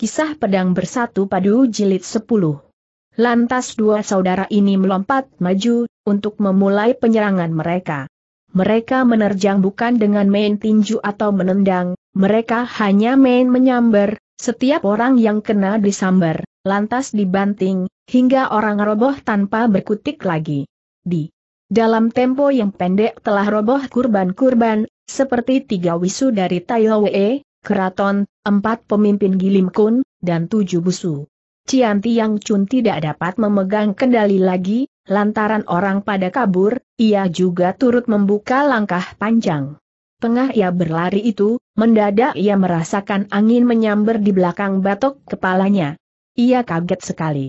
Kisah Pedang Bersatu Padu Jilid 10 Lantas dua saudara ini melompat maju, untuk memulai penyerangan mereka. Mereka menerjang bukan dengan main tinju atau menendang, mereka hanya main menyambar, setiap orang yang kena disambar, lantas dibanting, hingga orang roboh tanpa berkutik lagi. Di dalam tempo yang pendek telah roboh kurban-kurban, seperti tiga wisu dari Taihoe, Keraton, empat pemimpin Gilim Kun, dan tujuh busu. Cianti Yang Chun tidak dapat memegang kendali lagi, lantaran orang pada kabur, ia juga turut membuka langkah panjang. Tengah ia berlari itu, mendadak ia merasakan angin menyambar di belakang batok kepalanya. Ia kaget sekali.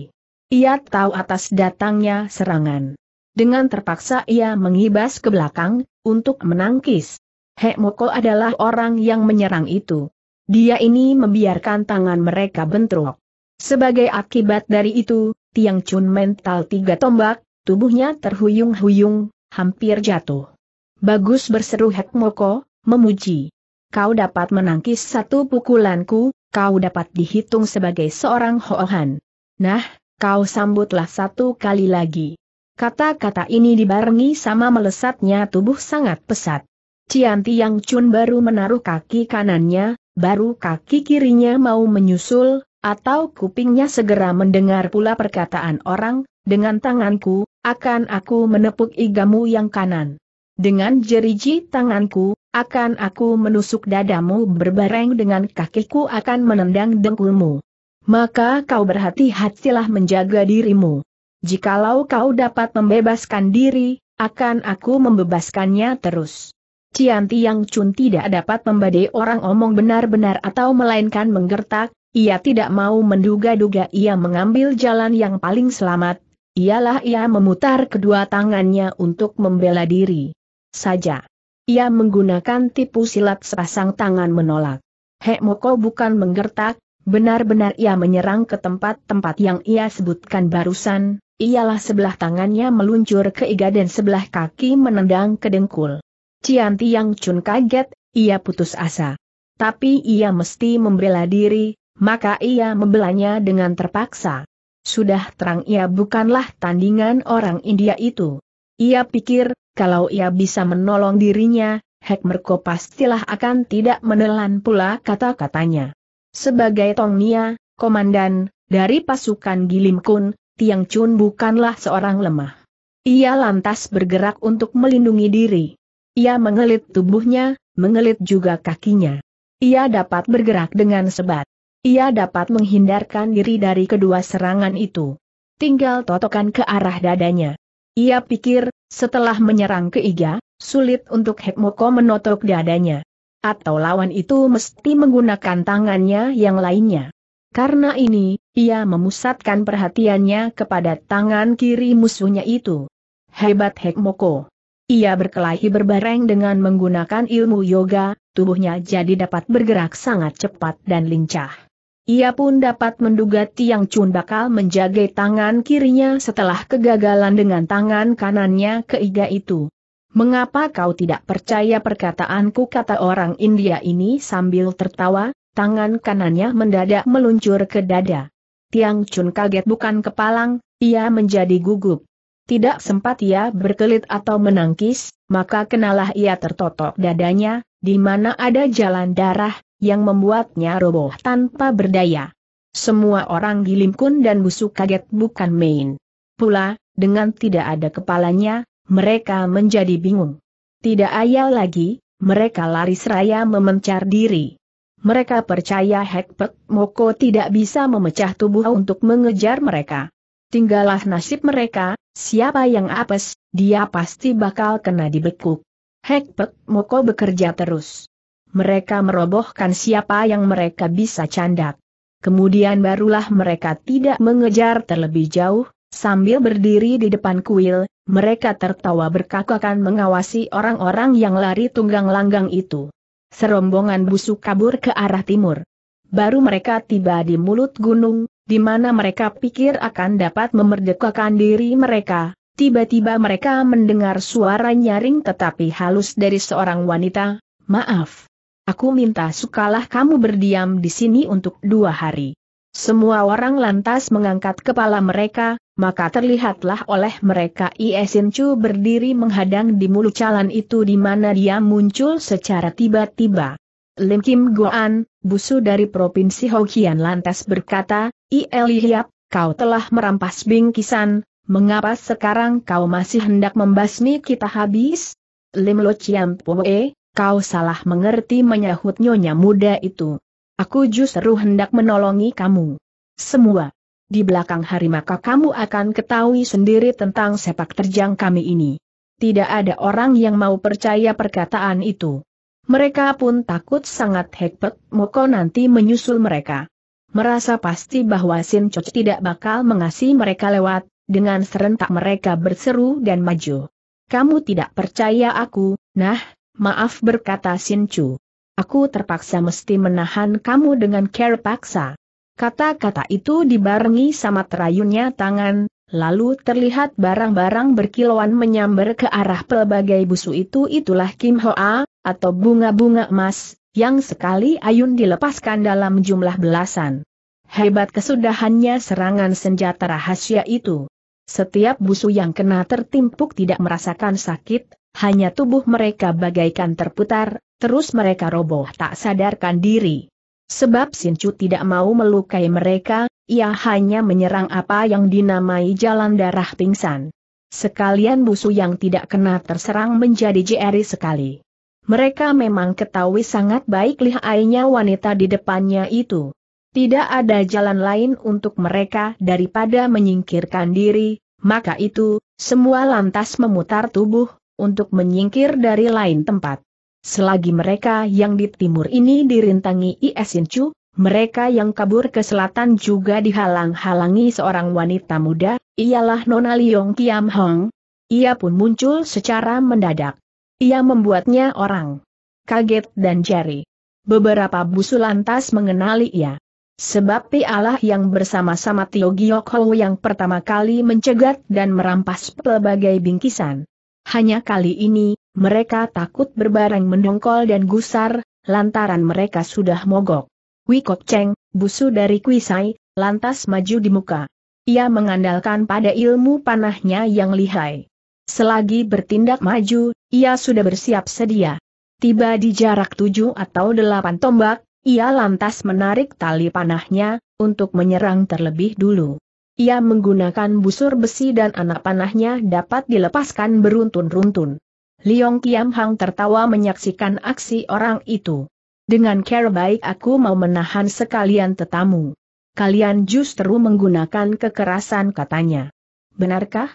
Ia tahu atas datangnya serangan. Dengan terpaksa ia mengibas ke belakang, untuk menangkis. Moko adalah orang yang menyerang itu. Dia ini membiarkan tangan mereka bentrok. Sebagai akibat dari itu, Tiang Chun mental tiga tombak, tubuhnya terhuyung-huyung, hampir jatuh. Bagus berseru Moko, memuji. Kau dapat menangkis satu pukulanku, kau dapat dihitung sebagai seorang Hoohan. Nah, kau sambutlah satu kali lagi. Kata-kata ini dibarengi sama melesatnya tubuh sangat pesat. Cianti yang Chun baru menaruh kaki kanannya, baru kaki kirinya mau menyusul, atau kupingnya segera mendengar pula perkataan orang, dengan tanganku, akan aku menepuk igamu yang kanan. Dengan jeriji tanganku, akan aku menusuk dadamu berbareng dengan kakiku akan menendang dengkulmu. Maka kau berhati-hatilah menjaga dirimu. Jikalau kau dapat membebaskan diri, akan aku membebaskannya terus. Cianti yang cun tidak dapat membadai orang omong benar-benar atau melainkan menggertak, ia tidak mau menduga-duga ia mengambil jalan yang paling selamat, ialah ia memutar kedua tangannya untuk membela diri. Saja. Ia menggunakan tipu silat sepasang tangan menolak. Hek Moko bukan menggertak, benar-benar ia menyerang ke tempat-tempat yang ia sebutkan barusan, ialah sebelah tangannya meluncur ke iga dan sebelah kaki menendang ke dengkul. Cian Tiang Chun kaget, ia putus asa. Tapi ia mesti membela diri, maka ia membelanya dengan terpaksa. Sudah terang ia bukanlah tandingan orang India itu. Ia pikir, kalau ia bisa menolong dirinya, Hek pastilah akan tidak menelan pula kata-katanya. Sebagai Tong Nia, komandan, dari pasukan Gilim Kun, Tiang Chun bukanlah seorang lemah. Ia lantas bergerak untuk melindungi diri. Ia mengelit tubuhnya, mengelit juga kakinya. Ia dapat bergerak dengan sebat. Ia dapat menghindarkan diri dari kedua serangan itu. Tinggal totokan ke arah dadanya. Ia pikir, setelah menyerang ke iga, sulit untuk Hekmoko menotok dadanya. Atau lawan itu mesti menggunakan tangannya yang lainnya. Karena ini, ia memusatkan perhatiannya kepada tangan kiri musuhnya itu. Hebat Hekmoko. Ia berkelahi berbareng dengan menggunakan ilmu yoga, tubuhnya jadi dapat bergerak sangat cepat dan lincah. Ia pun dapat menduga Tiang Chun bakal menjaga tangan kirinya setelah kegagalan dengan tangan kanannya ke Iga itu. Mengapa kau tidak percaya perkataanku kata orang India ini sambil tertawa, tangan kanannya mendadak meluncur ke dada. Tiang Chun kaget bukan kepalang, ia menjadi gugup. Tidak sempat ia berkelit atau menangkis, maka kenalah ia tertotok dadanya, di mana ada jalan darah, yang membuatnya roboh tanpa berdaya. Semua orang gilimkun dan busuk kaget bukan main. Pula, dengan tidak ada kepalanya, mereka menjadi bingung. Tidak ayal lagi, mereka lari seraya memencar diri. Mereka percaya Hekpek Moko tidak bisa memecah tubuh untuk mengejar mereka tinggallah nasib mereka, siapa yang apes, dia pasti bakal kena dibekuk. Hekpek Moko bekerja terus. Mereka merobohkan siapa yang mereka bisa candak. Kemudian barulah mereka tidak mengejar terlebih jauh, sambil berdiri di depan kuil, mereka tertawa berkakakan mengawasi orang-orang yang lari tunggang langgang itu. Serombongan busuk kabur ke arah timur. Baru mereka tiba di mulut gunung, di mana mereka pikir akan dapat memerdekakan diri mereka. Tiba-tiba mereka mendengar suara nyaring tetapi halus dari seorang wanita, maaf. Aku minta sukalah kamu berdiam di sini untuk dua hari. Semua orang lantas mengangkat kepala mereka, maka terlihatlah oleh mereka Iesin Chu berdiri menghadang di mulut jalan itu di mana dia muncul secara tiba-tiba. Lim Kim Goan, busu dari Provinsi Hokian lantas berkata, Ielihap, kau telah merampas bingkisan, mengapa sekarang kau masih hendak membasmi kita habis? Lim Lo Chiam Poe, kau salah mengerti menyahut nyonya muda itu. Aku justru hendak menolongi kamu. Semua. Di belakang hari maka kamu akan ketahui sendiri tentang sepak terjang kami ini. Tidak ada orang yang mau percaya perkataan itu. Mereka pun takut sangat Hekpet Moko nanti menyusul mereka merasa pasti bahwa Sin Sincoc tidak bakal mengasihi mereka lewat, dengan serentak mereka berseru dan maju. Kamu tidak percaya aku, nah, maaf berkata Sin Sincu. Aku terpaksa mesti menahan kamu dengan care paksa. Kata-kata itu dibarengi sama terayunnya tangan, lalu terlihat barang-barang berkilauan menyambar ke arah pelbagai busu itu itulah Kim Hoa, atau bunga-bunga emas, yang sekali ayun dilepaskan dalam jumlah belasan. Hebat kesudahannya serangan senjata rahasia itu. Setiap busu yang kena tertimpuk tidak merasakan sakit, hanya tubuh mereka bagaikan terputar, terus mereka roboh tak sadarkan diri. Sebab Sincu tidak mau melukai mereka, ia hanya menyerang apa yang dinamai jalan darah pingsan. Sekalian busu yang tidak kena terserang menjadi jeri sekali. Mereka memang ketahui sangat baik lihainya wanita di depannya itu. Tidak ada jalan lain untuk mereka daripada menyingkirkan diri, maka itu, semua lantas memutar tubuh, untuk menyingkir dari lain tempat. Selagi mereka yang di timur ini dirintangi Iesincu, mereka yang kabur ke selatan juga dihalang-halangi seorang wanita muda, ialah Nona Liong Kiam Hong. Ia pun muncul secara mendadak. Ia membuatnya orang kaget dan jari. Beberapa busu lantas mengenali ia. Sebab pialah yang bersama-sama Tio Giokho yang pertama kali mencegat dan merampas pelbagai bingkisan. Hanya kali ini, mereka takut berbareng mendongkol dan gusar, lantaran mereka sudah mogok. Wikok Cheng, busu dari Kuisai, lantas maju di muka. Ia mengandalkan pada ilmu panahnya yang lihai. Selagi bertindak maju, ia sudah bersiap sedia. Tiba di jarak tujuh atau delapan tombak, ia lantas menarik tali panahnya, untuk menyerang terlebih dulu. Ia menggunakan busur besi dan anak panahnya dapat dilepaskan beruntun-runtun. Liong Kiam Hang tertawa menyaksikan aksi orang itu. Dengan care baik aku mau menahan sekalian tetamu. Kalian justru menggunakan kekerasan katanya. Benarkah?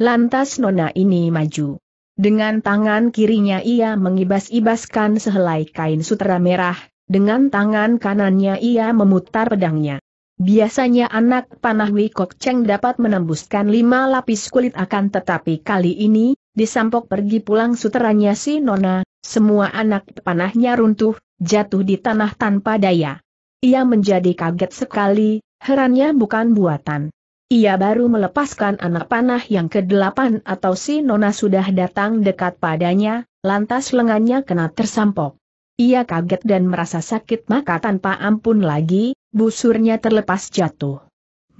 Lantas nona ini maju. Dengan tangan kirinya ia mengibas-ibaskan sehelai kain sutera merah, dengan tangan kanannya ia memutar pedangnya. Biasanya anak panah Wikok Cheng dapat menembuskan lima lapis kulit akan tetapi kali ini, disampok pergi pulang sutranya si Nona, semua anak panahnya runtuh, jatuh di tanah tanpa daya. Ia menjadi kaget sekali, herannya bukan buatan. Ia baru melepaskan anak panah yang kedelapan atau si Nona sudah datang dekat padanya, lantas lengannya kena tersampok. Ia kaget dan merasa sakit maka tanpa ampun lagi, busurnya terlepas jatuh.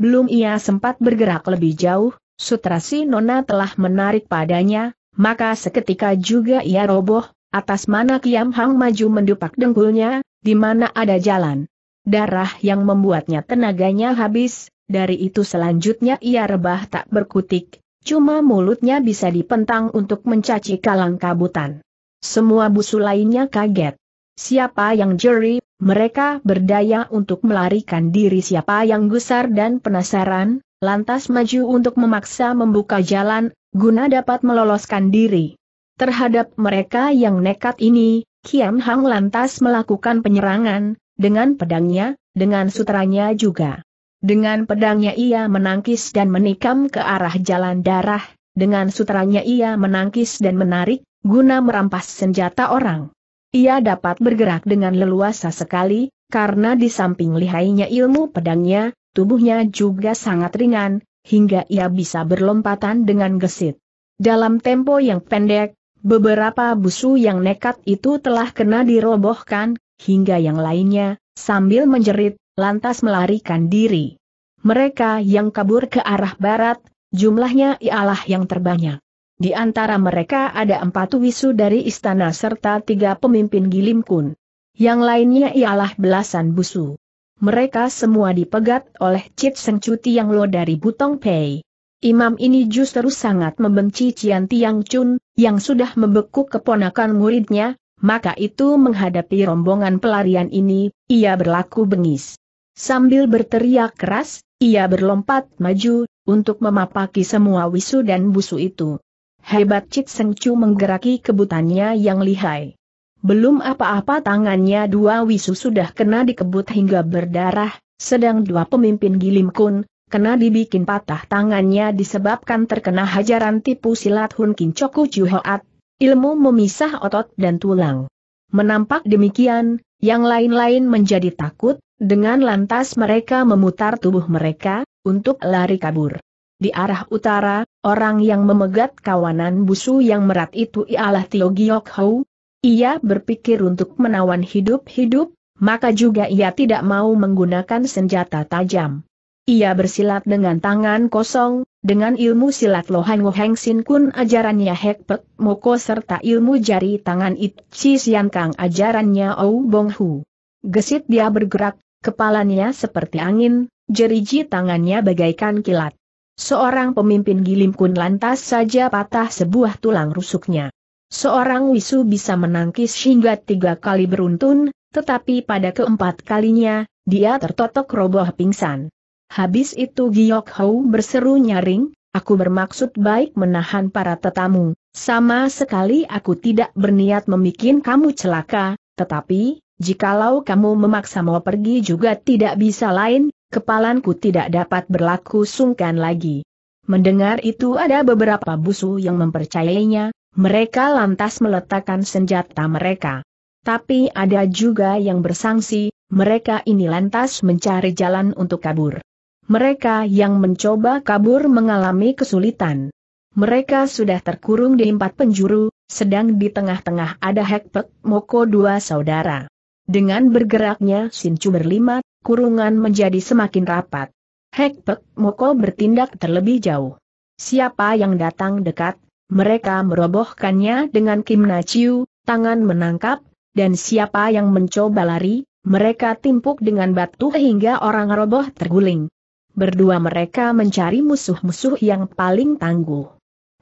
Belum ia sempat bergerak lebih jauh, sutra si Nona telah menarik padanya, maka seketika juga ia roboh, atas mana Kiam Hang maju mendupak dengkulnya, di mana ada jalan. Darah yang membuatnya tenaganya habis, dari itu selanjutnya ia rebah tak berkutik, cuma mulutnya bisa dipentang untuk mencaci kalang kabutan. Semua busu lainnya kaget. Siapa yang jeri, mereka berdaya untuk melarikan diri siapa yang gusar dan penasaran, lantas maju untuk memaksa membuka jalan, guna dapat meloloskan diri. Terhadap mereka yang nekat ini, Kiam Hang lantas melakukan penyerangan, dengan pedangnya, dengan sutranya juga. Dengan pedangnya ia menangkis dan menikam ke arah jalan darah, dengan sutranya ia menangkis dan menarik, guna merampas senjata orang. Ia dapat bergerak dengan leluasa sekali, karena di samping lihainya ilmu pedangnya, tubuhnya juga sangat ringan, hingga ia bisa berlompatan dengan gesit. Dalam tempo yang pendek, beberapa busu yang nekat itu telah kena dirobohkan, hingga yang lainnya, sambil menjerit, lantas melarikan diri. Mereka yang kabur ke arah barat, jumlahnya ialah yang terbanyak. Di antara mereka ada empat wisu dari istana serta tiga pemimpin Gilimkun. Yang lainnya ialah belasan busu. Mereka semua dipegat oleh Cit Seng Cuti Yang Lo dari Butong Pei. Imam ini justru sangat membenci Cian Tiang Chun, yang sudah membekuk keponakan muridnya, maka itu menghadapi rombongan pelarian ini, ia berlaku bengis. Sambil berteriak keras, ia berlompat maju, untuk memapaki semua wisu dan busu itu. Hebat Seng Chu menggeraki kebutannya yang lihai. Belum apa-apa tangannya dua wisu sudah kena dikebut hingga berdarah, sedang dua pemimpin Gilim Kun, kena dibikin patah tangannya disebabkan terkena hajaran tipu silat Hun Chu Juhoat, ilmu memisah otot dan tulang. Menampak demikian, yang lain-lain menjadi takut, dengan lantas mereka memutar tubuh mereka, untuk lari kabur. Di arah utara, orang yang memegat kawanan busu yang merat itu ialah Tio Giok Hou. Ia berpikir untuk menawan hidup-hidup, maka juga ia tidak mau menggunakan senjata tajam. Ia bersilat dengan tangan kosong, dengan ilmu silat Lohan Heng Sin Kun ajarannya Hek Pek Moko serta ilmu jari tangan It Chi Sian Kang ajarannya Ou Bong Hu. Gesit dia bergerak, Kepalanya seperti angin, jeriji tangannya bagaikan kilat. Seorang pemimpin Gilim Kun lantas saja patah sebuah tulang rusuknya. Seorang wisu bisa menangkis hingga tiga kali beruntun, tetapi pada keempat kalinya, dia tertotok roboh pingsan. Habis itu Giok Hou berseru nyaring, aku bermaksud baik menahan para tetamu, sama sekali aku tidak berniat memikin kamu celaka, tetapi, Jikalau kamu memaksa mau pergi juga tidak bisa lain, kepalanku tidak dapat berlaku sungkan lagi. Mendengar itu ada beberapa busu yang mempercayainya, mereka lantas meletakkan senjata mereka. Tapi ada juga yang bersangsi, mereka ini lantas mencari jalan untuk kabur. Mereka yang mencoba kabur mengalami kesulitan. Mereka sudah terkurung di empat penjuru, sedang di tengah-tengah ada Hekpek Moko dua saudara. Dengan bergeraknya Sincu berlima, kurungan menjadi semakin rapat. Hekpek Moko bertindak terlebih jauh. Siapa yang datang dekat, mereka merobohkannya dengan Kim Naciu, tangan menangkap, dan siapa yang mencoba lari, mereka timpuk dengan batu hingga orang roboh terguling. Berdua mereka mencari musuh-musuh yang paling tangguh.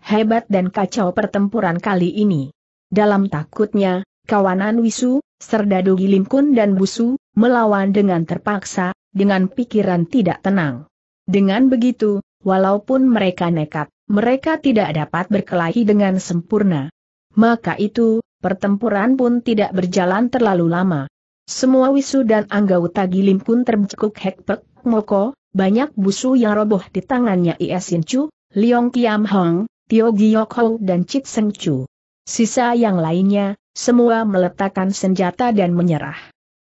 Hebat dan kacau pertempuran kali ini. Dalam takutnya, kawanan Wisu, Serdadu Gilimkun dan Busu, melawan dengan terpaksa, dengan pikiran tidak tenang. Dengan begitu, walaupun mereka nekat, mereka tidak dapat berkelahi dengan sempurna. Maka itu, pertempuran pun tidak berjalan terlalu lama. Semua wisu dan anggota Gilimkun terbekuk hekpek moko, banyak busu yang roboh di tangannya Iesin Chu, Leong Kiam Hong, Tio Giyok Ho dan Chit Seng Chu. Sisa yang lainnya, semua meletakkan senjata dan menyerah.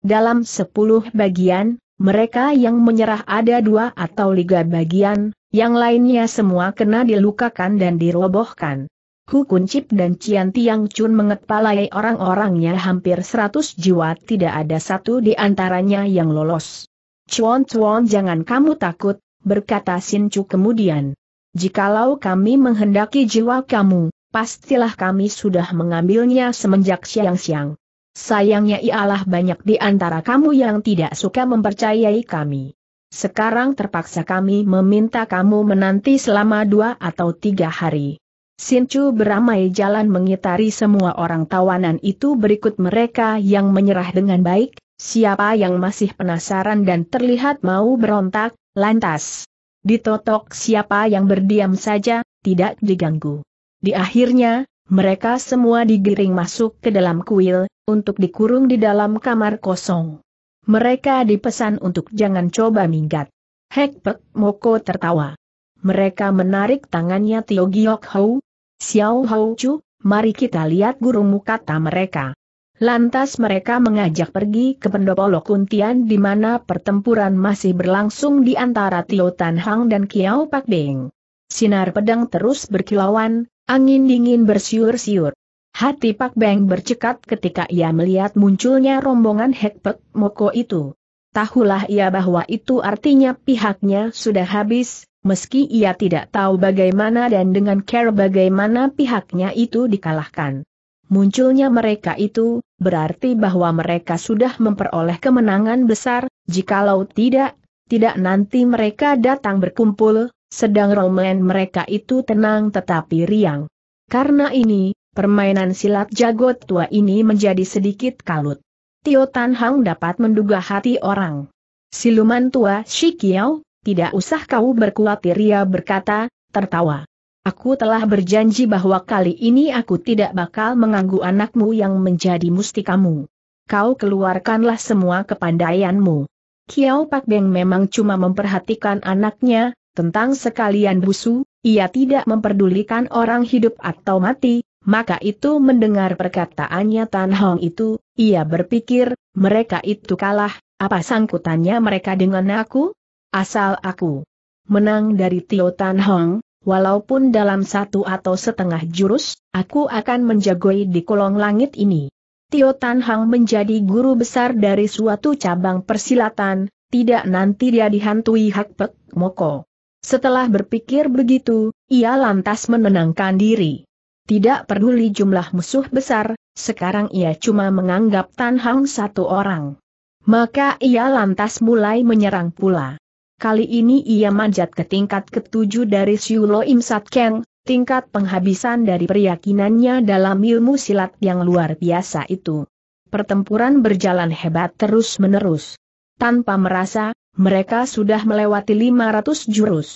Dalam sepuluh bagian, mereka yang menyerah ada dua atau tiga bagian, yang lainnya semua kena dilukakan dan dirobohkan. Hu Kuncip dan Cian Tiang Chun mengepalai orang-orangnya hampir seratus jiwa tidak ada satu di antaranya yang lolos. Chuan Chuan jangan kamu takut, berkata Sin Chu kemudian. Jikalau kami menghendaki jiwa kamu, pastilah kami sudah mengambilnya semenjak siang-siang. Sayangnya ialah banyak di antara kamu yang tidak suka mempercayai kami. Sekarang terpaksa kami meminta kamu menanti selama dua atau tiga hari. Sincu beramai jalan mengitari semua orang tawanan itu berikut mereka yang menyerah dengan baik, siapa yang masih penasaran dan terlihat mau berontak, lantas ditotok siapa yang berdiam saja, tidak diganggu. Di akhirnya, mereka semua digiring masuk ke dalam kuil, untuk dikurung di dalam kamar kosong. Mereka dipesan untuk jangan coba minggat. Hekpek Moko tertawa. Mereka menarik tangannya Tio Giok Hou. Xiao Hou Chu, mari kita lihat gurumu kata mereka. Lantas mereka mengajak pergi ke pendopo Lokuntian di mana pertempuran masih berlangsung di antara Tio Tan Hang dan Kiao Pak Beng. Sinar pedang terus berkilauan, Angin dingin bersiur-siur. Hati Pak Beng bercekat ketika ia melihat munculnya rombongan Hekpek Moko itu. Tahulah ia bahwa itu artinya pihaknya sudah habis, meski ia tidak tahu bagaimana dan dengan care bagaimana pihaknya itu dikalahkan. Munculnya mereka itu, berarti bahwa mereka sudah memperoleh kemenangan besar, jikalau tidak, tidak nanti mereka datang berkumpul, sedang roman mereka itu tenang tetapi riang. Karena ini, permainan silat jagot tua ini menjadi sedikit kalut. Tio Tan Hang dapat menduga hati orang. Siluman tua Shikiao, tidak usah kau berkhawatir ia berkata, tertawa. Aku telah berjanji bahwa kali ini aku tidak bakal mengganggu anakmu yang menjadi mustikamu. Kau keluarkanlah semua kepandaianmu. Kiao Pak Beng memang cuma memperhatikan anaknya, tentang sekalian busu, ia tidak memperdulikan orang hidup atau mati, maka itu mendengar perkataannya Tan Hong itu, ia berpikir, mereka itu kalah, apa sangkutannya mereka dengan aku? Asal aku menang dari Tio Tan Hong, walaupun dalam satu atau setengah jurus, aku akan menjagoi di kolong langit ini. Tio Tan Hong menjadi guru besar dari suatu cabang persilatan, tidak nanti dia dihantui Hak Pek Moko. Setelah berpikir begitu, ia lantas menenangkan diri. Tidak peduli jumlah musuh besar, sekarang ia cuma menganggap Tan Hang satu orang. Maka ia lantas mulai menyerang pula. Kali ini ia manjat ke tingkat ketujuh dari Siulo Im Sat Keng, tingkat penghabisan dari peryakinannya dalam ilmu silat yang luar biasa itu. Pertempuran berjalan hebat terus-menerus. Tanpa merasa, mereka sudah melewati 500 jurus.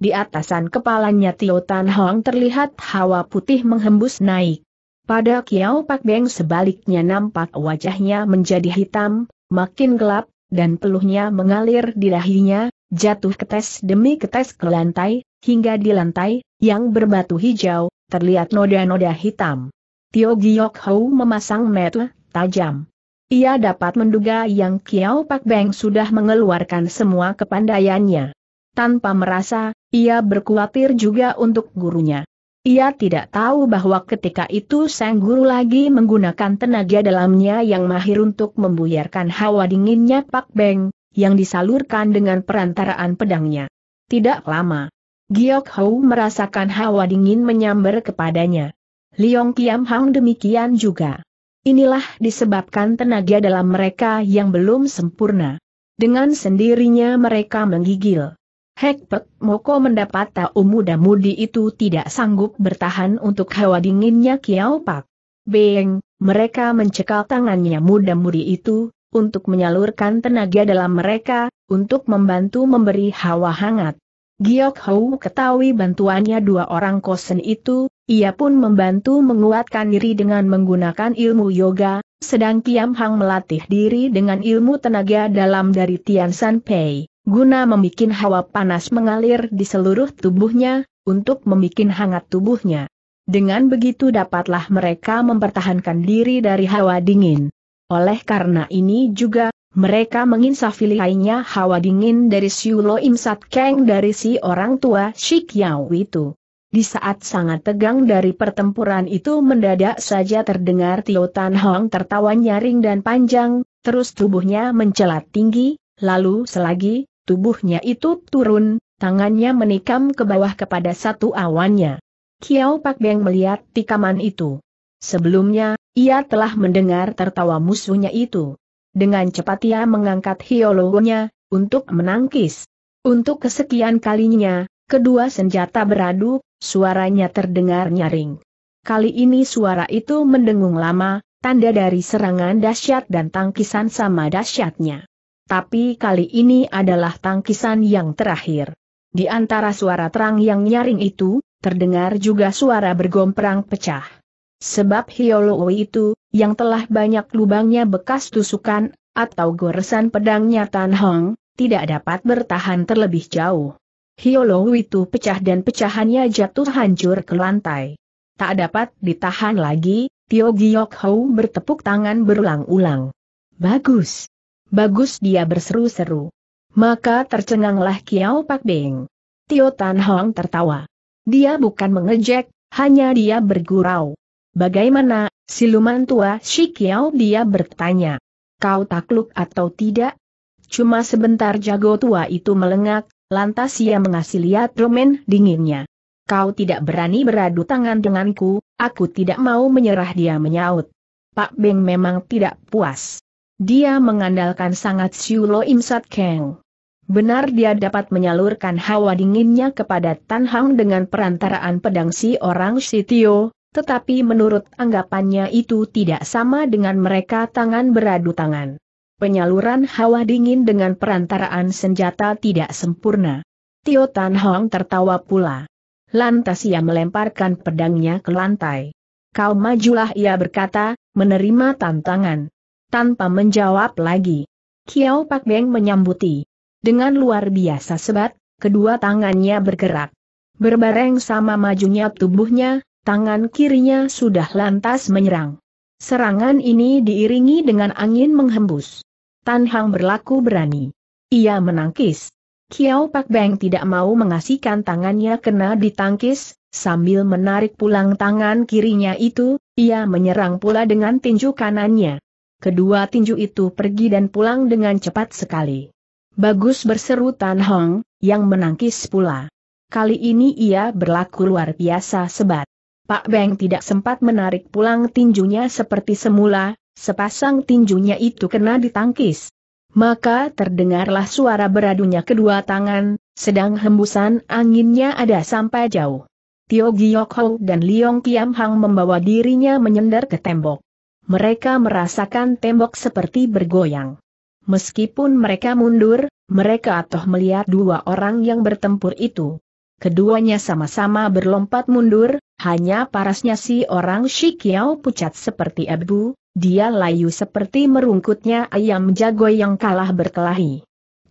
Di atasan kepalanya Tio Tan Hong terlihat hawa putih menghembus naik. Pada Kiao Pak Beng sebaliknya nampak wajahnya menjadi hitam, makin gelap, dan peluhnya mengalir di dahinya, jatuh ketes demi ketes ke lantai, hingga di lantai, yang berbatu hijau, terlihat noda-noda hitam. Tio Giok Hou memasang mata tajam. Ia dapat menduga yang Kiao Pak Beng sudah mengeluarkan semua kepandaiannya. Tanpa merasa, ia berkhawatir juga untuk gurunya. Ia tidak tahu bahwa ketika itu sang guru lagi menggunakan tenaga dalamnya yang mahir untuk membuyarkan hawa dinginnya Pak Beng, yang disalurkan dengan perantaraan pedangnya. Tidak lama, Giok Hou merasakan hawa dingin menyambar kepadanya. Liong Kiam Hang demikian juga. Inilah disebabkan tenaga dalam mereka yang belum sempurna. Dengan sendirinya mereka menggigil. Hekpek Moko mendapat tahu muda-mudi itu tidak sanggup bertahan untuk hawa dinginnya Kiau Pak. Beng, mereka mencekal tangannya muda-mudi itu, untuk menyalurkan tenaga dalam mereka, untuk membantu memberi hawa hangat. Giok Hou ketahui bantuannya dua orang kosen itu, ia pun membantu menguatkan diri dengan menggunakan ilmu yoga, sedang Kiam Hang melatih diri dengan ilmu tenaga dalam dari Tian San Pei, guna membuat hawa panas mengalir di seluruh tubuhnya, untuk membuat hangat tubuhnya. Dengan begitu dapatlah mereka mempertahankan diri dari hawa dingin. Oleh karena ini juga, mereka menginsafi lainnya hawa dingin dari Siulo Imsat Kang dari si orang tua Shik Yao itu. Di saat sangat tegang dari pertempuran itu mendadak saja terdengar Tio Tan Hong tertawa nyaring dan panjang, terus tubuhnya mencelat tinggi, lalu selagi, tubuhnya itu turun, tangannya menikam ke bawah kepada satu awannya. Kiao Pak Beng melihat tikaman itu. Sebelumnya, ia telah mendengar tertawa musuhnya itu. Dengan cepat ia mengangkat hiologonya, untuk menangkis. Untuk kesekian kalinya, Kedua senjata beradu, suaranya terdengar nyaring. Kali ini suara itu mendengung lama, tanda dari serangan dahsyat dan tangkisan sama dahsyatnya. Tapi kali ini adalah tangkisan yang terakhir. Di antara suara terang yang nyaring itu, terdengar juga suara bergomprang pecah. Sebab Hioloi itu, yang telah banyak lubangnya bekas tusukan, atau goresan pedangnya Tan Hong, tidak dapat bertahan terlebih jauh. Hiolou itu pecah dan pecahannya jatuh hancur ke lantai. Tak dapat ditahan lagi, Tio Giok Hou bertepuk tangan berulang-ulang. Bagus. Bagus dia berseru-seru. Maka tercenganglah Kiao Pak Beng. Tio Tan Hong tertawa. Dia bukan mengejek, hanya dia bergurau. Bagaimana, siluman tua si Kiao dia bertanya. Kau takluk atau tidak? Cuma sebentar jago tua itu melengak, Lantas ia mengasih lihat rumen dinginnya. Kau tidak berani beradu tangan denganku, aku tidak mau menyerah dia menyaut. Pak Beng memang tidak puas. Dia mengandalkan sangat Siulo Imsat Keng. Benar dia dapat menyalurkan hawa dinginnya kepada Tan Hang dengan perantaraan pedang si orang Sitio, tetapi menurut anggapannya itu tidak sama dengan mereka tangan beradu tangan. Penyaluran hawa dingin dengan perantaraan senjata tidak sempurna. Tio Tan Hong tertawa pula. Lantas ia melemparkan pedangnya ke lantai. Kau majulah ia berkata, menerima tantangan. Tanpa menjawab lagi. Kiao Pak Beng menyambuti. Dengan luar biasa sebat, kedua tangannya bergerak. Berbareng sama majunya tubuhnya, tangan kirinya sudah lantas menyerang. Serangan ini diiringi dengan angin menghembus. Tan Hang berlaku berani. Ia menangkis. Kiao Pak Beng tidak mau mengasihkan tangannya kena ditangkis, sambil menarik pulang tangan kirinya itu, ia menyerang pula dengan tinju kanannya. Kedua tinju itu pergi dan pulang dengan cepat sekali. Bagus berseru Tan Hong, yang menangkis pula. Kali ini ia berlaku luar biasa sebat. Pak Beng tidak sempat menarik pulang tinjunya seperti semula, Sepasang tinjunya itu kena ditangkis. Maka terdengarlah suara beradunya kedua tangan, sedang hembusan anginnya ada sampai jauh. Tio Giyok Ho dan Liong Kiam Hang membawa dirinya menyender ke tembok. Mereka merasakan tembok seperti bergoyang. Meskipun mereka mundur, mereka toh melihat dua orang yang bertempur itu. Keduanya sama-sama berlompat mundur, hanya parasnya si orang Shikiao pucat seperti abu, dia layu seperti merungkutnya ayam jago yang kalah berkelahi.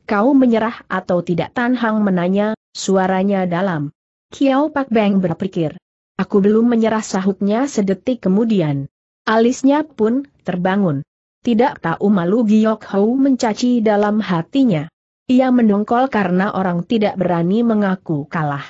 Kau menyerah atau tidak Tan Hang menanya, suaranya dalam. Kiao Pak Beng berpikir. Aku belum menyerah sahutnya sedetik kemudian. Alisnya pun terbangun. Tidak tahu malu Giok Hou mencaci dalam hatinya. Ia mendongkol karena orang tidak berani mengaku kalah.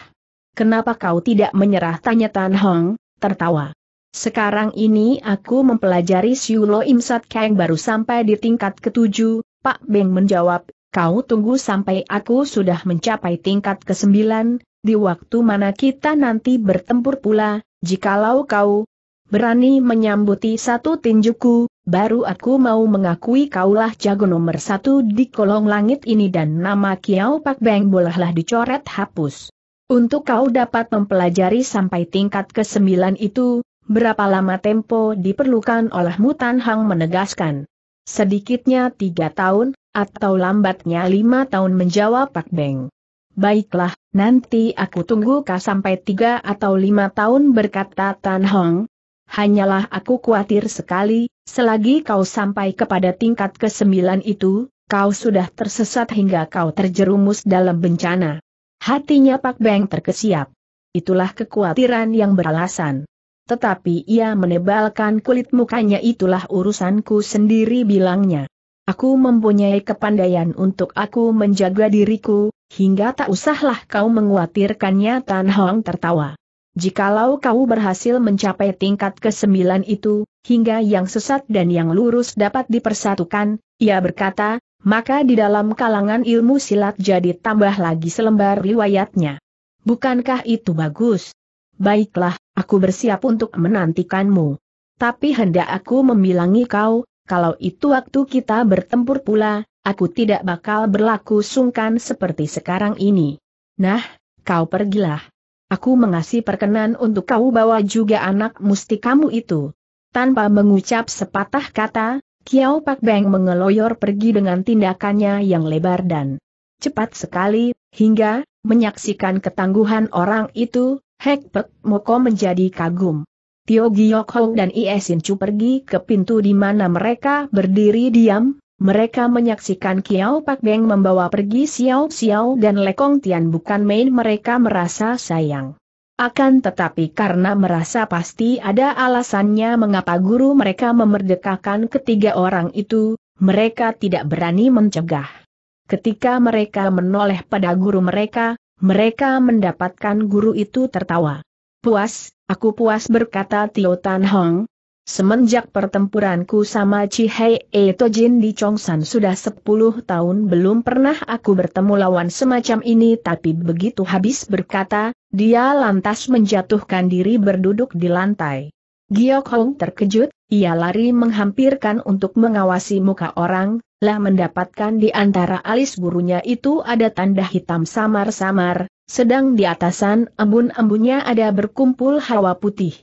Kenapa kau tidak menyerah tanya Tan Hong, tertawa. Sekarang ini aku mempelajari Siulo Imsat Kang baru sampai di tingkat ketujuh, Pak Beng menjawab, kau tunggu sampai aku sudah mencapai tingkat kesembilan, di waktu mana kita nanti bertempur pula, jikalau kau berani menyambuti satu tinjuku, baru aku mau mengakui kaulah jago nomor satu di kolong langit ini dan nama Kiao Pak Beng bolehlah dicoret hapus. Untuk kau dapat mempelajari sampai tingkat kesembilan itu, Berapa lama tempo diperlukan oleh Mutan Hang menegaskan. Sedikitnya tiga tahun, atau lambatnya lima tahun menjawab Pak Beng. Baiklah, nanti aku tunggu kah sampai tiga atau lima tahun berkata Tan Hong. Hanyalah aku khawatir sekali, selagi kau sampai kepada tingkat kesembilan itu, kau sudah tersesat hingga kau terjerumus dalam bencana. Hatinya Pak Beng terkesiap. Itulah kekhawatiran yang beralasan tetapi ia menebalkan kulit mukanya itulah urusanku sendiri bilangnya. Aku mempunyai kepandaian untuk aku menjaga diriku, hingga tak usahlah kau menguatirkannya Tan Hong tertawa. Jikalau kau berhasil mencapai tingkat kesembilan itu, hingga yang sesat dan yang lurus dapat dipersatukan, ia berkata, maka di dalam kalangan ilmu silat jadi tambah lagi selembar riwayatnya. Bukankah itu bagus? Baiklah, Aku bersiap untuk menantikanmu. Tapi hendak aku membilangi kau, kalau itu waktu kita bertempur pula, aku tidak bakal berlaku sungkan seperti sekarang ini. Nah, kau pergilah. Aku mengasih perkenan untuk kau bawa juga anak musti kamu itu. Tanpa mengucap sepatah kata, Kiao Pak Beng mengeloyor pergi dengan tindakannya yang lebar dan cepat sekali, hingga menyaksikan ketangguhan orang itu, Hek Pek Moko menjadi kagum. Tio Giyok Hong dan Iesin Chu pergi ke pintu di mana mereka berdiri diam, mereka menyaksikan Kiao Pak Beng membawa pergi Xiao Xiao dan Lekong Tian bukan main mereka merasa sayang. Akan tetapi karena merasa pasti ada alasannya mengapa guru mereka memerdekakan ketiga orang itu, mereka tidak berani mencegah. Ketika mereka menoleh pada guru mereka, mereka mendapatkan guru itu tertawa. Puas, aku puas berkata Tio Tan Hong. Semenjak pertempuranku sama Chi Hei E Tojin di Chongsan sudah 10 tahun belum pernah aku bertemu lawan semacam ini tapi begitu habis berkata, dia lantas menjatuhkan diri berduduk di lantai. Giok Hong terkejut, ia lari menghampirkan untuk mengawasi muka orang, lah mendapatkan di antara alis burunya itu ada tanda hitam samar-samar, sedang di atasan embun-embunnya ada berkumpul hawa putih.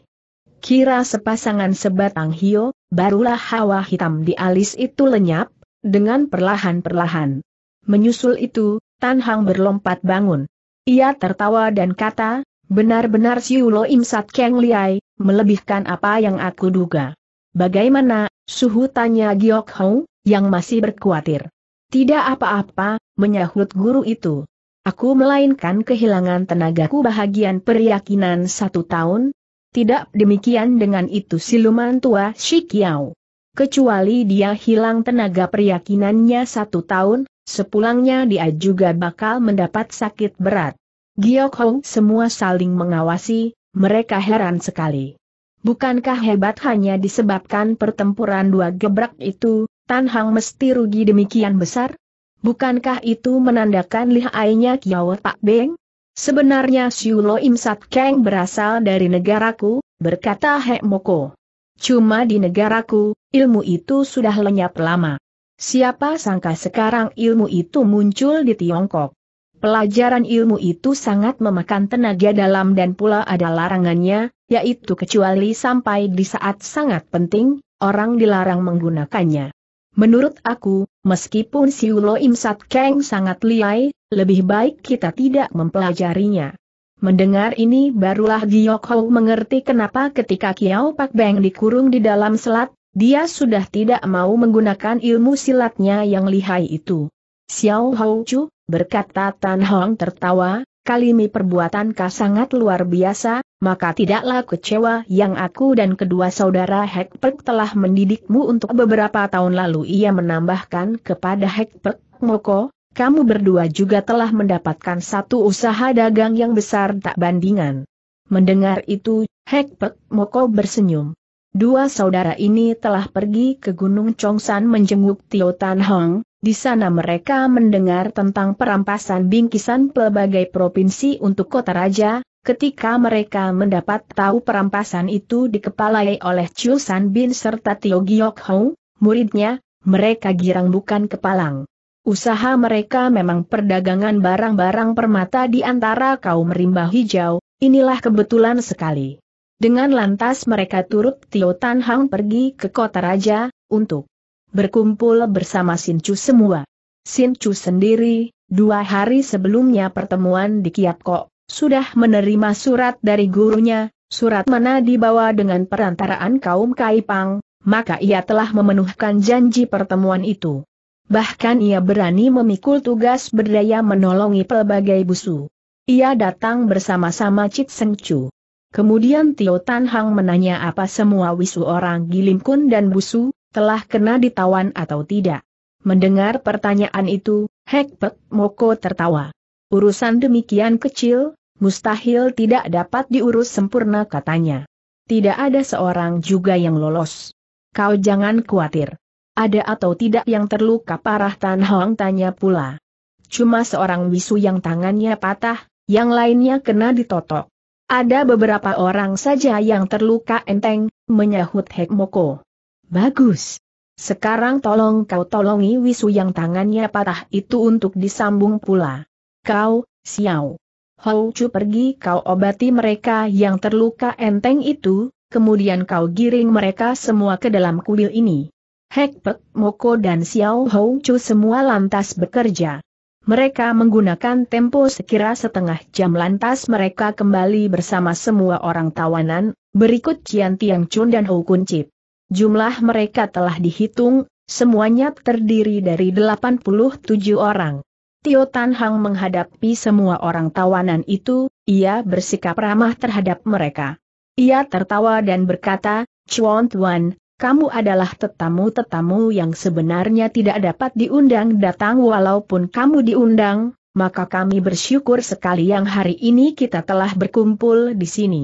Kira sepasangan sebatang hio, barulah hawa hitam di alis itu lenyap, dengan perlahan-perlahan. Menyusul itu, Tan Hang berlompat bangun. Ia tertawa dan kata, benar-benar Siulo Im Sat Keng Liai, melebihkan apa yang aku duga. Bagaimana, suhu tanya Giok Hong? yang masih berkuatir. Tidak apa-apa, menyahut guru itu. Aku melainkan kehilangan tenagaku bahagian peryakinan satu tahun. Tidak demikian dengan itu siluman tua Shikiao. Kecuali dia hilang tenaga peryakinannya satu tahun, sepulangnya dia juga bakal mendapat sakit berat. Giyok Hong semua saling mengawasi, mereka heran sekali. Bukankah hebat hanya disebabkan pertempuran dua gebrak itu, Tan Hang mesti rugi demikian besar? Bukankah itu menandakan lihainya Kiao Pak Beng? Sebenarnya Siu Lo Im Sat Keng berasal dari negaraku, berkata Hek Moko. Cuma di negaraku, ilmu itu sudah lenyap lama. Siapa sangka sekarang ilmu itu muncul di Tiongkok. Pelajaran ilmu itu sangat memakan tenaga dalam dan pula ada larangannya, yaitu kecuali sampai di saat sangat penting, orang dilarang menggunakannya. Menurut aku, meskipun Ulo Imsat Kang sangat liai, lebih baik kita tidak mempelajarinya. Mendengar ini barulah Giyok Hou mengerti kenapa ketika Kiao Pak Beng dikurung di dalam selat, dia sudah tidak mau menggunakan ilmu silatnya yang lihai itu. Xiao Hou Chu, berkata Tan Hong tertawa, kalimi perbuatan kau sangat luar biasa, maka tidaklah kecewa yang aku dan kedua saudara Hekpek telah mendidikmu untuk beberapa tahun lalu ia menambahkan kepada Hekpek, Moko, kamu berdua juga telah mendapatkan satu usaha dagang yang besar tak bandingan. Mendengar itu, Hekpek Moko bersenyum. Dua saudara ini telah pergi ke Gunung Chongsan menjenguk Tio Tan Hong, di sana mereka mendengar tentang perampasan bingkisan pelbagai provinsi untuk kota raja, Ketika mereka mendapat tahu perampasan itu dikepalai oleh Chiu San Bin serta Tio Giok Hou, muridnya, mereka girang bukan kepalang. Usaha mereka memang perdagangan barang-barang permata di antara kaum rimba hijau, inilah kebetulan sekali. Dengan lantas mereka turut Tio Tan Hang pergi ke kota raja, untuk berkumpul bersama Sin Chu semua. Sin Chu sendiri, dua hari sebelumnya pertemuan di Kiat Kok sudah menerima surat dari gurunya, surat mana dibawa dengan perantaraan kaum Kaipang, maka ia telah memenuhkan janji pertemuan itu. Bahkan ia berani memikul tugas berdaya menolongi pelbagai busu. Ia datang bersama-sama Cit Seng Chu. Kemudian Tio Tan Hang menanya apa semua wisu orang Gilimkun dan busu, telah kena ditawan atau tidak. Mendengar pertanyaan itu, Hek Pek Moko tertawa. Urusan demikian kecil, mustahil tidak dapat diurus sempurna katanya. Tidak ada seorang juga yang lolos. Kau jangan khawatir. Ada atau tidak yang terluka parah Tan Hong tanya pula. Cuma seorang wisu yang tangannya patah, yang lainnya kena ditotok. Ada beberapa orang saja yang terluka enteng, menyahut Hek Bagus. Sekarang tolong kau tolongi wisu yang tangannya patah itu untuk disambung pula. Kau, Xiao. Hou Chu pergi kau obati mereka yang terluka enteng itu, kemudian kau giring mereka semua ke dalam kuil ini. Pek, Moko dan Xiao Hou Chu semua lantas bekerja. Mereka menggunakan tempo sekira setengah jam lantas mereka kembali bersama semua orang tawanan, berikut Cian Tiang Chun dan Hou Kun Chip. Jumlah mereka telah dihitung, semuanya terdiri dari 87 orang. Tio Tan Hang menghadapi semua orang tawanan itu, ia bersikap ramah terhadap mereka. Ia tertawa dan berkata, Chuan Tuan, kamu adalah tetamu-tetamu yang sebenarnya tidak dapat diundang datang walaupun kamu diundang, maka kami bersyukur sekali yang hari ini kita telah berkumpul di sini.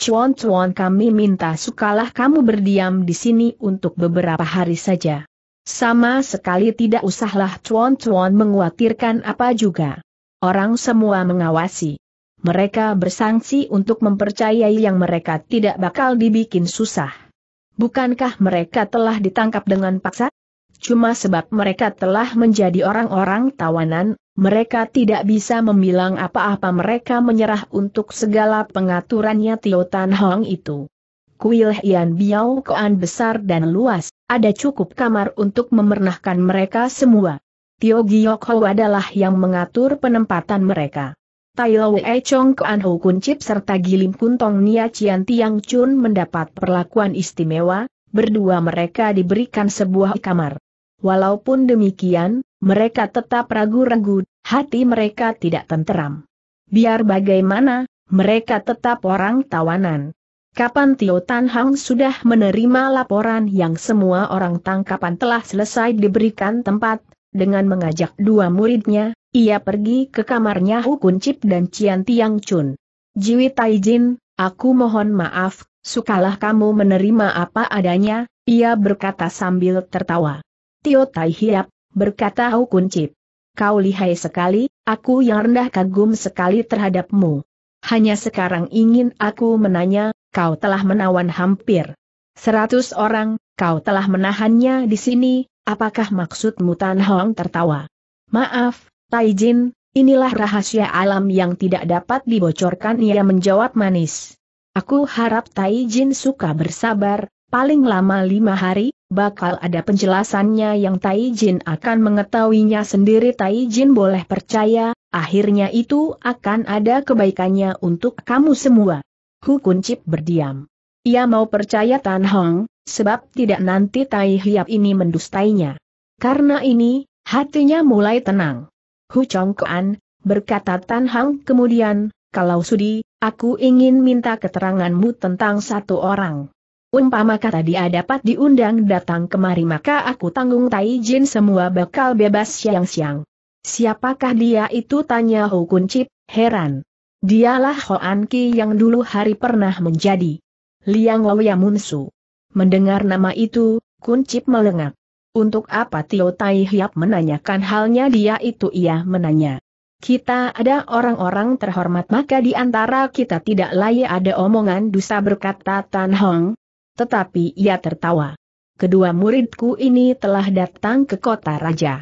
Chuan Chuan kami minta sukalah kamu berdiam di sini untuk beberapa hari saja. Sama sekali tidak usahlah cuan-cuan menguatirkan apa juga. Orang semua mengawasi. Mereka bersangsi untuk mempercayai yang mereka tidak bakal dibikin susah. Bukankah mereka telah ditangkap dengan paksa? Cuma sebab mereka telah menjadi orang-orang tawanan, mereka tidak bisa membilang apa-apa mereka menyerah untuk segala pengaturannya Tio Tan Hong itu. Kuil Hian Biao Koan besar dan luas, ada cukup kamar untuk memernahkan mereka semua. Tio Giok Ho adalah yang mengatur penempatan mereka. Tai Lo E Chong Koan Ho Chip serta Gilim Kuntong Nia Cian Tiang Chun mendapat perlakuan istimewa, berdua mereka diberikan sebuah kamar. Walaupun demikian, mereka tetap ragu-ragu, hati mereka tidak tenteram. Biar bagaimana, mereka tetap orang tawanan. Kapan Tio Tan Hang sudah menerima laporan yang semua orang tangkapan telah selesai diberikan tempat, dengan mengajak dua muridnya, ia pergi ke kamarnya Hu Kuncip dan Cian Tiang Chun. Jiwi Taijin, aku mohon maaf, sukalah kamu menerima apa adanya, ia berkata sambil tertawa. Tio Tai Hiap, berkata Hu Kuncip. Kau lihai sekali, aku yang rendah kagum sekali terhadapmu hanya sekarang ingin aku menanya, kau telah menawan hampir seratus orang, kau telah menahannya di sini, apakah maksudmu Tan Hong tertawa? Maaf, Taijin, inilah rahasia alam yang tidak dapat dibocorkan ia menjawab manis. Aku harap Taijin suka bersabar, paling lama lima hari, bakal ada penjelasannya yang Taijin akan mengetahuinya sendiri Taijin boleh percaya, Akhirnya itu akan ada kebaikannya untuk kamu semua. Hu Kuncip berdiam. Ia mau percaya Tan Hong, sebab tidak nanti Tai Hiap ini mendustainya. Karena ini, hatinya mulai tenang. Hu Chong Kuan, berkata Tan Hong kemudian, kalau sudi, aku ingin minta keteranganmu tentang satu orang. Umpama kata dia dapat diundang datang kemari maka aku tanggung Tai Jin semua bakal bebas siang-siang. Siapakah dia itu tanya Ho Chip, heran. Dialah An Ki yang dulu hari pernah menjadi Liang Wawia Munsu. Mendengar nama itu, Kuncip melengak. Untuk apa Tio Tai Hiap menanyakan halnya dia itu ia menanya. Kita ada orang-orang terhormat maka di antara kita tidak layak ada omongan dusa berkata Tan Hong. Tetapi ia tertawa. Kedua muridku ini telah datang ke kota raja.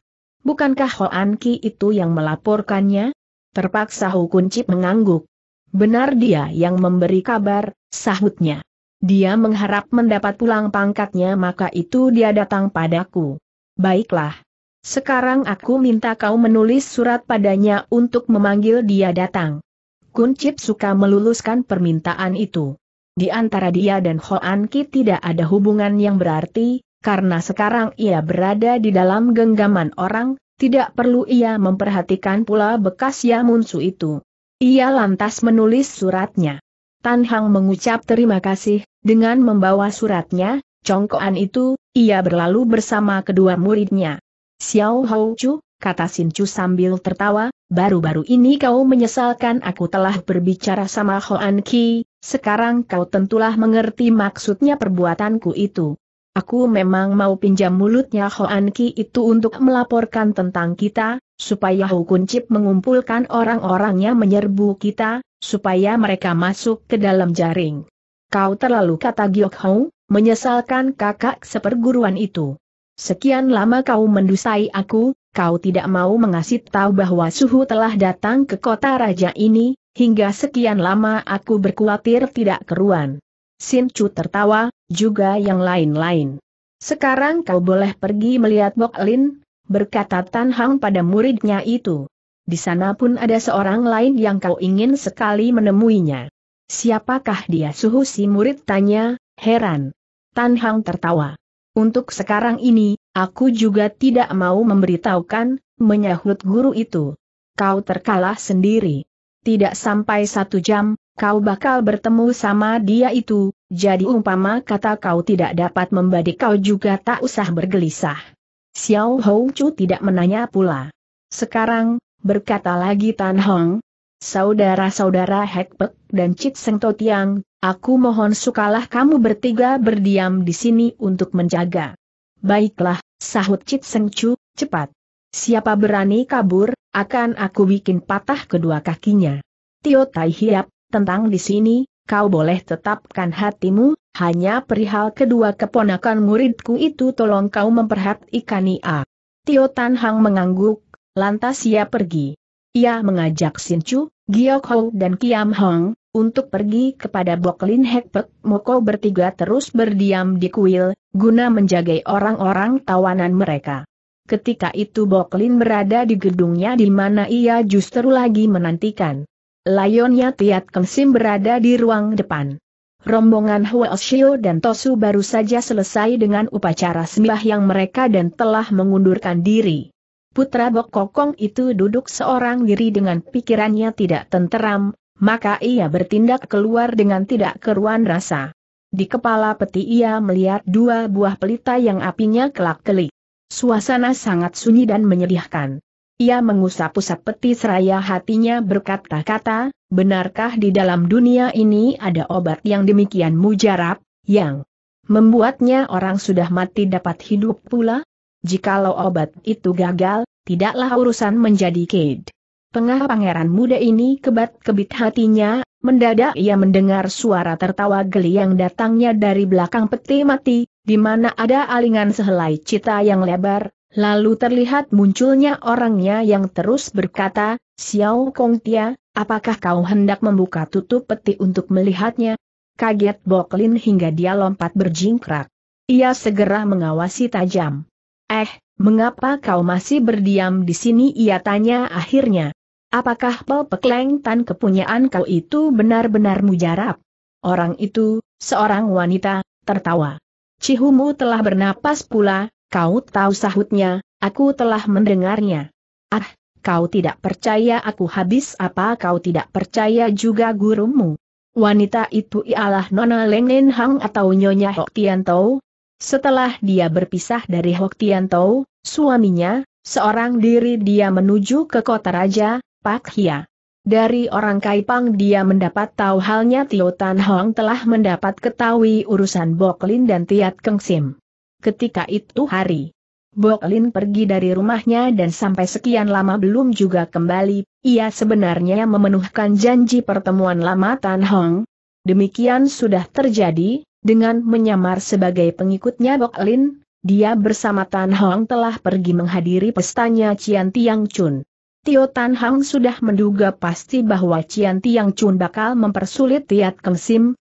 Bukankah Hoan Ki itu yang melaporkannya? Terpaksa Hu Chip mengangguk. Benar dia yang memberi kabar, sahutnya. Dia mengharap mendapat pulang pangkatnya maka itu dia datang padaku. Baiklah. Sekarang aku minta kau menulis surat padanya untuk memanggil dia datang. Kunci suka meluluskan permintaan itu. Di antara dia dan Hoan Ki tidak ada hubungan yang berarti, karena sekarang ia berada di dalam genggaman orang, tidak perlu ia memperhatikan pula bekas Yamunsu itu. Ia lantas menulis suratnya. Tan Hang mengucap terima kasih, dengan membawa suratnya, congkoan itu, ia berlalu bersama kedua muridnya. Xiao Hou Chu, kata Sin Chu sambil tertawa, baru-baru ini kau menyesalkan aku telah berbicara sama Hoan Ki, sekarang kau tentulah mengerti maksudnya perbuatanku itu. Aku memang mau pinjam mulutnya Hoan Ki itu untuk melaporkan tentang kita, supaya Hukuncip mengumpulkan orang-orangnya menyerbu kita, supaya mereka masuk ke dalam jaring. Kau terlalu kata Giok Hou, menyesalkan kakak seperguruan itu. Sekian lama kau mendusai aku, kau tidak mau mengasih tahu bahwa suhu telah datang ke kota raja ini, hingga sekian lama aku berkuatir tidak keruan. Sin Chu tertawa, juga yang lain-lain. Sekarang kau boleh pergi melihat Bok Lin, berkata Tan Hang pada muridnya itu. Di sana pun ada seorang lain yang kau ingin sekali menemuinya. Siapakah dia suhu si murid tanya, heran. Tan Hang tertawa. Untuk sekarang ini, aku juga tidak mau memberitahukan, menyahut guru itu. Kau terkalah sendiri. Tidak sampai satu jam, kau bakal bertemu sama dia itu, jadi umpama kata kau tidak dapat membadik kau juga tak usah bergelisah. Xiao Hou Chu tidak menanya pula. Sekarang, berkata lagi Tan Hong, saudara-saudara Hek Pek dan Chit Seng To Tiang, aku mohon sukalah kamu bertiga berdiam di sini untuk menjaga. Baiklah, sahut Chit Seng Chu, cepat. Siapa berani kabur, akan aku bikin patah kedua kakinya. Tio Tai Hiap, tentang di sini, kau boleh tetapkan hatimu, hanya perihal kedua keponakan muridku itu tolong kau memperhatikan ia Tio Tan Hang mengangguk, lantas ia pergi. Ia mengajak Sin Chu, Giok Hou dan Kiam Hong, untuk pergi kepada Boklin Hekpek Moko bertiga terus berdiam di kuil, guna menjaga orang-orang tawanan mereka. Ketika itu Boklin berada di gedungnya di mana ia justru lagi menantikan. Layonnya Tiat Kengsim berada di ruang depan. Rombongan Hua Huoshio dan Tosu baru saja selesai dengan upacara sembah yang mereka dan telah mengundurkan diri. Putra Bok Kokong itu duduk seorang diri dengan pikirannya tidak tenteram, maka ia bertindak keluar dengan tidak keruan rasa. Di kepala peti ia melihat dua buah pelita yang apinya kelak-kelik. Suasana sangat sunyi dan menyedihkan. Ia mengusap-usap peti seraya hatinya berkata-kata, benarkah di dalam dunia ini ada obat yang demikian mujarab, yang membuatnya orang sudah mati dapat hidup pula? Jikalau obat itu gagal, tidaklah urusan menjadi kaid. Tengah pangeran muda ini kebat-kebit hatinya, mendadak ia mendengar suara tertawa geli yang datangnya dari belakang peti mati, di mana ada alingan sehelai cita yang lebar, Lalu terlihat munculnya orangnya yang terus berkata, Xiao Kong Tia, apakah kau hendak membuka tutup peti untuk melihatnya? Kaget Boklin hingga dia lompat berjingkrak. Ia segera mengawasi tajam. Eh, mengapa kau masih berdiam di sini? Ia tanya akhirnya. Apakah pelpek tan kepunyaan kau itu benar-benar mujarab? Orang itu, seorang wanita, tertawa. Cihumu telah bernapas pula, Kau tahu sahutnya, aku telah mendengarnya. Ah, kau tidak percaya aku habis apa kau tidak percaya juga gurumu. Wanita itu ialah Nona Lengnen Hang atau Nyonya Hok Tau. Setelah dia berpisah dari Hok Tau, suaminya, seorang diri dia menuju ke kota raja, Pak Hia. Dari orang Kaipang dia mendapat tahu halnya Tio Tan Hong telah mendapat ketahui urusan Boklin dan Tiat Keng Sim ketika itu hari. Lin pergi dari rumahnya dan sampai sekian lama belum juga kembali, ia sebenarnya memenuhkan janji pertemuan lama Tan Hong. Demikian sudah terjadi, dengan menyamar sebagai pengikutnya Lin, dia bersama Tan Hong telah pergi menghadiri pestanya Cian Tiang Chun. Tio Tan Hong sudah menduga pasti bahwa Cian Tiang Chun bakal mempersulit Tiat Keng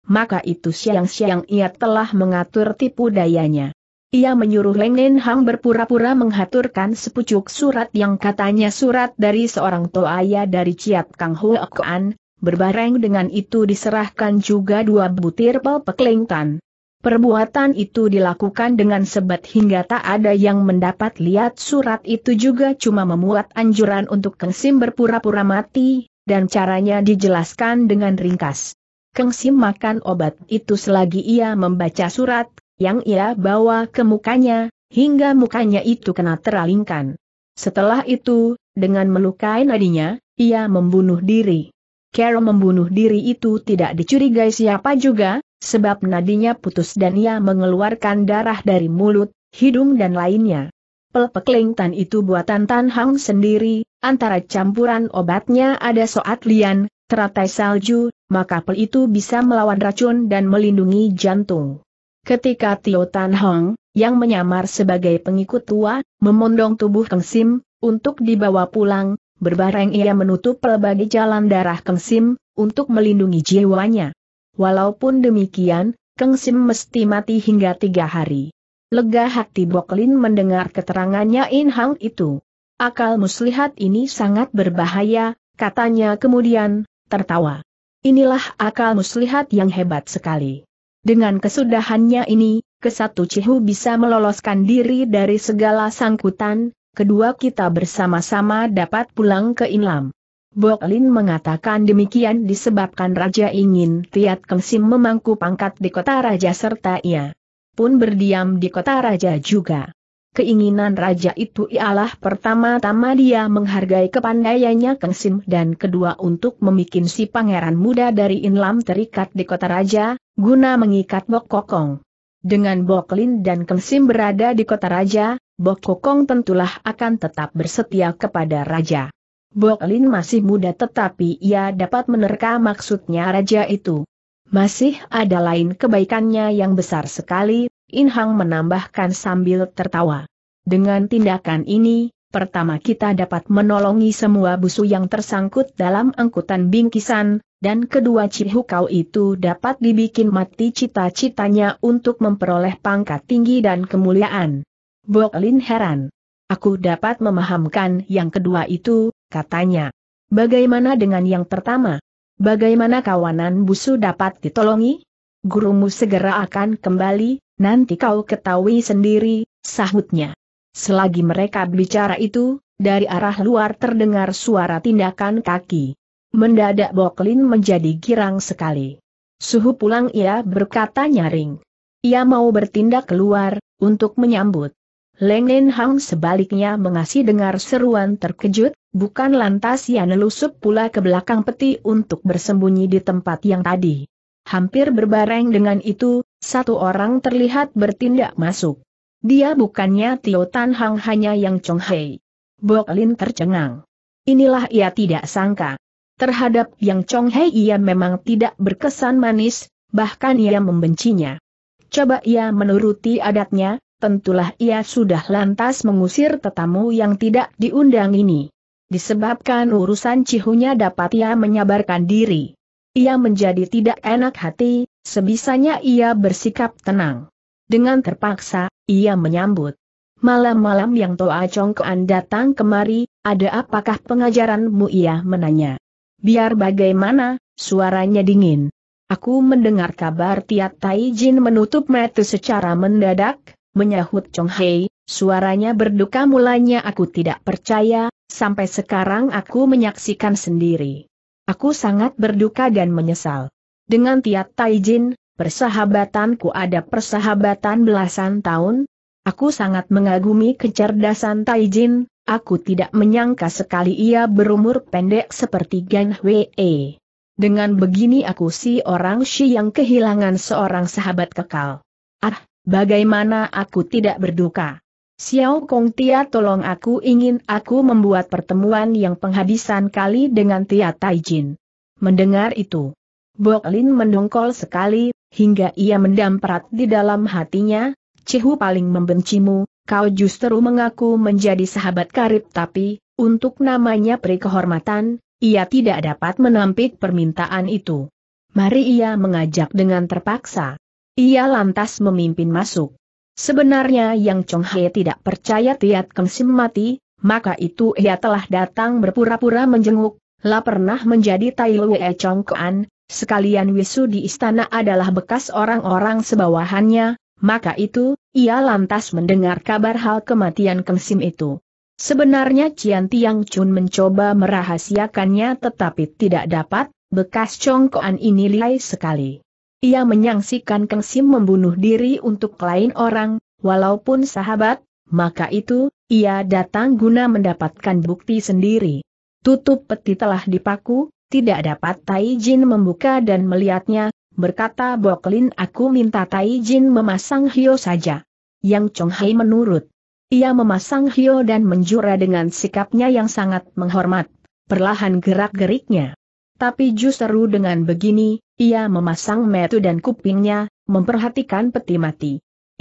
maka itu siang-siang ia telah mengatur tipu dayanya. Ia menyuruh Leng Nen Hang berpura-pura menghaturkan sepucuk surat yang katanya surat dari seorang toaya dari Ciat Kang Hoek An, berbareng dengan itu diserahkan juga dua butir pal lengtan. Perbuatan itu dilakukan dengan sebat hingga tak ada yang mendapat lihat surat itu juga cuma memuat anjuran untuk Keng Sim berpura-pura mati, dan caranya dijelaskan dengan ringkas. Keng Sim makan obat itu selagi ia membaca surat, yang ia bawa ke mukanya, hingga mukanya itu kena teralingkan. Setelah itu, dengan melukai nadinya, ia membunuh diri. Carol membunuh diri itu tidak dicurigai siapa juga, sebab nadinya putus dan ia mengeluarkan darah dari mulut, hidung dan lainnya. Lengtan itu buatan Tan Hang sendiri, antara campuran obatnya ada soat lian, teratai salju, maka pel itu bisa melawan racun dan melindungi jantung. Ketika Tio Tan Hong, yang menyamar sebagai pengikut tua, memondong tubuh Keng Sim, untuk dibawa pulang, berbareng ia menutup pelbagai jalan darah Keng Sim, untuk melindungi jiwanya. Walaupun demikian, Keng Sim mesti mati hingga tiga hari. Lega hati Boklin mendengar keterangannya In Hang itu. Akal muslihat ini sangat berbahaya, katanya kemudian, tertawa. Inilah akal muslihat yang hebat sekali. Dengan kesudahannya ini, kesatu Cihu bisa meloloskan diri dari segala sangkutan, kedua kita bersama-sama dapat pulang ke Inlam. Boklin mengatakan demikian disebabkan Raja ingin Tiat Kengsim memangku pangkat di kota Raja serta ia pun berdiam di kota Raja juga. Keinginan Raja itu ialah pertama-tama dia menghargai kepandaiannya Kengsim dan kedua untuk memikin si pangeran muda dari Inlam terikat di kota Raja, guna mengikat Bok Kokong. Dengan Bok Lin dan Kemsim berada di kota raja, Bok Kokong tentulah akan tetap bersetia kepada raja. Bok Lin masih muda tetapi ia dapat menerka maksudnya raja itu. Masih ada lain kebaikannya yang besar sekali, Inhang menambahkan sambil tertawa. Dengan tindakan ini, Pertama kita dapat menolongi semua busu yang tersangkut dalam angkutan bingkisan, dan kedua kau itu dapat dibikin mati cita-citanya untuk memperoleh pangkat tinggi dan kemuliaan. Boklin heran. Aku dapat memahamkan yang kedua itu, katanya. Bagaimana dengan yang pertama? Bagaimana kawanan busu dapat ditolongi? Gurumu segera akan kembali, nanti kau ketahui sendiri, sahutnya. Selagi mereka bicara itu, dari arah luar terdengar suara tindakan kaki. Mendadak Boklin menjadi girang sekali. Suhu pulang ia berkata nyaring. Ia mau bertindak keluar, untuk menyambut. Leng Nen Hang sebaliknya mengasih dengar seruan terkejut, bukan lantas ia nelusup pula ke belakang peti untuk bersembunyi di tempat yang tadi. Hampir berbareng dengan itu, satu orang terlihat bertindak masuk. Dia bukannya Tio Tan Hang hanya yang Chong Hei. Bok Lin tercengang. Inilah ia tidak sangka. Terhadap yang Chong Hei ia memang tidak berkesan manis, bahkan ia membencinya. Coba ia menuruti adatnya, tentulah ia sudah lantas mengusir tetamu yang tidak diundang ini. Disebabkan urusan cihunya dapat ia menyabarkan diri. Ia menjadi tidak enak hati, sebisanya ia bersikap tenang. Dengan terpaksa, ia menyambut. Malam-malam yang Toa Congkoan datang kemari, ada apakah pengajaranmu ia menanya. Biar bagaimana, suaranya dingin. Aku mendengar kabar Tiat Tai Jin menutup mata secara mendadak, menyahut Chong Hei, suaranya berduka mulanya aku tidak percaya, sampai sekarang aku menyaksikan sendiri. Aku sangat berduka dan menyesal. Dengan Tiat Tai Jin, Persahabatanku ada persahabatan belasan tahun. Aku sangat mengagumi kecerdasan Taijin, aku tidak menyangka sekali ia berumur pendek seperti Gan Hwee. Dengan begini aku si orang Shi yang kehilangan seorang sahabat kekal. Ah, bagaimana aku tidak berduka. Xiao Kong Tia tolong aku ingin aku membuat pertemuan yang penghabisan kali dengan Tia Taijin. Mendengar itu, Bo Lin mendongkol sekali, hingga ia mendamprat di dalam hatinya, Cihu paling membencimu, kau justru mengaku menjadi sahabat karib tapi, untuk namanya pri kehormatan, ia tidak dapat menampik permintaan itu. Mari ia mengajak dengan terpaksa. Ia lantas memimpin masuk. Sebenarnya Yang Chong He tidak percaya Tiat Keng Sim mati, maka itu ia telah datang berpura-pura menjenguk, lah pernah menjadi Tai Lue Chong Kuan, Sekalian Wisu di istana adalah bekas orang-orang sebawahannya, maka itu, ia lantas mendengar kabar hal kematian kengsim itu. Sebenarnya Cian Tiang Chun mencoba merahasiakannya tetapi tidak dapat, bekas congkoan ini lihai sekali. Ia menyangsikan kengsim membunuh diri untuk lain orang, walaupun sahabat, maka itu, ia datang guna mendapatkan bukti sendiri. Tutup peti telah dipaku, tidak dapat Tai Jin membuka dan melihatnya, berkata Boklin aku minta Tai Jin memasang Hio saja. Yang Chong Hai menurut. Ia memasang Hio dan menjura dengan sikapnya yang sangat menghormat, perlahan gerak-geriknya. Tapi justru dengan begini, ia memasang metu dan kupingnya, memperhatikan peti mati.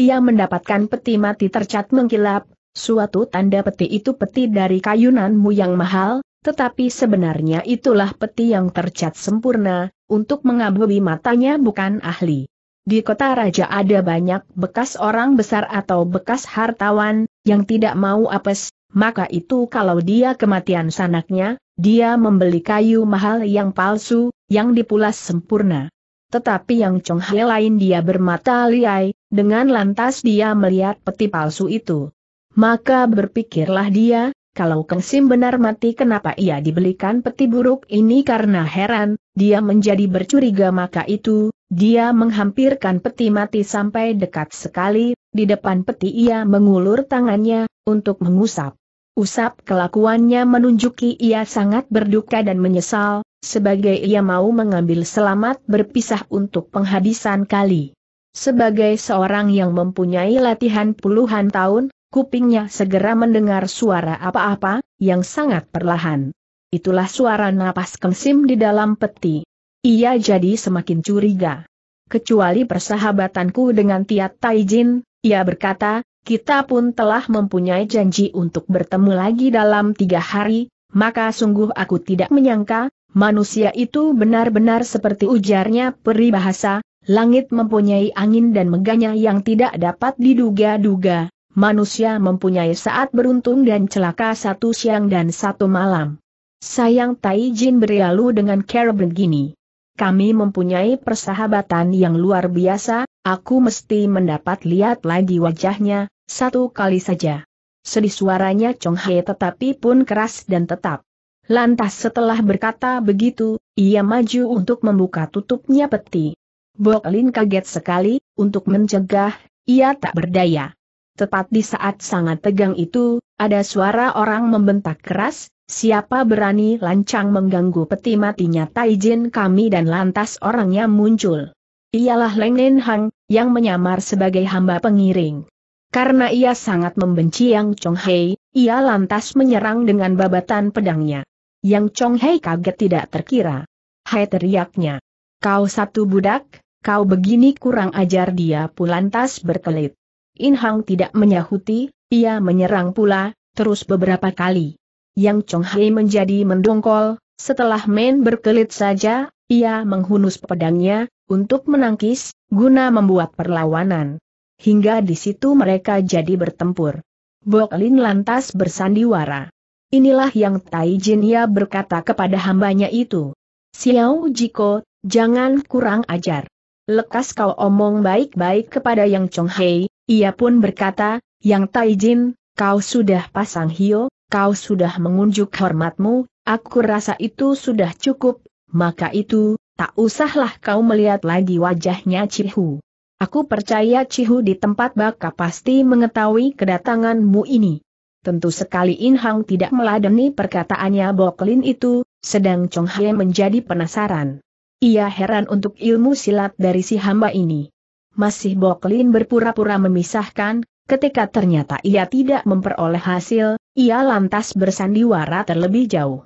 Ia mendapatkan peti mati tercat mengkilap, suatu tanda peti itu peti dari kayunanmu yang mahal, tetapi sebenarnya itulah peti yang tercat sempurna, untuk mengabui matanya bukan ahli. Di kota raja ada banyak bekas orang besar atau bekas hartawan, yang tidak mau apes, maka itu kalau dia kematian sanaknya, dia membeli kayu mahal yang palsu, yang dipulas sempurna. Tetapi yang Chong lain dia bermata liai, dengan lantas dia melihat peti palsu itu. Maka berpikirlah dia, kalau Keng benar mati kenapa ia dibelikan peti buruk ini karena heran, dia menjadi bercuriga maka itu, dia menghampirkan peti mati sampai dekat sekali, di depan peti ia mengulur tangannya, untuk mengusap. Usap kelakuannya menunjuki ia sangat berduka dan menyesal, sebagai ia mau mengambil selamat berpisah untuk penghabisan kali. Sebagai seorang yang mempunyai latihan puluhan tahun, kupingnya segera mendengar suara apa-apa, yang sangat perlahan. Itulah suara napas kengsim di dalam peti. Ia jadi semakin curiga. Kecuali persahabatanku dengan Tiat Taijin, ia berkata, kita pun telah mempunyai janji untuk bertemu lagi dalam tiga hari, maka sungguh aku tidak menyangka, manusia itu benar-benar seperti ujarnya peribahasa, langit mempunyai angin dan meganya yang tidak dapat diduga-duga, manusia mempunyai saat beruntung dan celaka satu siang dan satu malam. Sayang Tai Jin berlalu dengan cara begini. Kami mempunyai persahabatan yang luar biasa, aku mesti mendapat lihat lagi wajahnya, satu kali saja. Sedih suaranya Chong He tetapi pun keras dan tetap. Lantas setelah berkata begitu, ia maju untuk membuka tutupnya peti. Bok Lin kaget sekali, untuk mencegah, ia tak berdaya. Tepat di saat sangat tegang itu, ada suara orang membentak keras, siapa berani lancang mengganggu peti matinya Taijin kami dan lantas orangnya muncul. Ialah Leng Nen Hang, yang menyamar sebagai hamba pengiring. Karena ia sangat membenci Yang Chong Hei, ia lantas menyerang dengan babatan pedangnya. Yang Chong Hei kaget tidak terkira. Hai teriaknya. Kau satu budak, kau begini kurang ajar dia pun lantas berkelit. In Hang tidak menyahuti, ia menyerang pula, terus beberapa kali. Yang Chong Hei menjadi mendongkol, setelah men berkelit saja, ia menghunus pedangnya, untuk menangkis, guna membuat perlawanan. Hingga di situ mereka jadi bertempur. Bok Lin lantas bersandiwara. Inilah yang Tai Jin ia berkata kepada hambanya itu. Xiao Jiko, jangan kurang ajar. Lekas kau omong baik-baik kepada Yang Chong Hei, ia pun berkata, Yang Taijin, kau sudah pasang hio, kau sudah mengunjuk hormatmu, aku rasa itu sudah cukup, maka itu, tak usahlah kau melihat lagi wajahnya Cihu. Aku percaya Cihu di tempat baka pasti mengetahui kedatanganmu ini. Tentu sekali Inhang tidak meladeni perkataannya Boklin itu, sedang Chong Hye menjadi penasaran. Ia heran untuk ilmu silat dari si hamba ini masih Boklin berpura-pura memisahkan, ketika ternyata ia tidak memperoleh hasil, ia lantas bersandiwara terlebih jauh.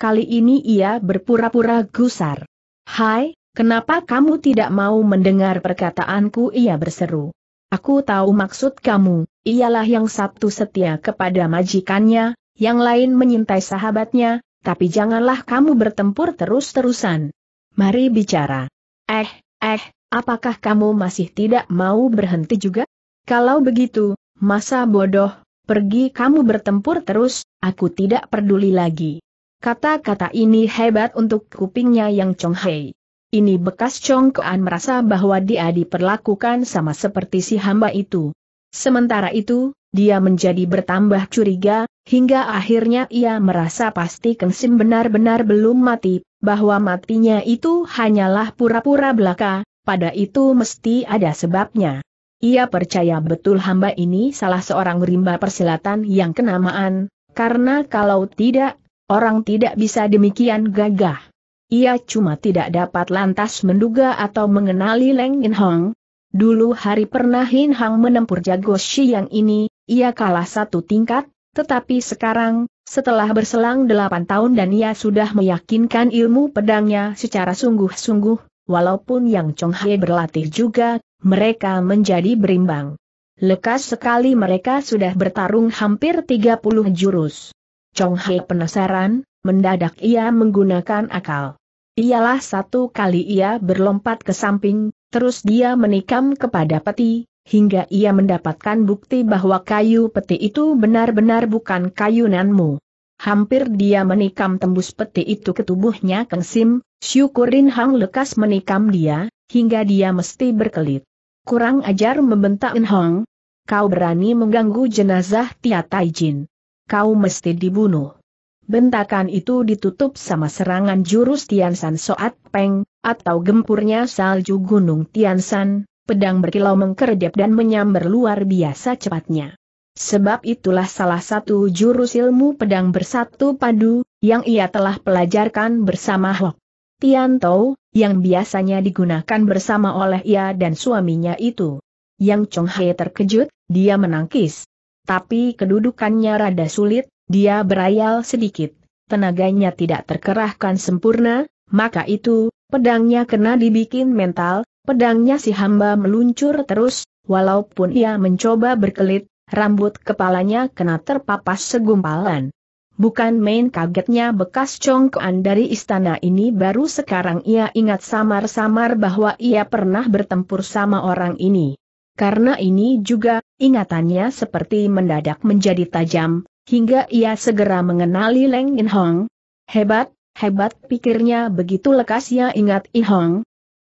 Kali ini ia berpura-pura gusar. Hai, kenapa kamu tidak mau mendengar perkataanku ia berseru. Aku tahu maksud kamu, ialah yang Sabtu setia kepada majikannya, yang lain menyintai sahabatnya, tapi janganlah kamu bertempur terus-terusan. Mari bicara. Eh, eh, Apakah kamu masih tidak mau berhenti juga? Kalau begitu, masa bodoh, pergi kamu bertempur terus, aku tidak peduli lagi. Kata-kata ini hebat untuk kupingnya yang Chong Hei. Ini bekas Chong Kuan merasa bahwa dia diperlakukan sama seperti si hamba itu. Sementara itu, dia menjadi bertambah curiga, hingga akhirnya ia merasa pasti Keng Sim benar-benar belum mati, bahwa matinya itu hanyalah pura-pura belaka, pada itu mesti ada sebabnya. Ia percaya betul hamba ini salah seorang rimba persilatan yang kenamaan, karena kalau tidak, orang tidak bisa demikian gagah. Ia cuma tidak dapat lantas menduga atau mengenali Leng In Hong. Dulu hari pernah Hin Hang menempur jago Shi yang ini, ia kalah satu tingkat, tetapi sekarang, setelah berselang delapan tahun dan ia sudah meyakinkan ilmu pedangnya secara sungguh-sungguh, walaupun Yang Chong Hai berlatih juga, mereka menjadi berimbang. Lekas sekali mereka sudah bertarung hampir 30 jurus. Chong Hai penasaran, mendadak ia menggunakan akal. Ialah satu kali ia berlompat ke samping, terus dia menikam kepada peti, hingga ia mendapatkan bukti bahwa kayu peti itu benar-benar bukan kayu nanmu. Hampir dia menikam tembus peti itu ke tubuhnya Kengsim, Syukurin Hang lekas menikam dia, hingga dia mesti berkelit. Kurang ajar membentak In Hong. Kau berani mengganggu jenazah Tia Jin, Kau mesti dibunuh. Bentakan itu ditutup sama serangan jurus Tiansan Soat Peng, atau gempurnya salju gunung Tiansan, pedang berkilau mengkerdep dan menyambar luar biasa cepatnya. Sebab itulah salah satu jurus ilmu pedang bersatu padu, yang ia telah pelajarkan bersama Hok Tian Tou, yang biasanya digunakan bersama oleh ia dan suaminya itu. Yang Chong Hai terkejut, dia menangkis. Tapi kedudukannya rada sulit, dia berayal sedikit, tenaganya tidak terkerahkan sempurna, maka itu, pedangnya kena dibikin mental, pedangnya si hamba meluncur terus, walaupun ia mencoba berkelit, rambut kepalanya kena terpapas segumpalan. Bukan main kagetnya bekas congkoan dari istana ini baru sekarang ia ingat samar-samar bahwa ia pernah bertempur sama orang ini. Karena ini juga, ingatannya seperti mendadak menjadi tajam, hingga ia segera mengenali Leng In Hong. Hebat, hebat pikirnya begitu lekas ia ingat In Hong.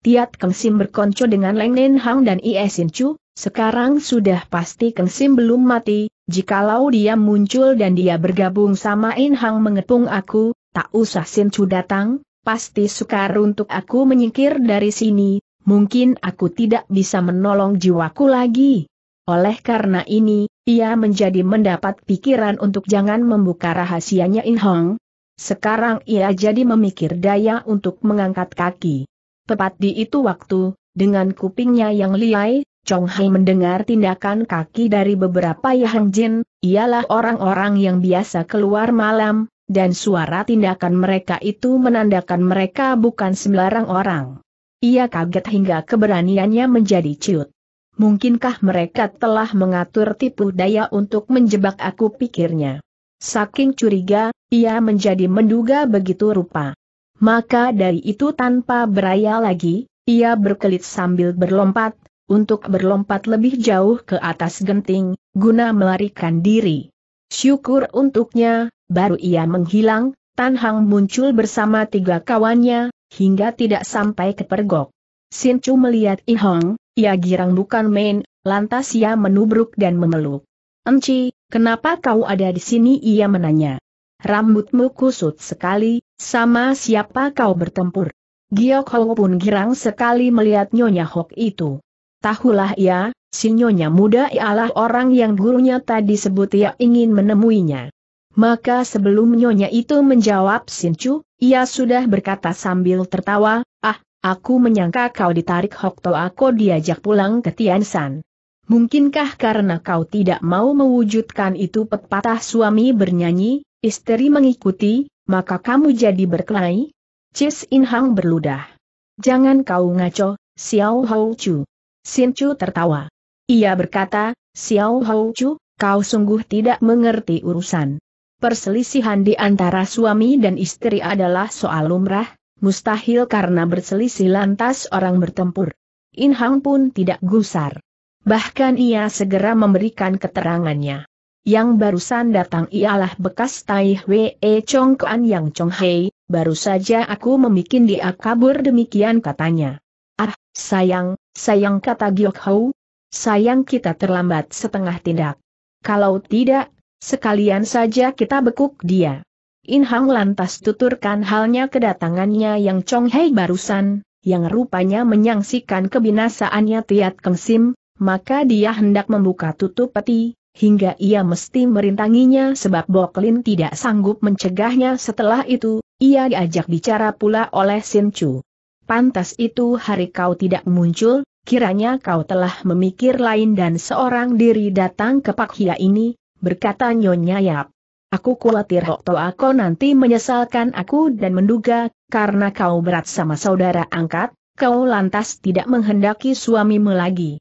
Tiat Keng Sim berkonco dengan Leng In Hong dan Ie Sin Chu, sekarang sudah pasti Kensim belum mati, jikalau dia muncul dan dia bergabung sama In Hang mengepung aku, tak usah Sin Chu datang, pasti sukar untuk aku menyingkir dari sini, mungkin aku tidak bisa menolong jiwaku lagi. Oleh karena ini, ia menjadi mendapat pikiran untuk jangan membuka rahasianya In Hang. Sekarang ia jadi memikir daya untuk mengangkat kaki. Tepat di itu waktu, dengan kupingnya yang liai, Chong Hai mendengar tindakan kaki dari beberapa Yahang Jin, ialah orang-orang yang biasa keluar malam, dan suara tindakan mereka itu menandakan mereka bukan sembarang orang. Ia kaget hingga keberaniannya menjadi ciut. Mungkinkah mereka telah mengatur tipu daya untuk menjebak aku pikirnya. Saking curiga, ia menjadi menduga begitu rupa. Maka dari itu tanpa beraya lagi, ia berkelit sambil berlompat, untuk berlompat lebih jauh ke atas genting, guna melarikan diri. Syukur untuknya, baru ia menghilang, Tan Hang muncul bersama tiga kawannya, hingga tidak sampai ke pergok. Sin Chu melihat I Hong, ia girang bukan main, lantas ia menubruk dan memeluk. Enci, kenapa kau ada di sini? Ia menanya. Rambutmu kusut sekali, sama siapa kau bertempur? Giok Hong pun girang sekali melihat Nyonya Hok itu. Tahulah ia, ya, sinyonya muda ialah orang yang gurunya tadi sebut ia ingin menemuinya. Maka sebelum nyonya itu menjawab Sincu, ia sudah berkata sambil tertawa, ah, aku menyangka kau ditarik Hokto aku diajak pulang ke Tiansan. Mungkinkah karena kau tidak mau mewujudkan itu pepatah suami bernyanyi, istri mengikuti, maka kamu jadi berkelahi? Cis Inhang berludah. Jangan kau ngaco, Xiao Hou Chu. Sin Chu tertawa. Ia berkata, Xiao Hou Chu, kau sungguh tidak mengerti urusan. Perselisihan di antara suami dan istri adalah soal lumrah, mustahil karena berselisih lantas orang bertempur. In Hang pun tidak gusar. Bahkan ia segera memberikan keterangannya. Yang barusan datang ialah bekas Tai Hwee Chong Kuan Yang Chong Hei, baru saja aku memikin dia kabur demikian katanya. Ah, sayang, Sayang kata Giok Hou, sayang kita terlambat setengah tindak. Kalau tidak, sekalian saja kita bekuk dia. In Hang lantas tuturkan halnya kedatangannya yang Chong Hei barusan, yang rupanya menyangsikan kebinasaannya Tiat Keng Sim, maka dia hendak membuka tutup peti, hingga ia mesti merintanginya sebab Bok-lin tidak sanggup mencegahnya setelah itu, ia diajak bicara pula oleh Sin Chu. Pantas itu hari kau tidak muncul, kiranya kau telah memikir lain dan seorang diri datang ke Pak Hia ini, berkata Nyonya Yap. Aku khawatir waktu aku nanti menyesalkan aku dan menduga, karena kau berat sama saudara angkat, kau lantas tidak menghendaki suamimu lagi.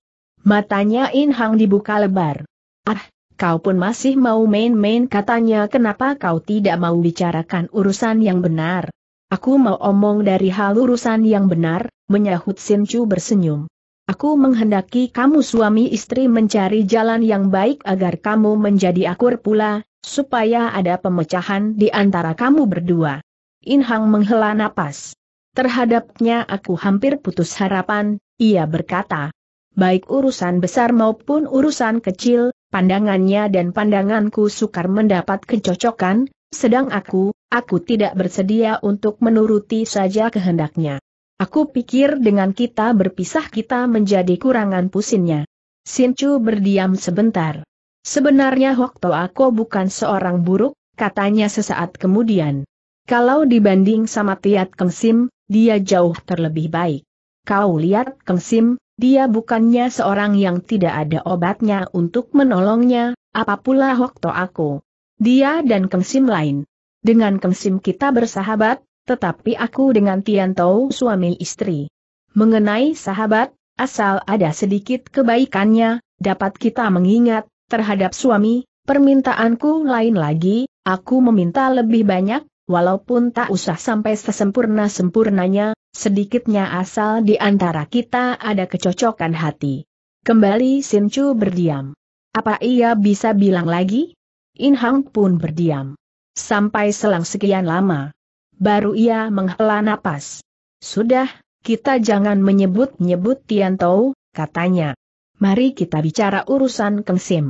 Matanya In Hang dibuka lebar. Ah, kau pun masih mau main-main katanya kenapa kau tidak mau bicarakan urusan yang benar. Aku mau omong dari hal urusan yang benar, menyahut Sinchu bersenyum. Aku menghendaki kamu suami istri mencari jalan yang baik agar kamu menjadi akur pula, supaya ada pemecahan di antara kamu berdua. Inhang menghela napas. Terhadapnya aku hampir putus harapan, ia berkata. Baik urusan besar maupun urusan kecil, pandangannya dan pandanganku sukar mendapat kecocokan, sedang aku, aku tidak bersedia untuk menuruti saja kehendaknya. Aku pikir dengan kita berpisah kita menjadi kurangan pusinnya. Sinchu berdiam sebentar. Sebenarnya Hokto aku bukan seorang buruk, katanya sesaat kemudian. Kalau dibanding sama Tiat Kengsim, dia jauh terlebih baik. Kau lihat Kengsim, dia bukannya seorang yang tidak ada obatnya untuk menolongnya, apapula Hokto aku. Dia dan Kemsim lain. Dengan Kemsim kita bersahabat, tetapi aku dengan Tiantou suami istri. Mengenai sahabat, asal ada sedikit kebaikannya, dapat kita mengingat, terhadap suami, permintaanku lain lagi, aku meminta lebih banyak, walaupun tak usah sampai sesempurna-sempurnanya, sedikitnya asal di antara kita ada kecocokan hati. Kembali Sinchu berdiam. Apa ia bisa bilang lagi? In Hang pun berdiam. Sampai selang sekian lama. Baru ia menghela napas. Sudah, kita jangan menyebut-nyebut Tian Tiantou, katanya. Mari kita bicara urusan Keng Sim.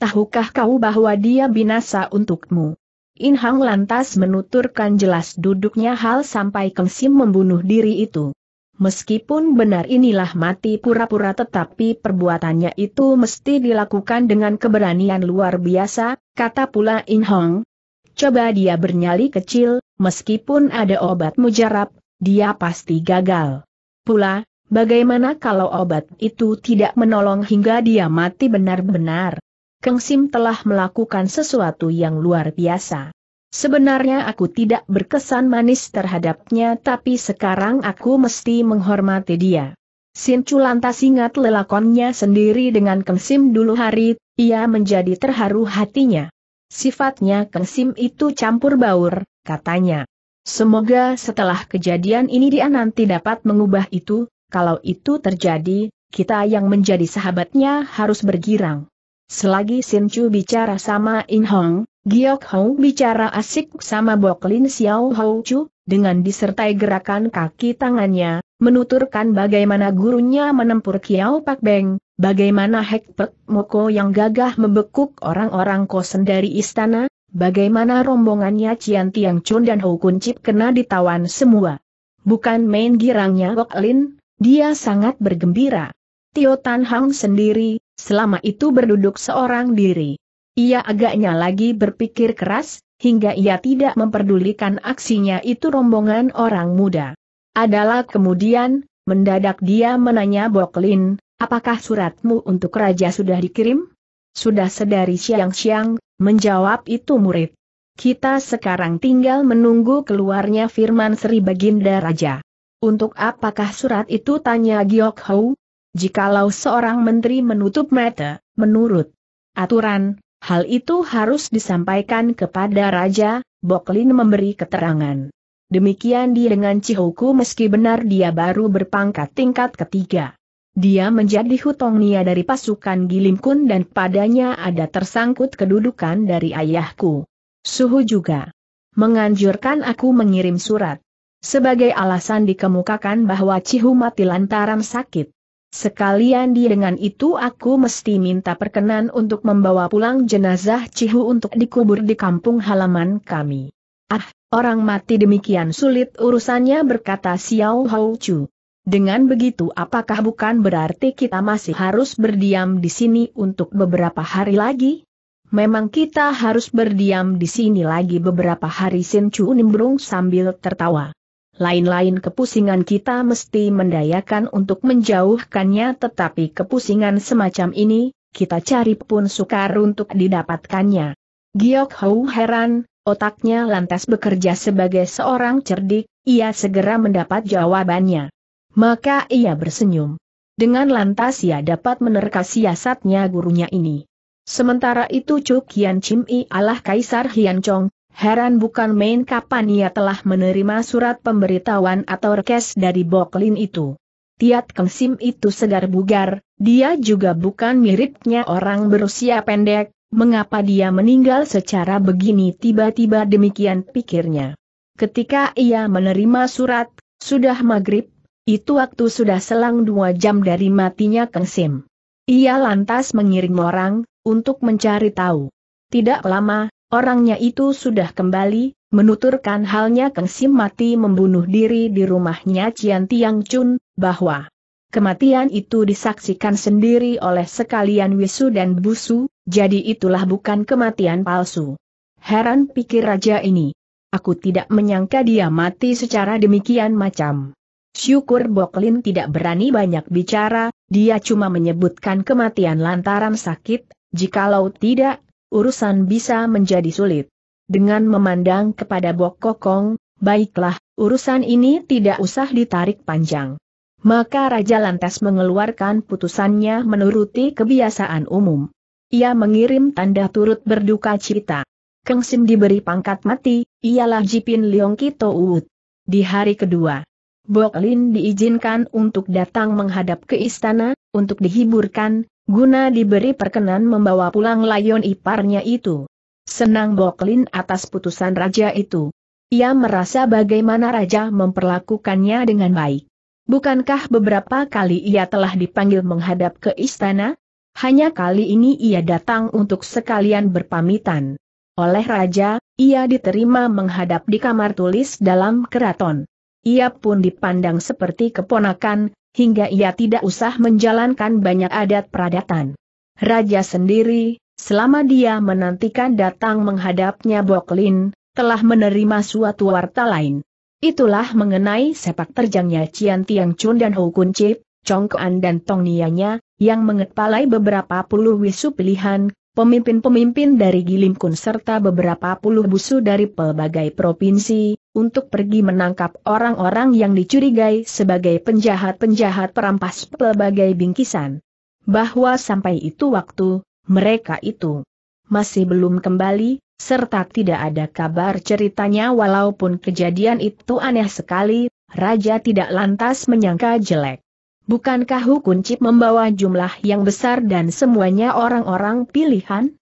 Tahukah kau bahwa dia binasa untukmu? In Hang lantas menuturkan jelas duduknya hal sampai Keng Sim membunuh diri itu. Meskipun benar inilah mati pura-pura tetapi perbuatannya itu mesti dilakukan dengan keberanian luar biasa, kata pula In Hong. Coba dia bernyali kecil, meskipun ada obat mujarab, dia pasti gagal. Pula, bagaimana kalau obat itu tidak menolong hingga dia mati benar-benar? Keng Sim telah melakukan sesuatu yang luar biasa. Sebenarnya aku tidak berkesan manis terhadapnya tapi sekarang aku mesti menghormati dia. Sincu lantas ingat lelakonnya sendiri dengan Kengsim dulu hari, ia menjadi terharu hatinya. Sifatnya Kengsim itu campur baur, katanya. Semoga setelah kejadian ini dia nanti dapat mengubah itu, kalau itu terjadi, kita yang menjadi sahabatnya harus bergirang. Selagi Sincu bicara sama In Hong, Giok Hong bicara asik sama Bok Lin Xiao Hou Chu, dengan disertai gerakan kaki tangannya, menuturkan bagaimana gurunya menempur Kiao Pak Beng, bagaimana Hek Pek Moko yang gagah membekuk orang-orang kosen dari istana, bagaimana rombongannya Cian Tiang Chun dan Hou Kun Chip kena ditawan semua. Bukan main girangnya Bok Lin, dia sangat bergembira. Tio Tan Hang sendiri, selama itu berduduk seorang diri. Ia agaknya lagi berpikir keras, hingga ia tidak memperdulikan aksinya itu rombongan orang muda. Adalah kemudian, mendadak dia menanya Boklin, apakah suratmu untuk raja sudah dikirim? Sudah sedari siang-siang, menjawab itu murid. Kita sekarang tinggal menunggu keluarnya firman Sri Baginda Raja. Untuk apakah surat itu tanya Giok Hou? Jikalau seorang menteri menutup mata, menurut aturan, Hal itu harus disampaikan kepada Raja, Boklin memberi keterangan. Demikian dia dengan Cihoku meski benar dia baru berpangkat tingkat ketiga. Dia menjadi hutongnia dari pasukan Gilimkun dan padanya ada tersangkut kedudukan dari ayahku. Suhu juga menganjurkan aku mengirim surat. Sebagai alasan dikemukakan bahwa Cihu mati lantaran sakit. Sekalian di dengan itu aku mesti minta perkenan untuk membawa pulang jenazah Cihu untuk dikubur di kampung halaman kami. Ah, orang mati demikian sulit urusannya berkata Xiao Hou Chu. Dengan begitu apakah bukan berarti kita masih harus berdiam di sini untuk beberapa hari lagi? Memang kita harus berdiam di sini lagi beberapa hari Sin Chu nimbrung sambil tertawa lain-lain kepusingan kita mesti mendayakan untuk menjauhkannya tetapi kepusingan semacam ini, kita cari pun sukar untuk didapatkannya. Giok Hou heran, otaknya lantas bekerja sebagai seorang cerdik, ia segera mendapat jawabannya. Maka ia bersenyum. Dengan lantas ia dapat menerka siasatnya gurunya ini. Sementara itu Chu Kian Chim I Allah Kaisar Hian Chong, Heran bukan main kapan ia telah menerima surat pemberitahuan atau rekes dari Boklin itu. Tiat kengsim itu segar bugar, dia juga bukan miripnya orang berusia pendek, mengapa dia meninggal secara begini tiba-tiba demikian pikirnya. Ketika ia menerima surat, sudah maghrib, itu waktu sudah selang dua jam dari matinya kengsim. Ia lantas mengirim orang, untuk mencari tahu. Tidak lama, Orangnya itu sudah kembali, menuturkan halnya Kang Sim mati membunuh diri di rumahnya Cian Tiang Chun, bahwa kematian itu disaksikan sendiri oleh sekalian Wisu dan Busu, jadi itulah bukan kematian palsu. Heran pikir raja ini. Aku tidak menyangka dia mati secara demikian macam. Syukur Boklin tidak berani banyak bicara, dia cuma menyebutkan kematian lantaran sakit, jikalau tidak urusan bisa menjadi sulit. Dengan memandang kepada Bok Kokong, baiklah, urusan ini tidak usah ditarik panjang. Maka Raja lantas mengeluarkan putusannya menuruti kebiasaan umum. Ia mengirim tanda turut berduka cita. Keng Sim diberi pangkat mati, ialah Jipin Leong Kito Uut. Di hari kedua, Bok Lin diizinkan untuk datang menghadap ke istana, untuk dihiburkan, guna diberi perkenan membawa pulang layon iparnya itu. Senang Boklin atas putusan raja itu. Ia merasa bagaimana raja memperlakukannya dengan baik. Bukankah beberapa kali ia telah dipanggil menghadap ke istana? Hanya kali ini ia datang untuk sekalian berpamitan. Oleh raja, ia diterima menghadap di kamar tulis dalam keraton. Ia pun dipandang seperti keponakan, hingga ia tidak usah menjalankan banyak adat peradatan. Raja sendiri, selama dia menantikan datang menghadapnya Boklin, telah menerima suatu warta lain. Itulah mengenai sepak terjangnya Cian Tiang Chun dan Hou Kun Chip, Kuan dan Nianya, yang mengepalai beberapa puluh wisu pilihan, pemimpin-pemimpin dari Gilimkun serta beberapa puluh busu dari pelbagai provinsi, untuk pergi menangkap orang-orang yang dicurigai sebagai penjahat-penjahat perampas pelbagai bingkisan. Bahwa sampai itu waktu, mereka itu masih belum kembali, serta tidak ada kabar ceritanya walaupun kejadian itu aneh sekali, Raja tidak lantas menyangka jelek. Bukankah Hukun Cip membawa jumlah yang besar dan semuanya orang-orang pilihan?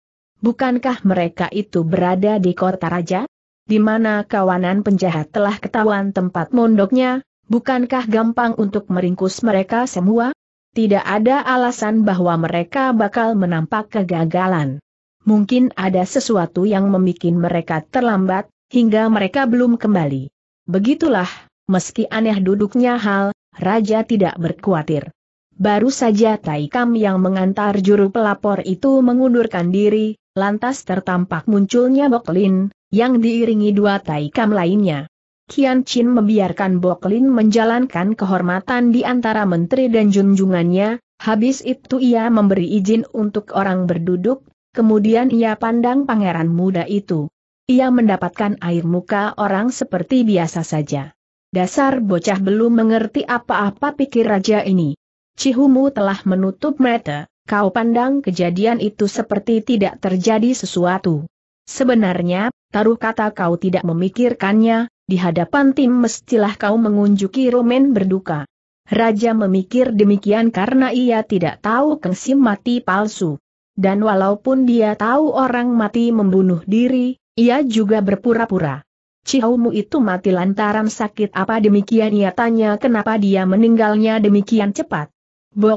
Bukankah mereka itu berada di kota raja? Di mana kawanan penjahat telah ketahuan tempat mondoknya, bukankah gampang untuk meringkus mereka semua? Tidak ada alasan bahwa mereka bakal menampak kegagalan. Mungkin ada sesuatu yang membuat mereka terlambat, hingga mereka belum kembali. Begitulah, meski aneh duduknya hal, Raja tidak berkhawatir. Baru saja Taikam yang mengantar juru pelapor itu mengundurkan diri, lantas tertampak munculnya Boklin, yang diiringi dua Taikam lainnya. Kian Chin membiarkan Boklin menjalankan kehormatan di antara menteri dan junjungannya, habis itu ia memberi izin untuk orang berduduk, kemudian ia pandang pangeran muda itu. Ia mendapatkan air muka orang seperti biasa saja. Dasar bocah belum mengerti apa-apa pikir raja ini. Cihumu telah menutup mata, kau pandang kejadian itu seperti tidak terjadi sesuatu. Sebenarnya, taruh kata kau tidak memikirkannya, di hadapan tim mestilah kau mengunjuki Romen berduka. Raja memikir demikian karena ia tidak tahu kengsim mati palsu. Dan walaupun dia tahu orang mati membunuh diri, ia juga berpura-pura. Cihoumu itu mati lantaran sakit apa demikian ia tanya kenapa dia meninggalnya demikian cepat.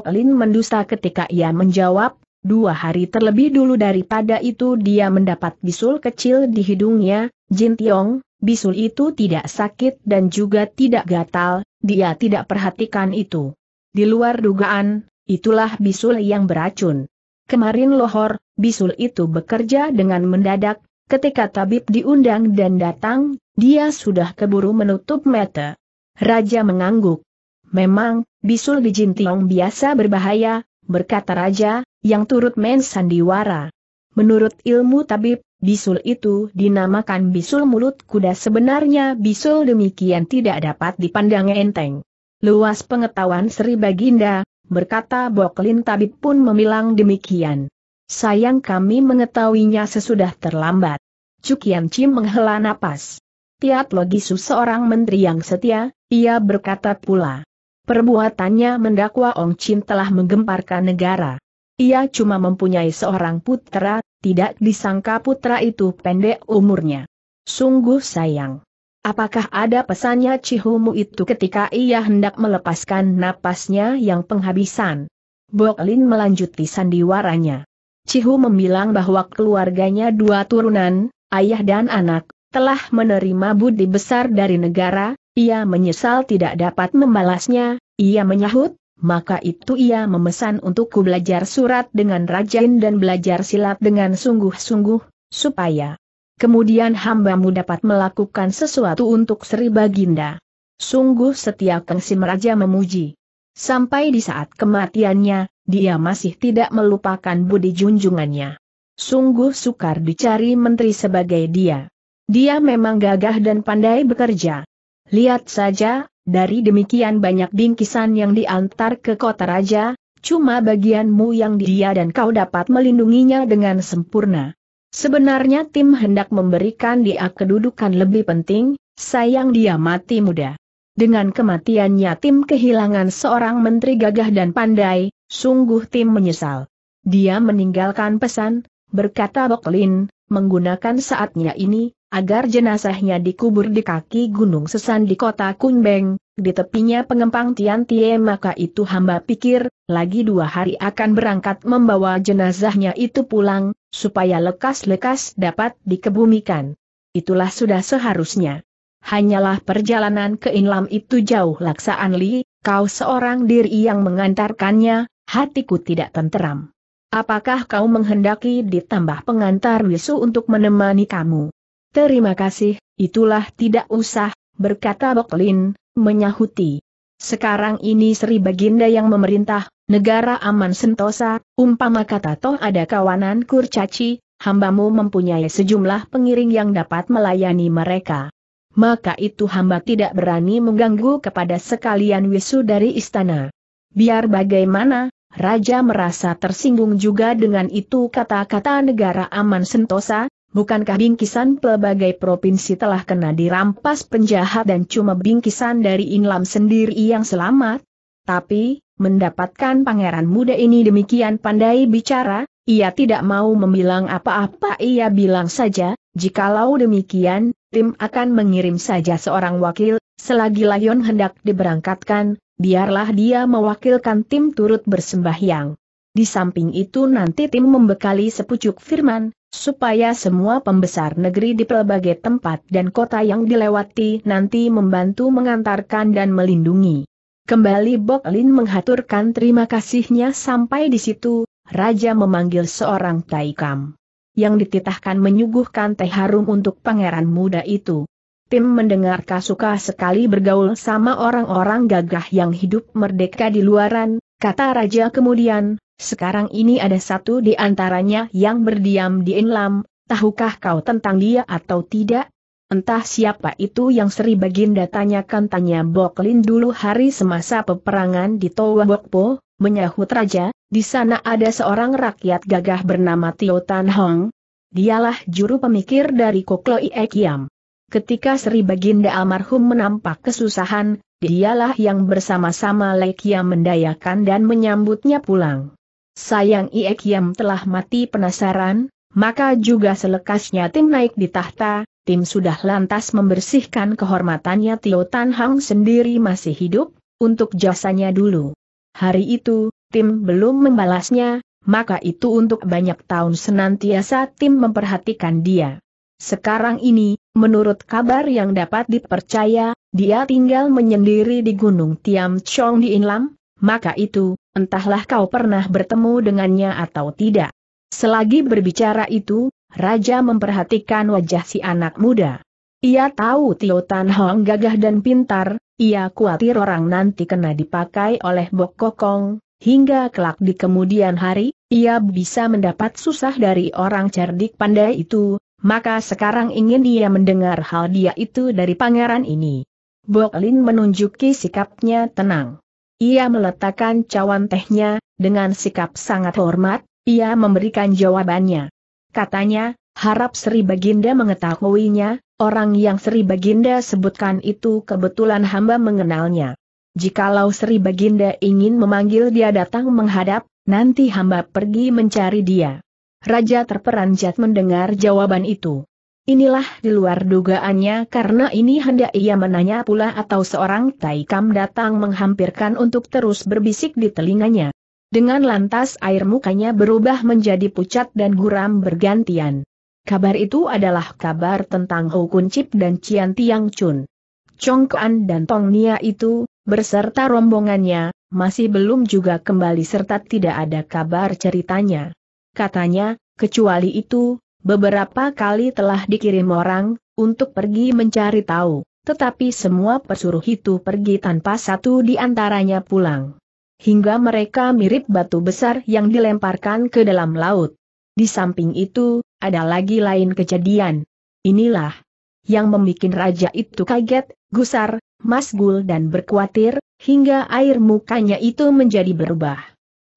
Lin mendusta ketika ia menjawab, dua hari terlebih dulu daripada itu dia mendapat bisul kecil di hidungnya, Jin Tiong, bisul itu tidak sakit dan juga tidak gatal, dia tidak perhatikan itu. Di luar dugaan, itulah bisul yang beracun. Kemarin lohor, bisul itu bekerja dengan mendadak, Ketika tabib diundang dan datang, dia sudah keburu menutup mata. Raja mengangguk. Memang, bisul di jintiong biasa berbahaya, berkata raja, yang turut main sandiwara. Menurut ilmu tabib, bisul itu dinamakan bisul mulut kuda sebenarnya bisul demikian tidak dapat dipandang enteng. Luas pengetahuan Sri Baginda, berkata Boklin tabib pun memilang demikian. Sayang kami mengetahuinya sesudah terlambat. Cukian Cim menghela napas. Tiat Logisu seorang menteri yang setia, ia berkata pula. Perbuatannya mendakwa Ong Chin telah menggemparkan negara. Ia cuma mempunyai seorang putra, tidak disangka putra itu pendek umurnya. Sungguh sayang. Apakah ada pesannya Cihumu itu ketika ia hendak melepaskan napasnya yang penghabisan? Boklin melanjuti sandiwaranya. Cihu membilang bahwa keluarganya dua turunan, ayah dan anak, telah menerima budi besar dari negara, ia menyesal tidak dapat membalasnya, ia menyahut, maka itu ia memesan untukku belajar surat dengan rajin dan belajar silat dengan sungguh-sungguh, supaya kemudian hambamu dapat melakukan sesuatu untuk Sri Baginda. Sungguh setia Kengsim raja memuji. Sampai di saat kematiannya, dia masih tidak melupakan budi junjungannya. Sungguh sukar dicari menteri sebagai dia. Dia memang gagah dan pandai bekerja. Lihat saja, dari demikian banyak bingkisan yang diantar ke kota raja, cuma bagianmu yang dia dan kau dapat melindunginya dengan sempurna. Sebenarnya tim hendak memberikan dia kedudukan lebih penting, sayang dia mati muda. Dengan kematiannya tim kehilangan seorang menteri gagah dan pandai, Sungguh Tim menyesal. Dia meninggalkan pesan, berkata Boklin, menggunakan saatnya ini, agar jenazahnya dikubur di kaki gunung sesan di kota Kunbeng, di tepinya pengempang Tian Tie maka itu hamba pikir, lagi dua hari akan berangkat membawa jenazahnya itu pulang, supaya lekas-lekas dapat dikebumikan. Itulah sudah seharusnya. Hanyalah perjalanan ke Inlam itu jauh laksaan Li, kau seorang diri yang mengantarkannya, hatiku tidak tenteram. Apakah kau menghendaki ditambah pengantar wisu untuk menemani kamu? Terima kasih, itulah tidak usah, berkata Boklin, menyahuti. Sekarang ini Sri Baginda yang memerintah, negara aman sentosa, umpama kata toh ada kawanan kurcaci, hambamu mempunyai sejumlah pengiring yang dapat melayani mereka. Maka itu hamba tidak berani mengganggu kepada sekalian wisu dari istana. Biar bagaimana, Raja merasa tersinggung juga dengan itu kata-kata negara aman sentosa, bukankah bingkisan pelbagai provinsi telah kena dirampas penjahat dan cuma bingkisan dari Inlam sendiri yang selamat? Tapi, mendapatkan pangeran muda ini demikian pandai bicara, ia tidak mau membilang apa-apa ia bilang saja, jikalau demikian, tim akan mengirim saja seorang wakil, selagi Layon hendak diberangkatkan, biarlah dia mewakilkan tim turut bersembahyang. Di samping itu nanti tim membekali sepucuk firman, supaya semua pembesar negeri di pelbagai tempat dan kota yang dilewati nanti membantu mengantarkan dan melindungi. Kembali Bok Lin menghaturkan terima kasihnya sampai di situ, Raja memanggil seorang Taikam. Yang dititahkan menyuguhkan teh harum untuk pangeran muda itu. Tim mendengar kasuka sekali bergaul sama orang-orang gagah yang hidup merdeka di luaran, kata Raja kemudian, sekarang ini ada satu di antaranya yang berdiam di Inlam, tahukah kau tentang dia atau tidak? Entah siapa itu yang Sri Baginda tanyakan tanya Boklin dulu hari semasa peperangan di Towa Bokpo, menyahut Raja, di sana ada seorang rakyat gagah bernama Tio Tan Hong. Dialah juru pemikir dari Kokloi Ekiam. Ketika Sri Baginda almarhum menampak kesusahan, dialah yang bersama-sama Lekia mendayakan dan menyambutnya pulang. Sayang Iekiam telah mati penasaran, maka juga selekasnya tim naik di tahta, tim sudah lantas membersihkan kehormatannya Tio Tan Hang sendiri masih hidup, untuk jasanya dulu. Hari itu, tim belum membalasnya, maka itu untuk banyak tahun senantiasa tim memperhatikan dia. Sekarang ini, menurut kabar yang dapat dipercaya, dia tinggal menyendiri di Gunung Tiam Chong di Inlam, maka itu, entahlah kau pernah bertemu dengannya atau tidak. Selagi berbicara itu, Raja memperhatikan wajah si anak muda. Ia tahu Tio Tan Hong gagah dan pintar, ia khawatir orang nanti kena dipakai oleh Bok Kokong, hingga kelak di kemudian hari, ia bisa mendapat susah dari orang cerdik pandai itu, maka sekarang ingin dia mendengar hal dia itu dari pangeran ini. Boklin menunjuki sikapnya tenang. Ia meletakkan cawan tehnya, dengan sikap sangat hormat, ia memberikan jawabannya. Katanya, harap Sri Baginda mengetahuinya, orang yang Sri Baginda sebutkan itu kebetulan hamba mengenalnya. Jikalau Sri Baginda ingin memanggil dia datang menghadap, nanti hamba pergi mencari dia. Raja terperanjat mendengar jawaban itu. Inilah di luar dugaannya karena ini hendak ia menanya pula atau seorang Taikam datang menghampirkan untuk terus berbisik di telinganya. Dengan lantas air mukanya berubah menjadi pucat dan guram bergantian. Kabar itu adalah kabar tentang Ho Chip dan Cian Tiang Chun. Chong Kuan dan Tong Nia itu, berserta rombongannya, masih belum juga kembali serta tidak ada kabar ceritanya katanya, kecuali itu, beberapa kali telah dikirim orang, untuk pergi mencari tahu, tetapi semua pesuruh itu pergi tanpa satu di antaranya pulang. Hingga mereka mirip batu besar yang dilemparkan ke dalam laut. Di samping itu, ada lagi lain kejadian. Inilah yang membuat raja itu kaget, gusar, masgul dan berkuatir, hingga air mukanya itu menjadi berubah.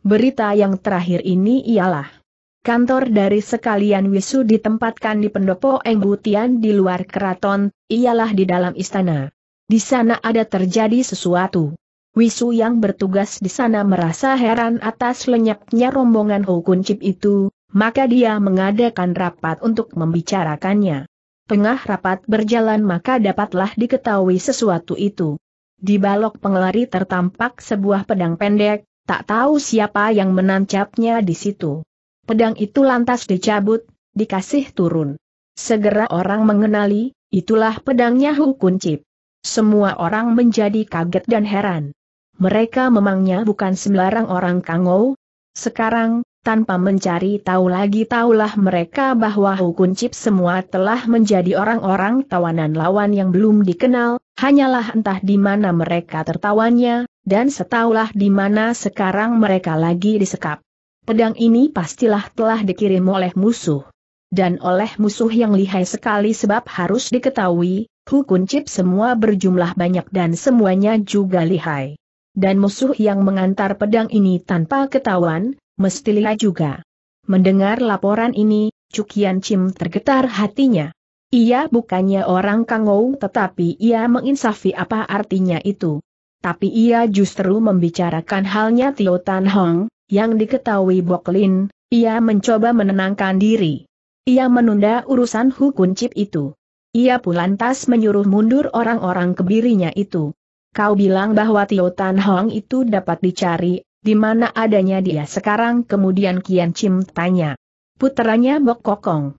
Berita yang terakhir ini ialah Kantor dari sekalian Wisu ditempatkan di pendopo Enggutian di luar keraton, ialah di dalam istana. Di sana ada terjadi sesuatu. Wisu yang bertugas di sana merasa heran atas lenyapnya rombongan Cip itu, maka dia mengadakan rapat untuk membicarakannya. Tengah rapat berjalan maka dapatlah diketahui sesuatu itu. Di balok pengelari tertampak sebuah pedang pendek, tak tahu siapa yang menancapnya di situ. Pedang itu lantas dicabut, dikasih turun. Segera orang mengenali, itulah pedangnya Hu Kuncip. Semua orang menjadi kaget dan heran. Mereka memangnya bukan sembarang orang kangou. Sekarang, tanpa mencari tahu lagi tahulah mereka bahwa Hu Kuncip semua telah menjadi orang-orang tawanan lawan yang belum dikenal, hanyalah entah di mana mereka tertawannya, dan setahulah di mana sekarang mereka lagi disekap. Pedang ini pastilah telah dikirim oleh musuh. Dan oleh musuh yang lihai sekali sebab harus diketahui, hukun chip semua berjumlah banyak dan semuanya juga lihai. Dan musuh yang mengantar pedang ini tanpa ketahuan, mesti lihai juga. Mendengar laporan ini, Cukian Chim tergetar hatinya. Ia bukannya orang kangou tetapi ia menginsafi apa artinya itu. Tapi ia justru membicarakan halnya Tio Tan Hong, yang diketahui Boklin, ia mencoba menenangkan diri. Ia menunda urusan hukum chip itu. Ia pun lantas menyuruh mundur orang-orang kebirinya itu. Kau bilang bahwa Tio Tan Hong itu dapat dicari, di mana adanya dia sekarang kemudian Kian Chim tanya. Putranya Bok Kokong.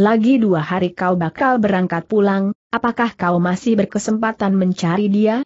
Lagi dua hari kau bakal berangkat pulang, apakah kau masih berkesempatan mencari dia?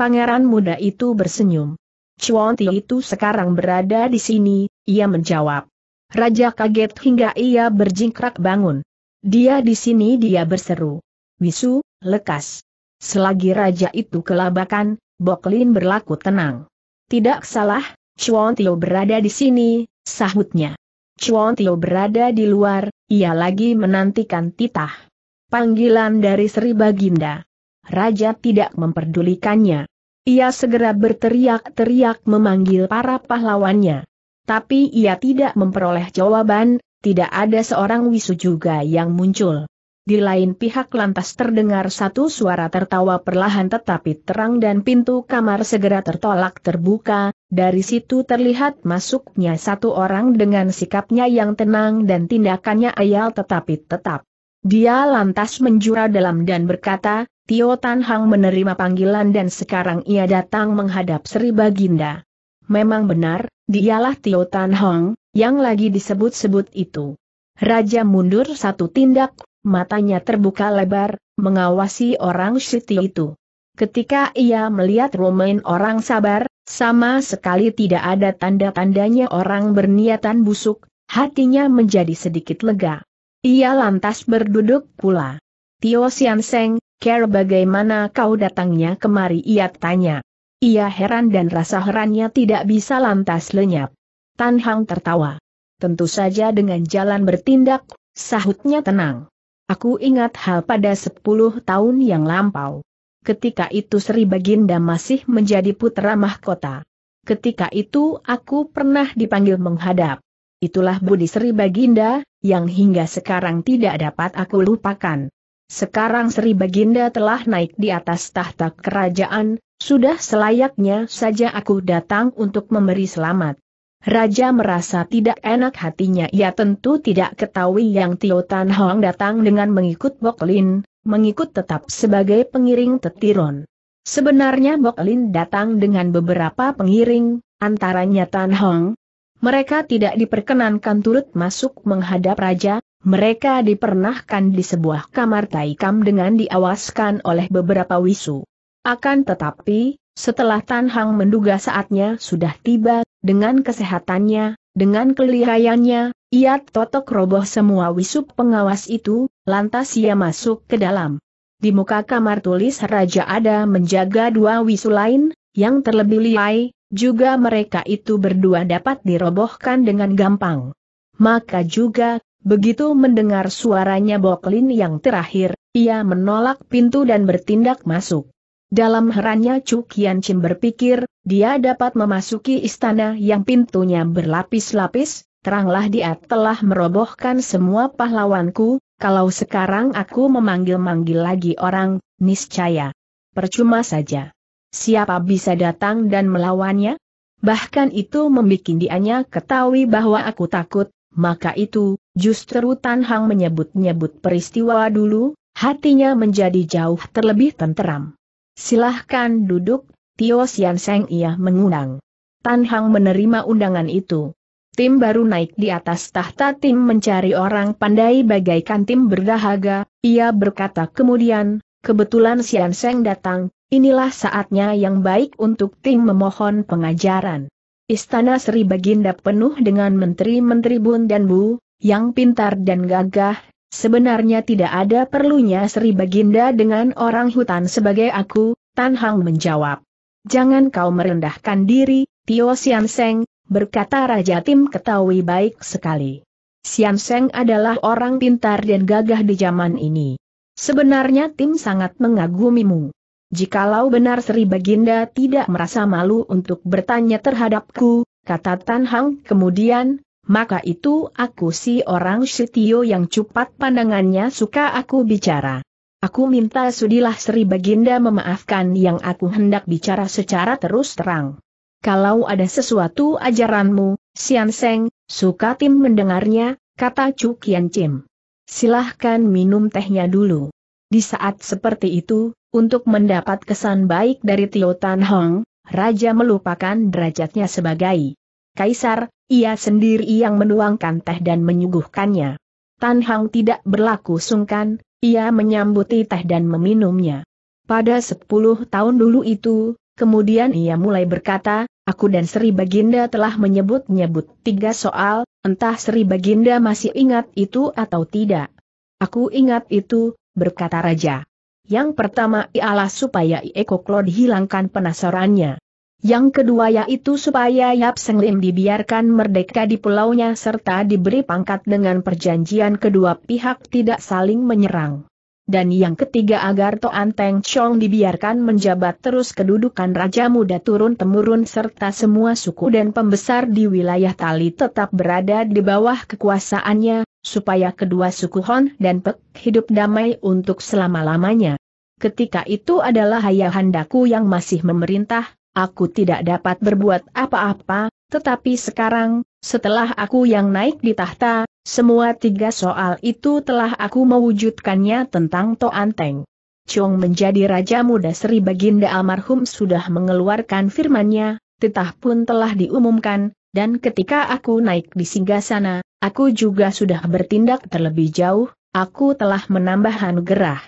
Pangeran muda itu bersenyum. Chuanti itu sekarang berada di sini, ia menjawab. Raja kaget hingga ia berjingkrak bangun. Dia di sini dia berseru. Wisu, lekas. Selagi raja itu kelabakan, Boklin berlaku tenang. Tidak salah, Chuan Tio berada di sini, sahutnya. Chuan Tio berada di luar, ia lagi menantikan titah. Panggilan dari Sri Baginda. Raja tidak memperdulikannya. Ia segera berteriak-teriak memanggil para pahlawannya. Tapi ia tidak memperoleh jawaban, tidak ada seorang wisu juga yang muncul. Di lain pihak lantas terdengar satu suara tertawa perlahan tetapi terang dan pintu kamar segera tertolak terbuka, dari situ terlihat masuknya satu orang dengan sikapnya yang tenang dan tindakannya ayal tetapi tetap. Dia lantas menjura dalam dan berkata, Tio Tan Hang menerima panggilan dan sekarang ia datang menghadap Sri Baginda. Memang benar, dialah Tio Tan Hang yang lagi disebut-sebut itu. Raja mundur satu tindak, matanya terbuka lebar, mengawasi orang Shiti itu. Ketika ia melihat Romain orang sabar, sama sekali tidak ada tanda-tandanya orang berniatan busuk, hatinya menjadi sedikit lega. Ia lantas berduduk pula. Tio Sian Seng, care bagaimana kau datangnya kemari ia tanya. Ia heran dan rasa herannya tidak bisa lantas lenyap. Tan Hang tertawa. Tentu saja dengan jalan bertindak, sahutnya tenang. Aku ingat hal pada sepuluh tahun yang lampau. Ketika itu Sri Baginda masih menjadi putra mahkota. Ketika itu aku pernah dipanggil menghadap. Itulah budi Sri Baginda, yang hingga sekarang tidak dapat aku lupakan. Sekarang Sri Baginda telah naik di atas tahta kerajaan, sudah selayaknya saja aku datang untuk memberi selamat. Raja merasa tidak enak hatinya ia tentu tidak ketahui yang Tio Tan Hong datang dengan mengikut Bok Lin, mengikut tetap sebagai pengiring tetiron. Sebenarnya Bok Lin datang dengan beberapa pengiring, antaranya Tan Hong. Mereka tidak diperkenankan turut masuk menghadap raja, mereka dipernahkan di sebuah kamar taikam dengan diawaskan oleh beberapa wisu. Akan tetapi, setelah Tan Hang menduga saatnya sudah tiba, dengan kesehatannya, dengan kelihayannya, ia totok roboh semua wisu pengawas itu, lantas ia masuk ke dalam. Di muka kamar tulis Raja ada menjaga dua wisu lain, yang terlebih liai, juga mereka itu berdua dapat dirobohkan dengan gampang. Maka juga Begitu mendengar suaranya Boklin yang terakhir, ia menolak pintu dan bertindak masuk. Dalam herannya Chu Kian Chin berpikir, dia dapat memasuki istana yang pintunya berlapis-lapis, teranglah dia telah merobohkan semua pahlawanku, kalau sekarang aku memanggil-manggil lagi orang, niscaya. Percuma saja. Siapa bisa datang dan melawannya? Bahkan itu membuat dianya ketahui bahwa aku takut, maka itu, justru Tan Hang menyebut-nyebut peristiwa dulu, hatinya menjadi jauh terlebih tenteram. Silahkan duduk, Tio Sian Seng ia mengundang. Tan Hang menerima undangan itu. Tim baru naik di atas tahta tim mencari orang pandai bagaikan tim berdahaga, ia berkata kemudian, kebetulan Sian Seng datang, inilah saatnya yang baik untuk tim memohon pengajaran. Istana Sri Baginda penuh dengan menteri-menteri bun dan bu, yang pintar dan gagah, sebenarnya tidak ada perlunya Sri Baginda dengan orang hutan sebagai aku, Tan Hang menjawab. Jangan kau merendahkan diri, Tio Sian Seng, berkata Raja Tim ketahui baik sekali. Sian Seng adalah orang pintar dan gagah di zaman ini. Sebenarnya Tim sangat mengagumimu. Jikalau benar Sri Baginda tidak merasa malu untuk bertanya terhadapku, kata Tan Hang kemudian, maka itu aku si orang Sitio yang cepat pandangannya suka aku bicara. Aku minta sudilah Sri Baginda memaafkan yang aku hendak bicara secara terus terang. Kalau ada sesuatu ajaranmu, Sian Seng, suka tim mendengarnya, kata Chu Kian Chim. Silahkan minum tehnya dulu. Di saat seperti itu, untuk mendapat kesan baik dari Tio Tan Hong, Raja melupakan derajatnya sebagai Kaisar, ia sendiri yang menuangkan teh dan menyuguhkannya. Tan Hong tidak berlaku sungkan, ia menyambuti teh dan meminumnya. Pada sepuluh tahun dulu itu, kemudian ia mulai berkata, aku dan Sri Baginda telah menyebut-nyebut tiga soal, entah Sri Baginda masih ingat itu atau tidak. Aku ingat itu, berkata Raja. Yang pertama ialah supaya Eko Klod hilangkan penasarannya. Yang kedua yaitu supaya Yap Senglim dibiarkan merdeka di pulaunya serta diberi pangkat dengan perjanjian kedua pihak tidak saling menyerang. Dan yang ketiga agar Toan Teng Chong dibiarkan menjabat terus kedudukan Raja Muda turun-temurun serta semua suku dan pembesar di wilayah Tali tetap berada di bawah kekuasaannya, supaya kedua suku Hon dan Pek hidup damai untuk selama-lamanya. Ketika itu adalah ayahandaku yang masih memerintah, aku tidak dapat berbuat apa-apa, tetapi sekarang, setelah aku yang naik di tahta, semua tiga soal itu telah aku mewujudkannya tentang Toan Teng. Chong menjadi raja muda Sri Baginda almarhum sudah mengeluarkan firmannya, titah pun telah diumumkan, dan ketika aku naik di singgah sana, aku juga sudah bertindak terlebih jauh, aku telah menambah gerah.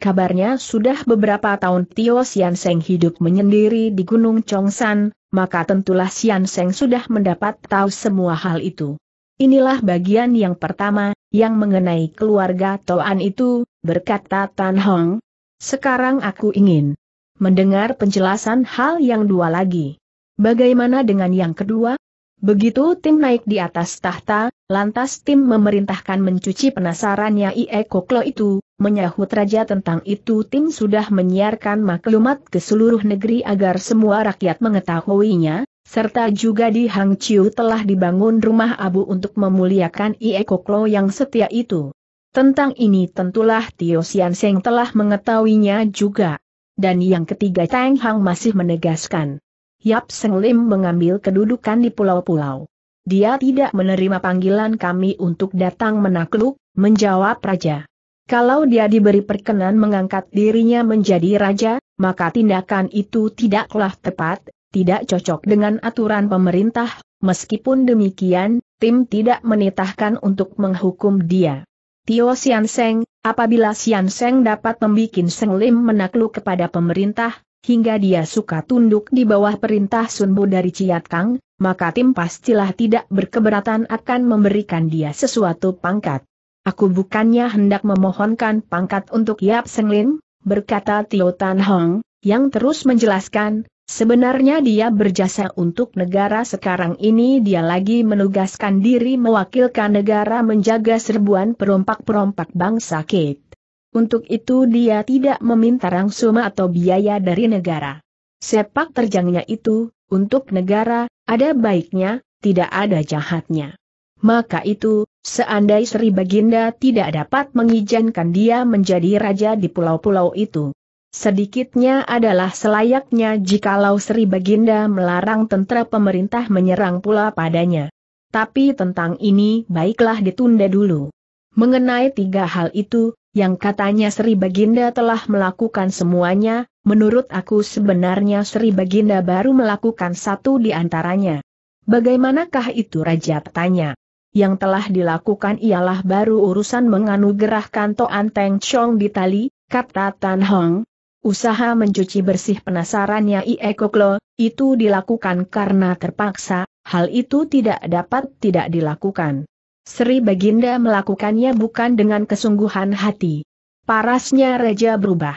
Kabarnya sudah beberapa tahun Tio Sian Seng hidup menyendiri di Gunung Chongsan, maka tentulah Sian Seng sudah mendapat tahu semua hal itu. Inilah bagian yang pertama, yang mengenai keluarga Toan itu, berkata Tan Hong. Sekarang aku ingin mendengar penjelasan hal yang dua lagi. Bagaimana dengan yang kedua? Begitu tim naik di atas tahta, lantas tim memerintahkan mencuci penasarannya IE Koklo itu, menyahut raja tentang itu tim sudah menyiarkan maklumat ke seluruh negeri agar semua rakyat mengetahuinya, serta juga di Hang Chiu telah dibangun rumah abu untuk memuliakan IE Koklo yang setia itu. Tentang ini tentulah Tio Sian Seng telah mengetahuinya juga. Dan yang ketiga Tang Hang masih menegaskan Yap Seng Lim mengambil kedudukan di pulau-pulau. Dia tidak menerima panggilan kami untuk datang menakluk, menjawab raja. Kalau dia diberi perkenan mengangkat dirinya menjadi raja, maka tindakan itu tidaklah tepat, tidak cocok dengan aturan pemerintah, meskipun demikian, tim tidak menitahkan untuk menghukum dia. Tio Sian Seng, apabila Sian Seng dapat membuat Seng Lim menakluk kepada pemerintah, hingga dia suka tunduk di bawah perintah Sunbu dari Ciat Kang, maka tim pastilah tidak berkeberatan akan memberikan dia sesuatu pangkat. Aku bukannya hendak memohonkan pangkat untuk Yap Senglin, berkata Tio Tan Hong, yang terus menjelaskan, sebenarnya dia berjasa untuk negara sekarang ini dia lagi menugaskan diri mewakilkan negara menjaga serbuan perompak-perompak bangsa Kate. Untuk itu dia tidak meminta rangsum atau biaya dari negara. Sepak terjangnya itu, untuk negara, ada baiknya, tidak ada jahatnya. Maka itu, seandai Sri Baginda tidak dapat mengizinkan dia menjadi raja di pulau-pulau itu. Sedikitnya adalah selayaknya jikalau Sri Baginda melarang tentara pemerintah menyerang pula padanya. Tapi tentang ini baiklah ditunda dulu. Mengenai tiga hal itu, yang katanya Sri Baginda telah melakukan semuanya, menurut aku sebenarnya Sri Baginda baru melakukan satu di antaranya. Bagaimanakah itu Raja tanya? Yang telah dilakukan ialah baru urusan menganugerahkan Toan Teng Chong di tali, kata Tan Hong. Usaha mencuci bersih penasarannya Ie Klo, itu dilakukan karena terpaksa, hal itu tidak dapat tidak dilakukan. Sri Baginda melakukannya bukan dengan kesungguhan hati. Parasnya Raja berubah.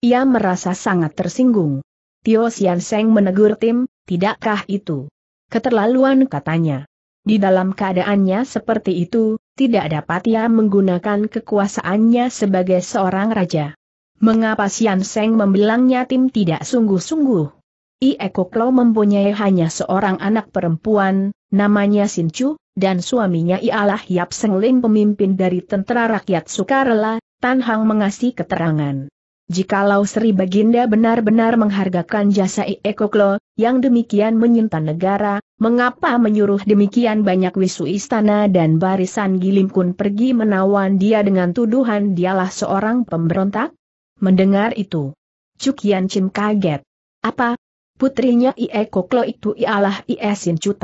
Ia merasa sangat tersinggung. Tio Sian Seng menegur Tim, tidakkah itu? Keterlaluan katanya. Di dalam keadaannya seperti itu, tidak dapat ia menggunakan kekuasaannya sebagai seorang raja. Mengapa Sian Seng membilangnya Tim tidak sungguh-sungguh? Ie Klo mempunyai hanya seorang anak perempuan, namanya Sin Chu dan suaminya ialah Yap Seng Lim pemimpin dari Tentara Rakyat Sukarela, Tan Hang mengasih keterangan. Jikalau Sri Baginda benar-benar menghargakan jasa Eko Klo, yang demikian menyintan negara, mengapa menyuruh demikian banyak wisu istana dan barisan Gilim Kun pergi menawan dia dengan tuduhan dialah seorang pemberontak? Mendengar itu, Cukian Chin kaget. Apa? Putrinya Eko Klo itu ialah Iesin Cu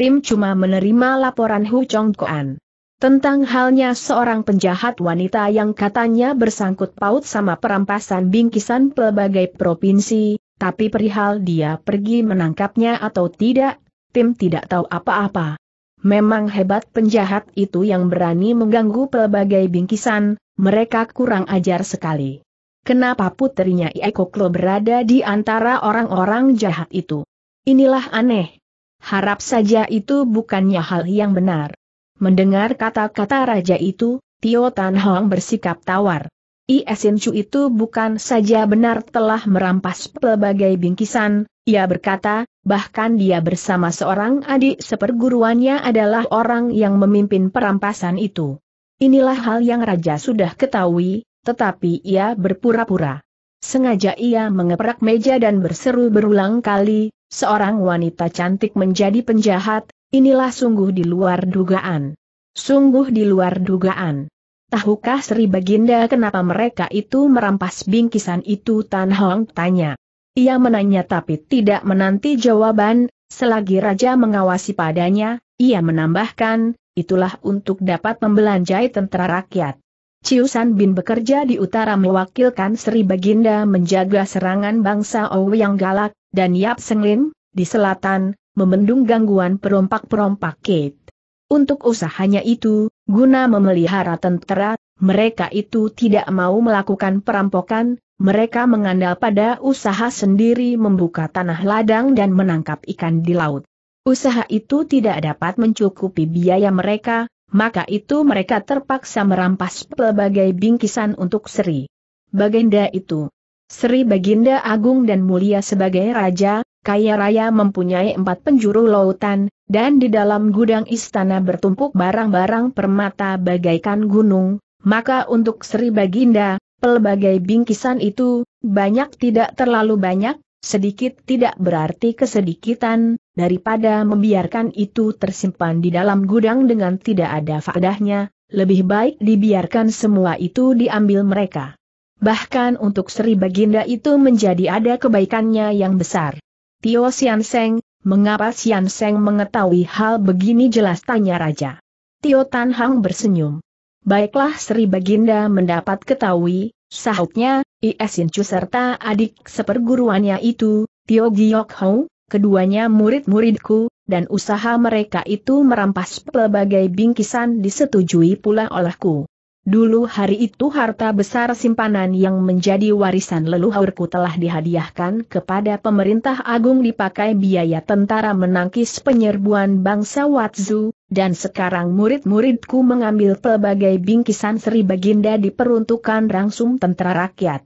Tim cuma menerima laporan Hu Chong Koan. Tentang halnya seorang penjahat wanita yang katanya bersangkut paut sama perampasan bingkisan pelbagai provinsi, tapi perihal dia pergi menangkapnya atau tidak, tim tidak tahu apa-apa. Memang hebat penjahat itu yang berani mengganggu pelbagai bingkisan, mereka kurang ajar sekali. Kenapa putrinya Iekoklo berada di antara orang-orang jahat itu? Inilah aneh, Harap saja itu bukannya hal yang benar. Mendengar kata-kata raja itu, Tio Tan Hong bersikap tawar. Iesin Chu itu bukan saja benar telah merampas pelbagai bingkisan, ia berkata, bahkan dia bersama seorang adik seperguruannya adalah orang yang memimpin perampasan itu. Inilah hal yang raja sudah ketahui, tetapi ia berpura-pura. Sengaja ia mengeprak meja dan berseru berulang kali, seorang wanita cantik menjadi penjahat, inilah sungguh di luar dugaan. Sungguh di luar dugaan. Tahukah Sri Baginda kenapa mereka itu merampas bingkisan itu Tan Hong tanya. Ia menanya tapi tidak menanti jawaban, selagi Raja mengawasi padanya, ia menambahkan, itulah untuk dapat membelanjai tentara rakyat. Ciusan Bin bekerja di utara mewakilkan Sri Baginda menjaga serangan bangsa Owe yang galak, dan Yap Senglin, di selatan, membendung gangguan perompak-perompak Kate. Untuk usahanya itu, guna memelihara tentara, mereka itu tidak mau melakukan perampokan, mereka mengandalkan pada usaha sendiri membuka tanah ladang dan menangkap ikan di laut. Usaha itu tidak dapat mencukupi biaya mereka, maka itu mereka terpaksa merampas pelbagai bingkisan untuk Sri. Baginda itu. Sri Baginda Agung dan Mulia sebagai Raja, Kaya Raya mempunyai empat penjuru lautan, dan di dalam gudang istana bertumpuk barang-barang permata bagaikan gunung, maka untuk Sri Baginda, pelbagai bingkisan itu, banyak tidak terlalu banyak, sedikit tidak berarti kesedikitan, daripada membiarkan itu tersimpan di dalam gudang dengan tidak ada faedahnya, lebih baik dibiarkan semua itu diambil mereka. Bahkan untuk Sri Baginda itu menjadi ada kebaikannya yang besar. Tio Sian Seng, mengapa Sian Seng mengetahui hal begini jelas tanya Raja. Tio Tan Hang bersenyum. Baiklah Sri Baginda mendapat ketahui, sahutnya, I.S. Chu serta adik seperguruannya itu, Tio Giok Hong, keduanya murid-muridku, dan usaha mereka itu merampas pelbagai bingkisan disetujui pula olehku. Dulu hari itu harta besar simpanan yang menjadi warisan leluhurku telah dihadiahkan kepada pemerintah agung dipakai biaya tentara menangkis penyerbuan bangsa Watzu, dan sekarang murid-muridku mengambil pelbagai bingkisan Sri Baginda diperuntukkan langsung tentara rakyat.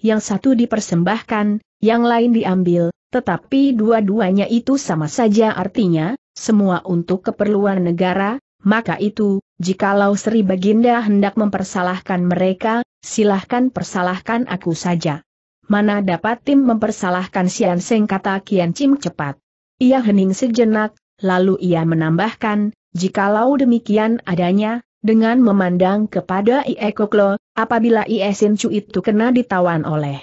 Yang satu dipersembahkan, yang lain diambil, tetapi dua-duanya itu sama saja artinya, semua untuk keperluan negara, maka itu, jikalau Sri Baginda hendak mempersalahkan mereka, silahkan persalahkan aku saja. Mana dapat tim mempersalahkan Sian Seng kata Kian Cim cepat. Ia hening sejenak, lalu ia menambahkan, jikalau demikian adanya, dengan memandang kepada Ie Koklo, apabila Ie Sin Chu itu kena ditawan oleh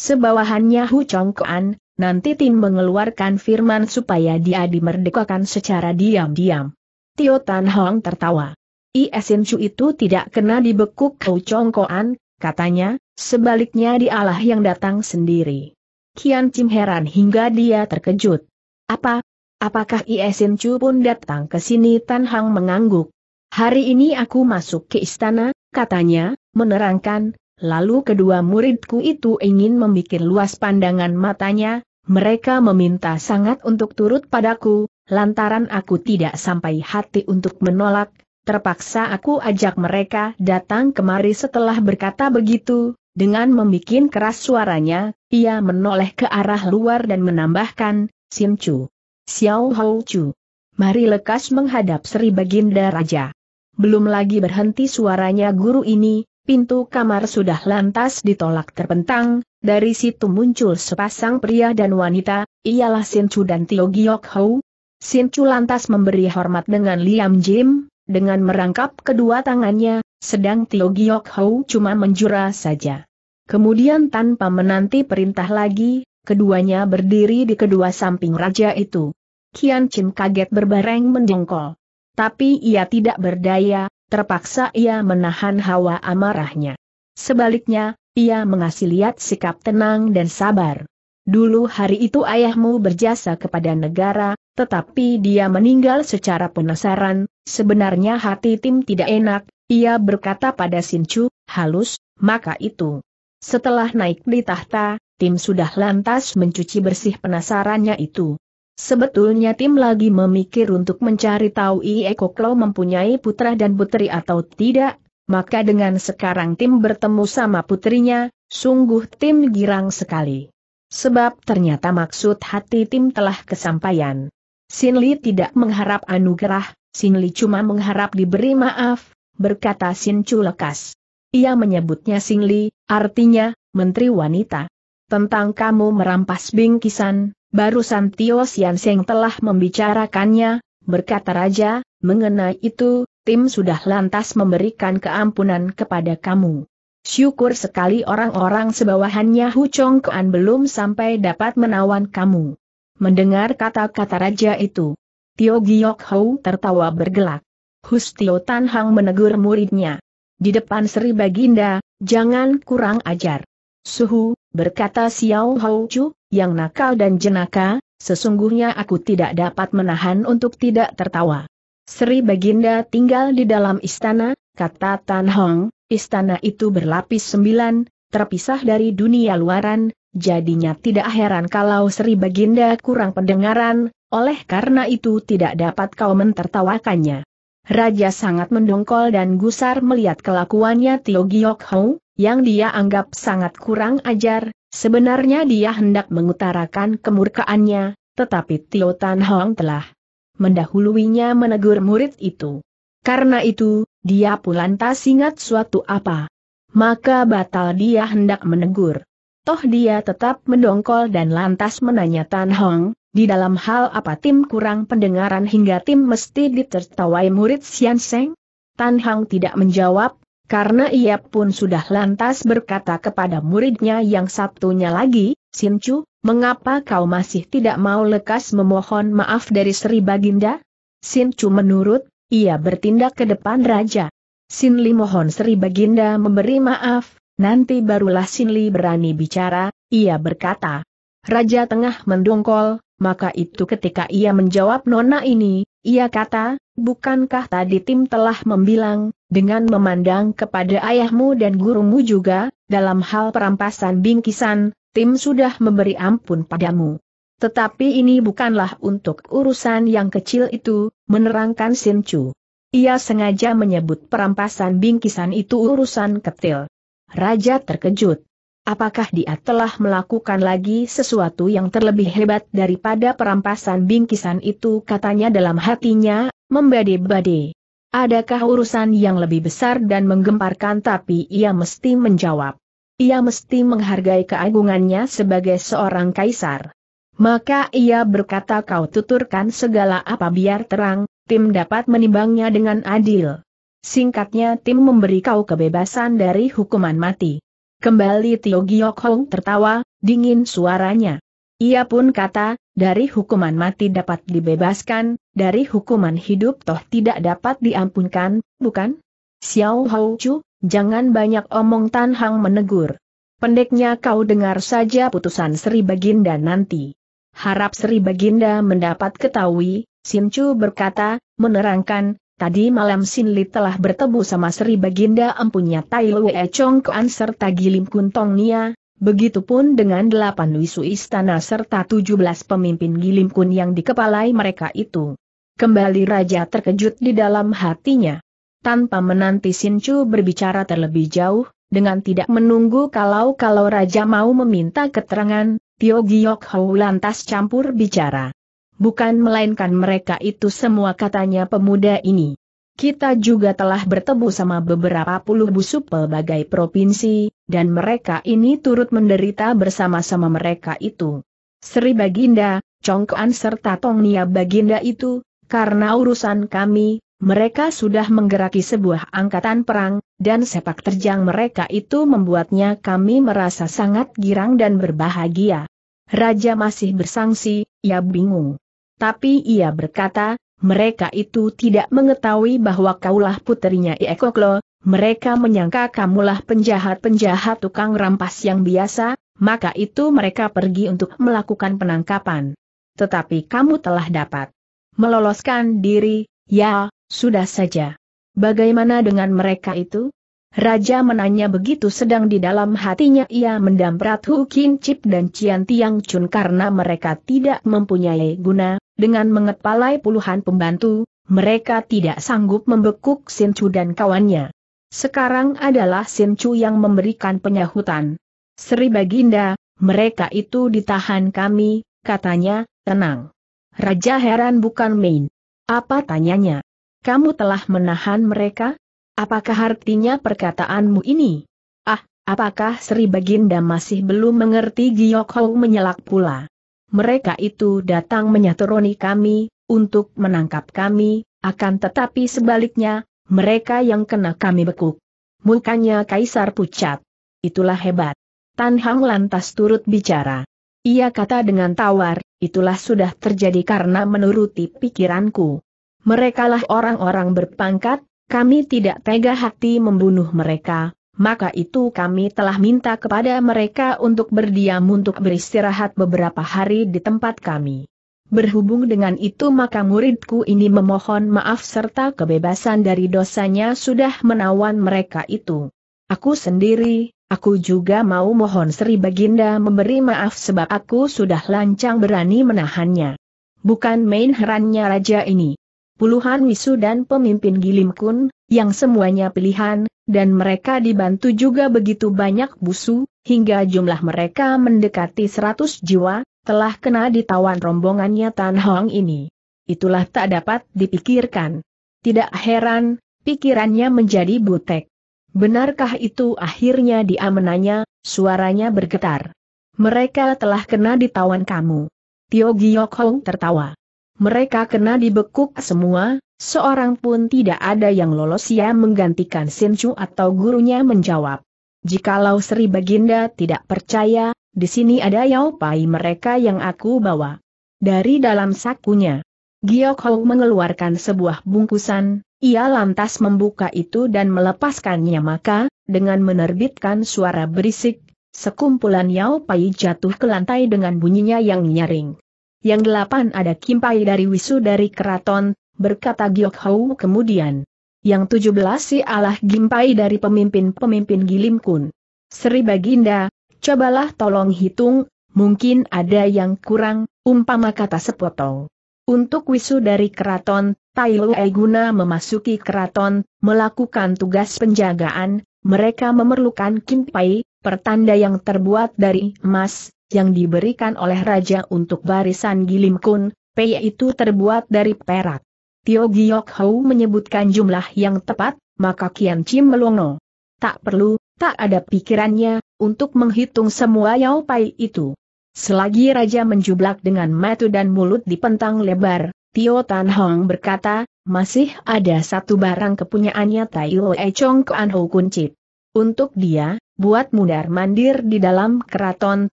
sebawahannya Hu Chong Kuan nanti Tim mengeluarkan firman supaya dia dimerdekakan secara diam-diam. Tio Tan Hong tertawa. Iesin Chu itu tidak kena dibekuk Kau congkoan, katanya, sebaliknya dialah yang datang sendiri. Kian Chim heran hingga dia terkejut. Apa? Apakah Iesin Chu pun datang ke sini Tan Hong mengangguk. Hari ini aku masuk ke istana, katanya, menerangkan, Lalu kedua muridku itu ingin membuat luas pandangan matanya, mereka meminta sangat untuk turut padaku, lantaran aku tidak sampai hati untuk menolak, terpaksa aku ajak mereka datang kemari setelah berkata begitu, dengan membuat keras suaranya, ia menoleh ke arah luar dan menambahkan, Sim Chu, Xiao Hou Chu. Mari lekas menghadap Sri Baginda Raja. Belum lagi berhenti suaranya guru ini, Pintu kamar sudah lantas ditolak terpentang, dari situ muncul sepasang pria dan wanita, ialah Sin Chu dan Tio Giok Hou. Sin Chu lantas memberi hormat dengan Liam Jim, dengan merangkap kedua tangannya, sedang Tio Giok Hou cuma menjura saja. Kemudian tanpa menanti perintah lagi, keduanya berdiri di kedua samping raja itu. Kian Chin kaget berbareng menjengkol, Tapi ia tidak berdaya, terpaksa ia menahan hawa amarahnya. Sebaliknya, ia mengasih lihat sikap tenang dan sabar. Dulu hari itu ayahmu berjasa kepada negara, tetapi dia meninggal secara penasaran, sebenarnya hati Tim tidak enak, ia berkata pada Sinchu, halus, maka itu. Setelah naik di tahta, Tim sudah lantas mencuci bersih penasarannya itu. Sebetulnya tim lagi memikir untuk mencari tahu Ieko Klo mempunyai putra dan putri atau tidak, maka dengan sekarang tim bertemu sama putrinya, sungguh tim girang sekali. Sebab ternyata maksud hati tim telah kesampaian. Sinli tidak mengharap anugerah, Sinli cuma mengharap diberi maaf, berkata Chu lekas. Ia menyebutnya Li, artinya, Menteri Wanita. Tentang kamu merampas bingkisan, Barusan Tio Sian Seng telah membicarakannya, berkata Raja, mengenai itu, tim sudah lantas memberikan keampunan kepada kamu. Syukur sekali orang-orang sebawahannya Hu Chong Kuan belum sampai dapat menawan kamu. Mendengar kata-kata raja itu, Tio Giok Hou tertawa bergelak. Tio Tan Hang menegur muridnya. Di depan Sri Baginda, jangan kurang ajar. Suhu, berkata Xiao Hou Chu, yang nakal dan jenaka, sesungguhnya aku tidak dapat menahan untuk tidak tertawa. Sri Baginda tinggal di dalam istana, kata Tan Hong, istana itu berlapis sembilan, terpisah dari dunia luaran, jadinya tidak heran kalau Sri Baginda kurang pendengaran, oleh karena itu tidak dapat kau mentertawakannya. Raja sangat mendongkol dan gusar melihat kelakuannya Tio Giok Hou, yang dia anggap sangat kurang ajar, Sebenarnya dia hendak mengutarakan kemurkaannya, tetapi Tio Tan Hong telah mendahuluinya menegur murid itu. Karena itu, dia pun tak ingat suatu apa. Maka batal dia hendak menegur. Toh dia tetap mendongkol dan lantas menanya Tan Hong, di dalam hal apa tim kurang pendengaran hingga tim mesti ditertawai murid Sian Seng? Tan Hong tidak menjawab, karena ia pun sudah lantas berkata kepada muridnya yang satunya lagi, Sinchu, mengapa kau masih tidak mau lekas memohon maaf dari Sri Baginda? Sinchu menurut, ia bertindak ke depan raja. Sinli mohon Sri Baginda memberi maaf, nanti barulah Sinli berani bicara, ia berkata. Raja tengah mendongkol, maka itu ketika ia menjawab nona ini, ia kata, bukankah tadi Tim telah membilang, dengan memandang kepada ayahmu dan gurumu juga, dalam hal perampasan bingkisan, Tim sudah memberi ampun padamu. Tetapi ini bukanlah untuk urusan yang kecil itu, menerangkan Chu. Ia sengaja menyebut perampasan bingkisan itu urusan kecil. Raja terkejut. Apakah dia telah melakukan lagi sesuatu yang terlebih hebat daripada perampasan bingkisan itu katanya dalam hatinya, membade-bade. Adakah urusan yang lebih besar dan menggemparkan tapi ia mesti menjawab. Ia mesti menghargai keagungannya sebagai seorang kaisar. Maka ia berkata kau tuturkan segala apa biar terang, tim dapat menimbangnya dengan adil. Singkatnya tim memberi kau kebebasan dari hukuman mati. Kembali Tio Giok Hong tertawa, dingin suaranya. Ia pun kata, dari hukuman mati dapat dibebaskan, dari hukuman hidup toh tidak dapat diampunkan, bukan? Xiao Hou Chu, jangan banyak omong Tan Hang menegur. Pendeknya kau dengar saja putusan Sri Baginda nanti. Harap Sri Baginda mendapat ketahui, Sin Chu berkata, menerangkan, Tadi malam Sin Li telah bertemu sama Sri Baginda empunya Tai Lue Chong Kuan serta Gilim Kuntong Nia, begitupun dengan delapan wisu istana serta tujuh belas pemimpin Gilim Kun yang dikepalai mereka itu. Kembali Raja terkejut di dalam hatinya. Tanpa menanti Sin Chu berbicara terlebih jauh, dengan tidak menunggu kalau-kalau Raja mau meminta keterangan, Tio Giok Hou lantas campur bicara bukan melainkan mereka itu semua katanya pemuda ini. Kita juga telah bertemu sama beberapa puluh busuk pelbagai provinsi, dan mereka ini turut menderita bersama-sama mereka itu. Sri Baginda, Congkoan serta Tongnia Baginda itu, karena urusan kami, mereka sudah menggeraki sebuah angkatan perang, dan sepak terjang mereka itu membuatnya kami merasa sangat girang dan berbahagia. Raja masih bersangsi, ia bingung. Tapi ia berkata, mereka itu tidak mengetahui bahwa kaulah puterinya Iekoklo, mereka menyangka kamulah penjahat-penjahat tukang rampas yang biasa, maka itu mereka pergi untuk melakukan penangkapan. Tetapi kamu telah dapat meloloskan diri, ya, sudah saja. Bagaimana dengan mereka itu? Raja menanya begitu sedang di dalam hatinya ia mendam Hu Kin Chip dan Cian Tiang Chun karena mereka tidak mempunyai guna, dengan mengepalai puluhan pembantu, mereka tidak sanggup membekuk Sin Chu dan kawannya. Sekarang adalah Sin Chu yang memberikan penyahutan. Sri Baginda, mereka itu ditahan kami, katanya, tenang. Raja heran bukan main. Apa tanyanya? Kamu telah menahan mereka? Apakah artinya perkataanmu ini? Ah, apakah Sri Baginda masih belum mengerti Giok menyelak pula? mereka itu datang menyatroni kami, untuk menangkap kami, akan tetapi sebaliknya, mereka yang kena kami bekuk. Mukanya kaisar pucat. Itulah hebat. Tan Hang lantas turut bicara. Ia kata dengan tawar, itulah sudah terjadi karena menuruti pikiranku. Merekalah orang-orang berpangkat, kami tidak tega hati membunuh mereka, maka itu kami telah minta kepada mereka untuk berdiam untuk beristirahat beberapa hari di tempat kami. Berhubung dengan itu maka muridku ini memohon maaf serta kebebasan dari dosanya sudah menawan mereka itu. Aku sendiri, aku juga mau mohon Sri Baginda memberi maaf sebab aku sudah lancang berani menahannya. Bukan main herannya raja ini puluhan wisu dan pemimpin Gilimkun, yang semuanya pilihan, dan mereka dibantu juga begitu banyak busu, hingga jumlah mereka mendekati seratus jiwa, telah kena ditawan rombongannya Tan Hong ini. Itulah tak dapat dipikirkan. Tidak heran, pikirannya menjadi butek. Benarkah itu akhirnya dia menanya, suaranya bergetar. Mereka telah kena ditawan kamu. Tio Giyok Hong tertawa. Mereka kena dibekuk semua, seorang pun tidak ada yang lolos ia menggantikan Chu atau gurunya menjawab. Jikalau Sri Baginda tidak percaya, di sini ada Yao Pai mereka yang aku bawa. Dari dalam sakunya, Giok Hou mengeluarkan sebuah bungkusan, ia lantas membuka itu dan melepaskannya maka, dengan menerbitkan suara berisik, sekumpulan Yao Pai jatuh ke lantai dengan bunyinya yang nyaring. Yang delapan ada Kimpai dari Wisu dari Keraton, berkata Giok Hou kemudian. Yang tujuh belas si Allah Gimpai dari pemimpin-pemimpin Gilim Kun. Sri Baginda, cobalah tolong hitung, mungkin ada yang kurang, umpama kata sepotong. Untuk wisu dari keraton, Tai Lu guna memasuki keraton, melakukan tugas penjagaan, mereka memerlukan kimpai, pertanda yang terbuat dari emas, yang diberikan oleh raja untuk barisan Gilim Kun, pei itu terbuat dari perak. Tio Giok Hou menyebutkan jumlah yang tepat, maka Kian Chim melongo. Tak perlu, tak ada pikirannya, untuk menghitung semua Yao Pai itu. Selagi raja menjublak dengan mata dan mulut dipentang lebar, Tio Tan Hong berkata, masih ada satu barang kepunyaannya Tai Lo E Chong Kuan Kun Kuncip. Untuk dia, buat mundar-mandir di dalam keraton,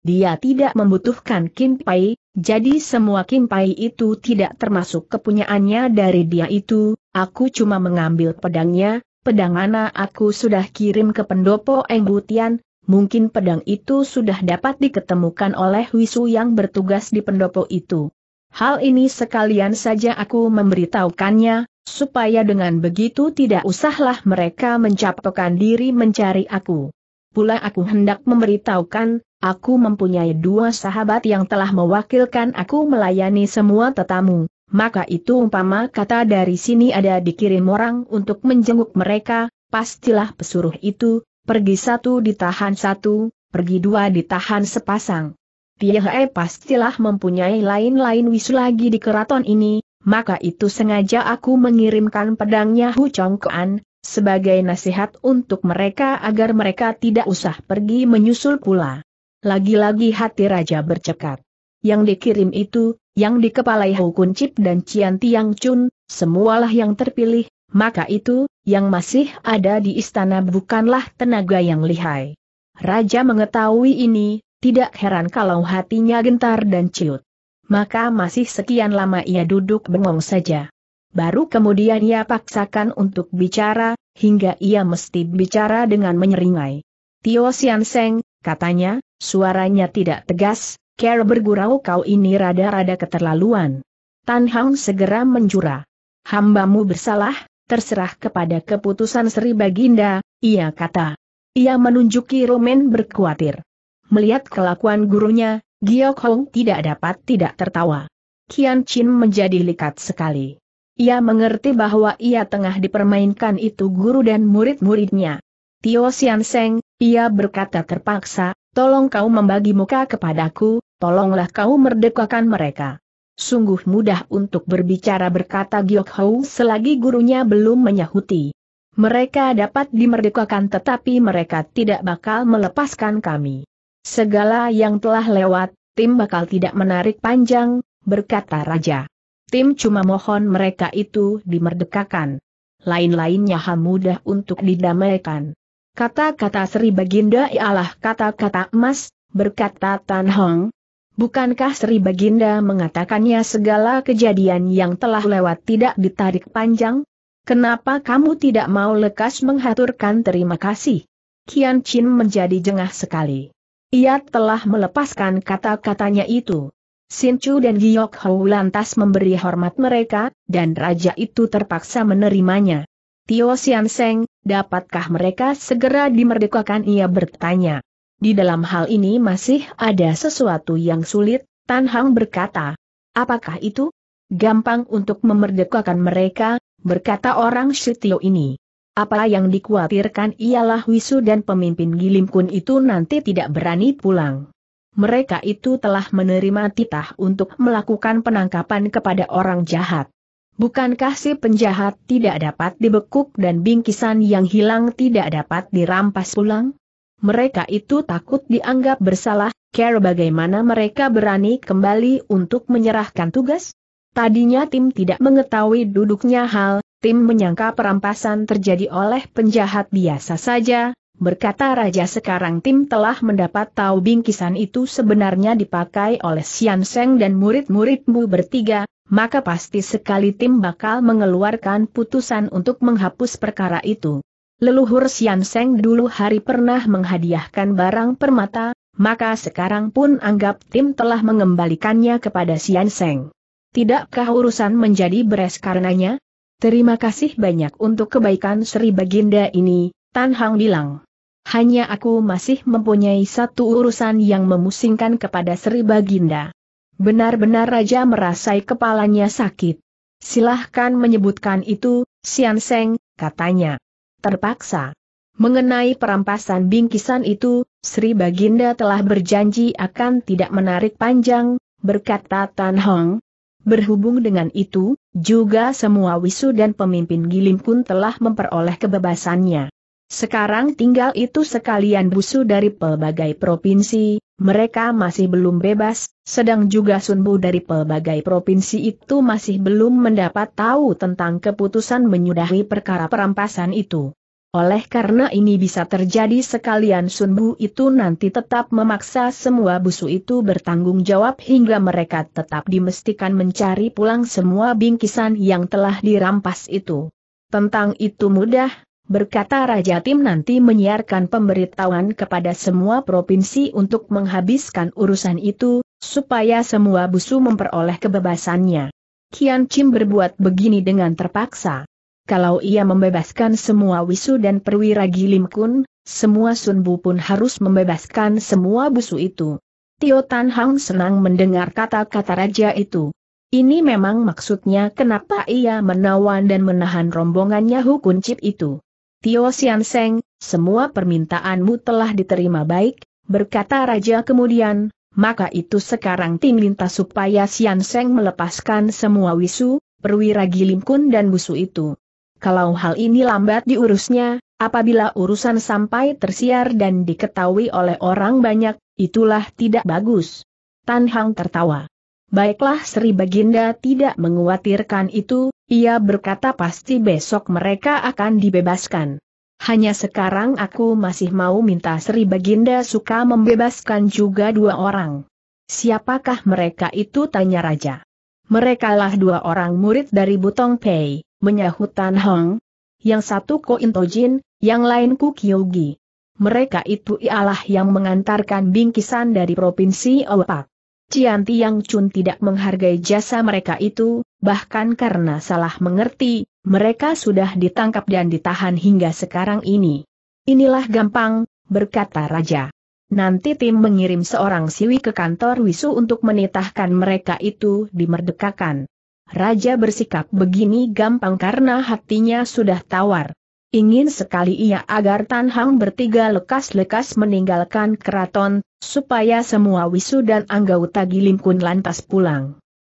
dia tidak membutuhkan kimpai, jadi semua kimpai itu tidak termasuk kepunyaannya dari dia itu, aku cuma mengambil pedangnya, pedang mana aku sudah kirim ke pendopo Engbutian, mungkin pedang itu sudah dapat diketemukan oleh Wisu yang bertugas di pendopo itu. Hal ini sekalian saja aku memberitahukannya, supaya dengan begitu tidak usahlah mereka mencapokan diri mencari aku pula aku hendak memberitahukan, aku mempunyai dua sahabat yang telah mewakilkan aku melayani semua tetamu, maka itu umpama kata dari sini ada dikirim orang untuk menjenguk mereka, pastilah pesuruh itu, pergi satu ditahan satu, pergi dua ditahan sepasang. Tiahe pastilah mempunyai lain-lain wisu lagi di keraton ini, maka itu sengaja aku mengirimkan pedangnya Hu Kuan, sebagai nasihat untuk mereka agar mereka tidak usah pergi menyusul pula. Lagi-lagi hati raja bercekat. Yang dikirim itu, yang dikepalai Hukun Cip dan Cian Tiang Chun, semualah yang terpilih, maka itu, yang masih ada di istana bukanlah tenaga yang lihai. Raja mengetahui ini, tidak heran kalau hatinya gentar dan ciut. Maka masih sekian lama ia duduk bengong saja baru kemudian ia paksakan untuk bicara, hingga ia mesti bicara dengan menyeringai. Tio Sian Seng, katanya, suaranya tidak tegas, Care bergurau kau ini rada-rada keterlaluan. Tan Hang segera menjura. Hambamu bersalah, terserah kepada keputusan Sri Baginda, ia kata. Ia menunjuki Romen berkuatir. Melihat kelakuan gurunya, Giok Hong tidak dapat tidak tertawa. Kian Chin menjadi likat sekali. Ia mengerti bahwa ia tengah dipermainkan itu guru dan murid-muridnya. Tio Sian Seng, ia berkata terpaksa, tolong kau membagi muka kepadaku, tolonglah kau merdekakan mereka. Sungguh mudah untuk berbicara berkata Giok Hou selagi gurunya belum menyahuti. Mereka dapat dimerdekakan tetapi mereka tidak bakal melepaskan kami. Segala yang telah lewat, tim bakal tidak menarik panjang, berkata Raja. Tim cuma mohon mereka itu dimerdekakan. Lain-lainnya mudah untuk didamaikan. Kata-kata Sri Baginda ialah kata-kata emas, berkata Tan Hong. Bukankah Sri Baginda mengatakannya segala kejadian yang telah lewat tidak ditarik panjang? Kenapa kamu tidak mau lekas menghaturkan terima kasih? Kian Chin menjadi jengah sekali. Ia telah melepaskan kata-katanya itu. Sin Chu dan Giok Hou lantas memberi hormat mereka, dan raja itu terpaksa menerimanya. Tio Sian Seng, dapatkah mereka segera dimerdekakan ia bertanya. Di dalam hal ini masih ada sesuatu yang sulit, Tan Hang berkata. Apakah itu? Gampang untuk memerdekakan mereka, berkata orang Tio ini. Apa yang dikhawatirkan ialah Wisu dan pemimpin Gilimkun itu nanti tidak berani pulang. Mereka itu telah menerima titah untuk melakukan penangkapan kepada orang jahat. Bukankah si penjahat tidak dapat dibekuk dan bingkisan yang hilang tidak dapat dirampas pulang? Mereka itu takut dianggap bersalah, care bagaimana mereka berani kembali untuk menyerahkan tugas? Tadinya tim tidak mengetahui duduknya hal, tim menyangka perampasan terjadi oleh penjahat biasa saja, berkata Raja sekarang tim telah mendapat tahu bingkisan itu sebenarnya dipakai oleh Sian Seng dan murid-muridmu bertiga, maka pasti sekali tim bakal mengeluarkan putusan untuk menghapus perkara itu. Leluhur Sian Seng dulu hari pernah menghadiahkan barang permata, maka sekarang pun anggap tim telah mengembalikannya kepada Sian Seng. Tidakkah urusan menjadi beres karenanya? Terima kasih banyak untuk kebaikan Sri Baginda ini, Tan Hang bilang hanya aku masih mempunyai satu urusan yang memusingkan kepada Sri Baginda. Benar-benar Raja merasai kepalanya sakit. Silahkan menyebutkan itu, Sian Seng, katanya. Terpaksa. Mengenai perampasan bingkisan itu, Sri Baginda telah berjanji akan tidak menarik panjang, berkata Tan Hong. Berhubung dengan itu, juga semua wisu dan pemimpin Gilim pun telah memperoleh kebebasannya. Sekarang tinggal itu sekalian busu dari pelbagai provinsi, mereka masih belum bebas, sedang juga sunbu dari pelbagai provinsi itu masih belum mendapat tahu tentang keputusan menyudahi perkara perampasan itu. Oleh karena ini bisa terjadi sekalian Sunbu itu nanti tetap memaksa semua busu itu bertanggung jawab hingga mereka tetap dimestikan mencari pulang semua bingkisan yang telah dirampas itu. Tentang itu mudah, berkata Raja Tim nanti menyiarkan pemberitahuan kepada semua provinsi untuk menghabiskan urusan itu, supaya semua busu memperoleh kebebasannya. Kian Chim berbuat begini dengan terpaksa. Kalau ia membebaskan semua wisu dan perwira Gilim Kun, semua Sunbu pun harus membebaskan semua busu itu. Tio Tan Hang senang mendengar kata-kata raja itu. Ini memang maksudnya kenapa ia menawan dan menahan rombongannya Hukun Chip itu. Tio Sian Seng, semua permintaanmu telah diterima baik, berkata Raja kemudian, maka itu sekarang minta supaya Sian Seng melepaskan semua wisu, perwira Gilim Kun dan busu itu. Kalau hal ini lambat diurusnya, apabila urusan sampai tersiar dan diketahui oleh orang banyak, itulah tidak bagus. Tan Hang tertawa. Baiklah Sri Baginda tidak menguatirkan itu, ia berkata pasti besok mereka akan dibebaskan. Hanya sekarang aku masih mau minta Sri Baginda suka membebaskan juga dua orang. Siapakah mereka itu tanya Raja. Merekalah dua orang murid dari Butong Pei, menyahut Tan Hong. Yang satu Ko Intojin, yang lain Ku Kyogi. Mereka itu ialah yang mengantarkan bingkisan dari Provinsi Opak. Cianti Yang Chun tidak menghargai jasa mereka itu, bahkan karena salah mengerti, mereka sudah ditangkap dan ditahan hingga sekarang ini. Inilah gampang, berkata Raja. Nanti tim mengirim seorang siwi ke kantor Wisu untuk menitahkan mereka itu dimerdekakan. Raja bersikap begini gampang karena hatinya sudah tawar. Ingin sekali ia agar Tan Hang bertiga lekas-lekas meninggalkan keraton, supaya semua Wisu dan anggota Gilim Kun lantas pulang.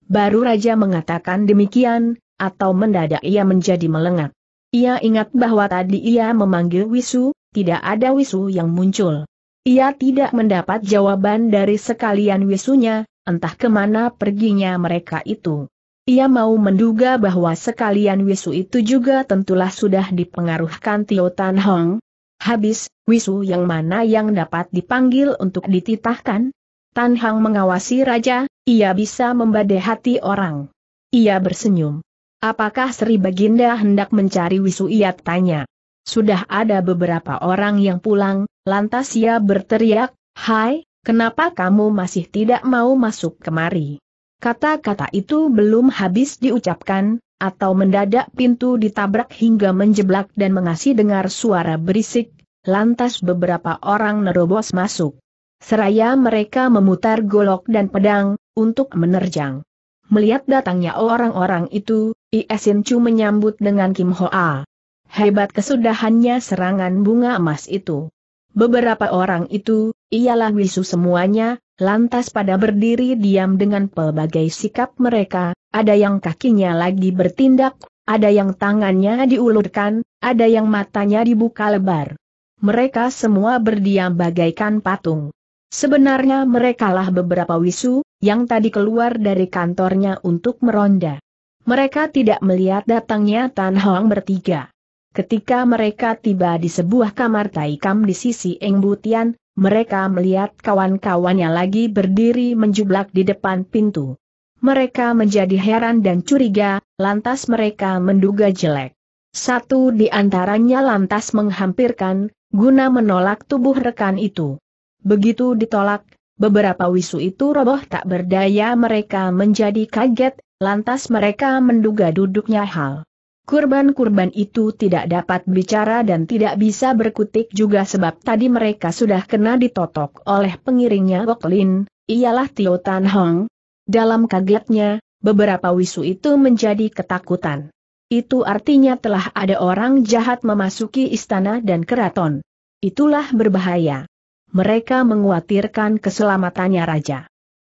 Baru Raja mengatakan demikian, atau mendadak ia menjadi melengat. Ia ingat bahwa tadi ia memanggil Wisu, tidak ada Wisu yang muncul. Ia tidak mendapat jawaban dari sekalian Wisunya, entah kemana perginya mereka itu. Ia mau menduga bahwa sekalian Wisu itu juga tentulah sudah dipengaruhkan Tio Tan Hong. Habis, Wisu yang mana yang dapat dipanggil untuk dititahkan? Tan Hang mengawasi raja, ia bisa membadai hati orang. Ia bersenyum. Apakah Sri Baginda hendak mencari Wisu? Ia tanya. Sudah ada beberapa orang yang pulang, lantas ia berteriak, Hai, kenapa kamu masih tidak mau masuk kemari? Kata-kata itu belum habis diucapkan, atau mendadak pintu ditabrak hingga menjeblak dan mengasih dengar suara berisik, lantas beberapa orang nerobos masuk. Seraya mereka memutar golok dan pedang, untuk menerjang. Melihat datangnya orang-orang itu, Iesin Chu menyambut dengan Kim Hoa. Hebat kesudahannya serangan bunga emas itu. Beberapa orang itu, ialah wisu semuanya, lantas pada berdiri diam dengan pelbagai sikap mereka, ada yang kakinya lagi bertindak, ada yang tangannya diulurkan, ada yang matanya dibuka lebar. Mereka semua berdiam bagaikan patung. Sebenarnya merekalah beberapa wisu, yang tadi keluar dari kantornya untuk meronda. Mereka tidak melihat datangnya Tan Hong bertiga. Ketika mereka tiba di sebuah kamar Taikam di sisi Eng Butian, mereka melihat kawan-kawannya lagi berdiri menjublak di depan pintu. Mereka menjadi heran dan curiga, lantas mereka menduga jelek. Satu di antaranya lantas menghampirkan, guna menolak tubuh rekan itu. Begitu ditolak, beberapa wisu itu roboh tak berdaya mereka menjadi kaget, lantas mereka menduga duduknya hal. Kurban-kurban itu tidak dapat bicara dan tidak bisa berkutik juga sebab tadi mereka sudah kena ditotok oleh pengiringnya Lin, ialah Tio Tan Hong. Dalam kagetnya, beberapa wisu itu menjadi ketakutan. Itu artinya telah ada orang jahat memasuki istana dan keraton. Itulah berbahaya mereka menguatirkan keselamatannya raja.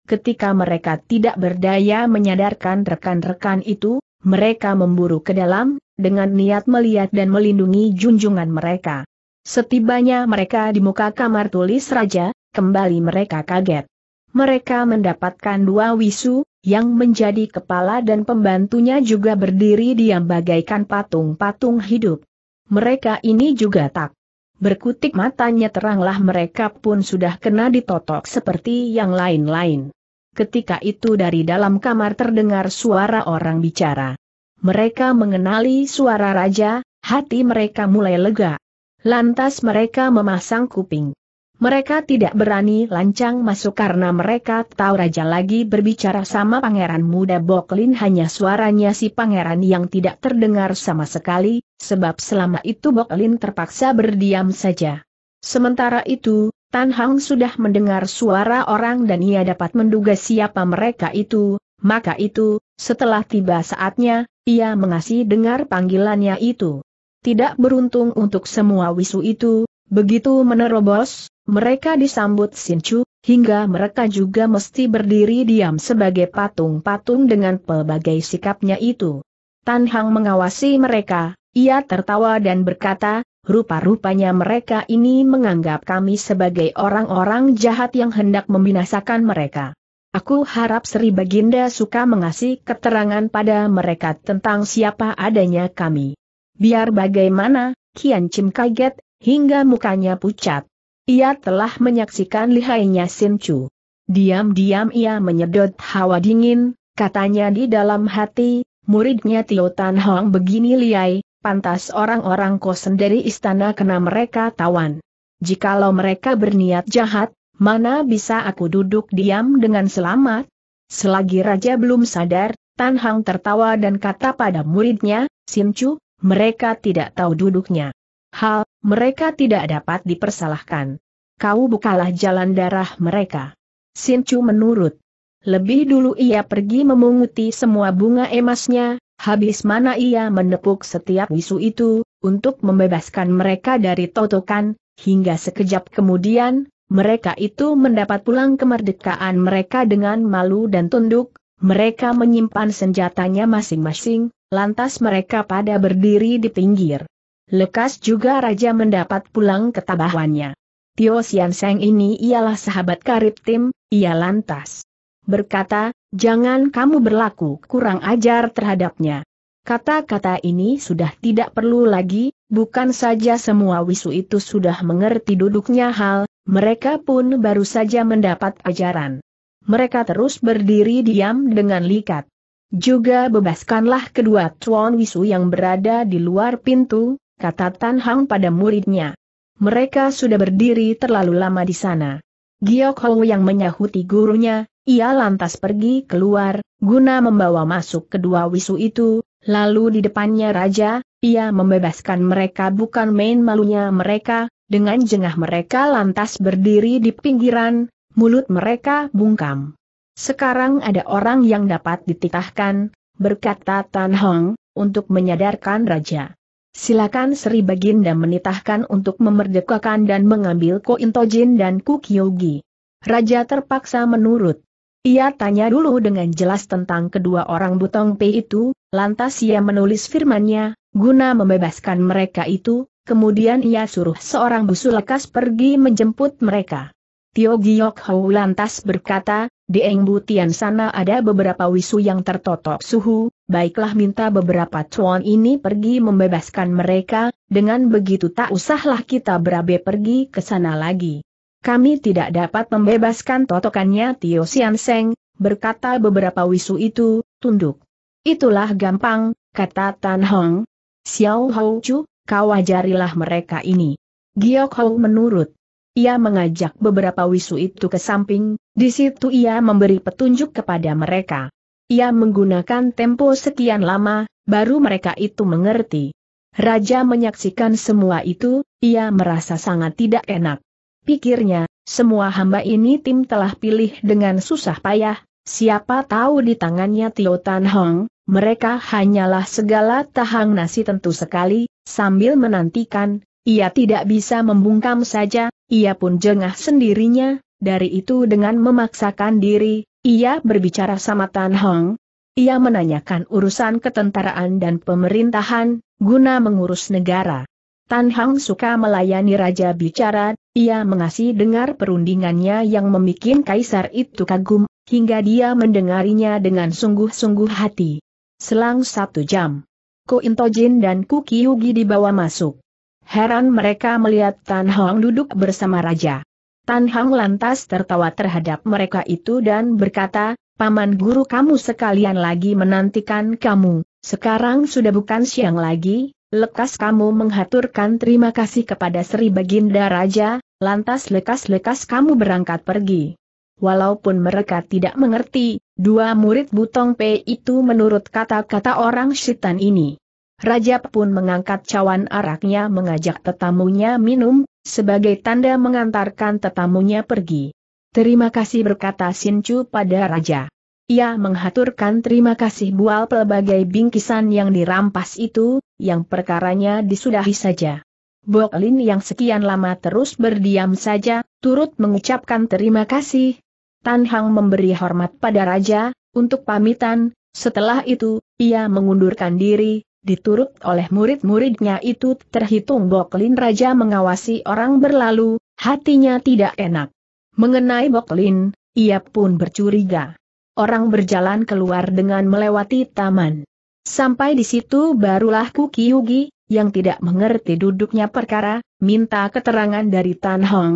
Ketika mereka tidak berdaya menyadarkan rekan-rekan itu, mereka memburu ke dalam, dengan niat melihat dan melindungi junjungan mereka. Setibanya mereka di muka kamar tulis raja, kembali mereka kaget. Mereka mendapatkan dua wisu, yang menjadi kepala dan pembantunya juga berdiri diam bagaikan patung-patung hidup. Mereka ini juga tak Berkutik matanya teranglah mereka pun sudah kena ditotok seperti yang lain-lain. Ketika itu dari dalam kamar terdengar suara orang bicara. Mereka mengenali suara raja, hati mereka mulai lega. Lantas mereka memasang kuping. Mereka tidak berani lancang masuk karena mereka tahu raja lagi berbicara sama pangeran muda Boklin hanya suaranya si pangeran yang tidak terdengar sama sekali, sebab selama itu Boklin terpaksa berdiam saja. Sementara itu, Tan Hang sudah mendengar suara orang dan ia dapat menduga siapa mereka itu, maka itu, setelah tiba saatnya, ia mengasih dengar panggilannya itu. Tidak beruntung untuk semua wisu itu, Begitu menerobos, mereka disambut Sincu, hingga mereka juga mesti berdiri diam sebagai patung-patung dengan pelbagai sikapnya itu. Tan Hang mengawasi mereka, ia tertawa dan berkata, Rupa-rupanya mereka ini menganggap kami sebagai orang-orang jahat yang hendak membinasakan mereka. Aku harap Sri Baginda suka mengasih keterangan pada mereka tentang siapa adanya kami. Biar bagaimana, Kian Chim kaget, hingga mukanya pucat. Ia telah menyaksikan lihainya Sin Chu. Diam-diam ia menyedot hawa dingin, katanya di dalam hati, muridnya Tio Tan Hong begini liai, pantas orang-orang kosen dari istana kena mereka tawan. Jikalau mereka berniat jahat, mana bisa aku duduk diam dengan selamat? Selagi Raja belum sadar, Tan Hong tertawa dan kata pada muridnya, Sin Chu, mereka tidak tahu duduknya hal, mereka tidak dapat dipersalahkan. Kau bukalah jalan darah mereka. Chu menurut. Lebih dulu ia pergi memunguti semua bunga emasnya, habis mana ia menepuk setiap wisu itu, untuk membebaskan mereka dari totokan, hingga sekejap kemudian, mereka itu mendapat pulang kemerdekaan mereka dengan malu dan tunduk, mereka menyimpan senjatanya masing-masing, lantas mereka pada berdiri di pinggir Lekas juga raja mendapat pulang ketabahannya. Tio Sian Seng ini ialah sahabat karib tim, ia lantas berkata, jangan kamu berlaku kurang ajar terhadapnya. Kata-kata ini sudah tidak perlu lagi, bukan saja semua wisu itu sudah mengerti duduknya hal, mereka pun baru saja mendapat ajaran. Mereka terus berdiri diam dengan likat. Juga bebaskanlah kedua tuan wisu yang berada di luar pintu, kata Tan Hang pada muridnya. Mereka sudah berdiri terlalu lama di sana. Giok Hou yang menyahuti gurunya, ia lantas pergi keluar, guna membawa masuk kedua wisu itu, lalu di depannya raja, ia membebaskan mereka bukan main malunya mereka, dengan jengah mereka lantas berdiri di pinggiran, mulut mereka bungkam. Sekarang ada orang yang dapat dititahkan, berkata Tan Hong, untuk menyadarkan raja. Silakan Sri Baginda menitahkan untuk memerdekakan dan mengambil Tojin dan Kukyogi. Raja terpaksa menurut. Ia tanya dulu dengan jelas tentang kedua orang Butong Pei itu, lantas ia menulis firmannya, guna membebaskan mereka itu, kemudian ia suruh seorang busu lekas pergi menjemput mereka. Tio Giok Hou lantas berkata, di Eng Butian sana ada beberapa wisu yang tertotok suhu, baiklah minta beberapa cuan ini pergi membebaskan mereka, dengan begitu tak usahlah kita berabe pergi ke sana lagi. Kami tidak dapat membebaskan totokannya Tio Sian Seng, berkata beberapa wisu itu, tunduk. Itulah gampang, kata Tan Hong. Xiao Hou Chu, kau ajarilah mereka ini. Giok Hou menurut. Ia mengajak beberapa wisu itu ke samping, di situ ia memberi petunjuk kepada mereka. Ia menggunakan tempo sekian lama, baru mereka itu mengerti. Raja menyaksikan semua itu, ia merasa sangat tidak enak. Pikirnya, semua hamba ini tim telah pilih dengan susah payah, siapa tahu di tangannya Tio Tan Hong, mereka hanyalah segala tahang nasi tentu sekali, sambil menantikan, ia tidak bisa membungkam saja, ia pun jengah sendirinya, dari itu dengan memaksakan diri, ia berbicara sama Tan Hong. Ia menanyakan urusan ketentaraan dan pemerintahan, guna mengurus negara. Tan Hong suka melayani Raja bicara, ia mengasih dengar perundingannya yang memikin kaisar itu kagum, hingga dia mendengarinya dengan sungguh-sungguh hati. Selang satu jam, Ko Intojin dan Ku Kiyugi dibawa masuk. Heran mereka melihat Tan Hong duduk bersama Raja. Tan Hang lantas tertawa terhadap mereka itu dan berkata, Paman guru kamu sekalian lagi menantikan kamu, sekarang sudah bukan siang lagi, lekas kamu menghaturkan terima kasih kepada Sri Baginda Raja, lantas lekas-lekas kamu berangkat pergi. Walaupun mereka tidak mengerti, dua murid Butong Pe itu menurut kata-kata orang syaitan ini. Raja pun mengangkat cawan araknya mengajak tetamunya minum, sebagai tanda mengantarkan tetamunya pergi. Terima kasih berkata Sinchu pada raja. Ia menghaturkan terima kasih bual pelbagai bingkisan yang dirampas itu, yang perkaranya disudahi saja. Lin yang sekian lama terus berdiam saja, turut mengucapkan terima kasih. Tan Hang memberi hormat pada raja, untuk pamitan, setelah itu, ia mengundurkan diri, Diturut oleh murid-muridnya itu terhitung Boklin Raja mengawasi orang berlalu, hatinya tidak enak. Mengenai Boklin, ia pun bercuriga. Orang berjalan keluar dengan melewati taman. Sampai di situ barulah Kuki Yugi, yang tidak mengerti duduknya perkara, minta keterangan dari Tan Hong.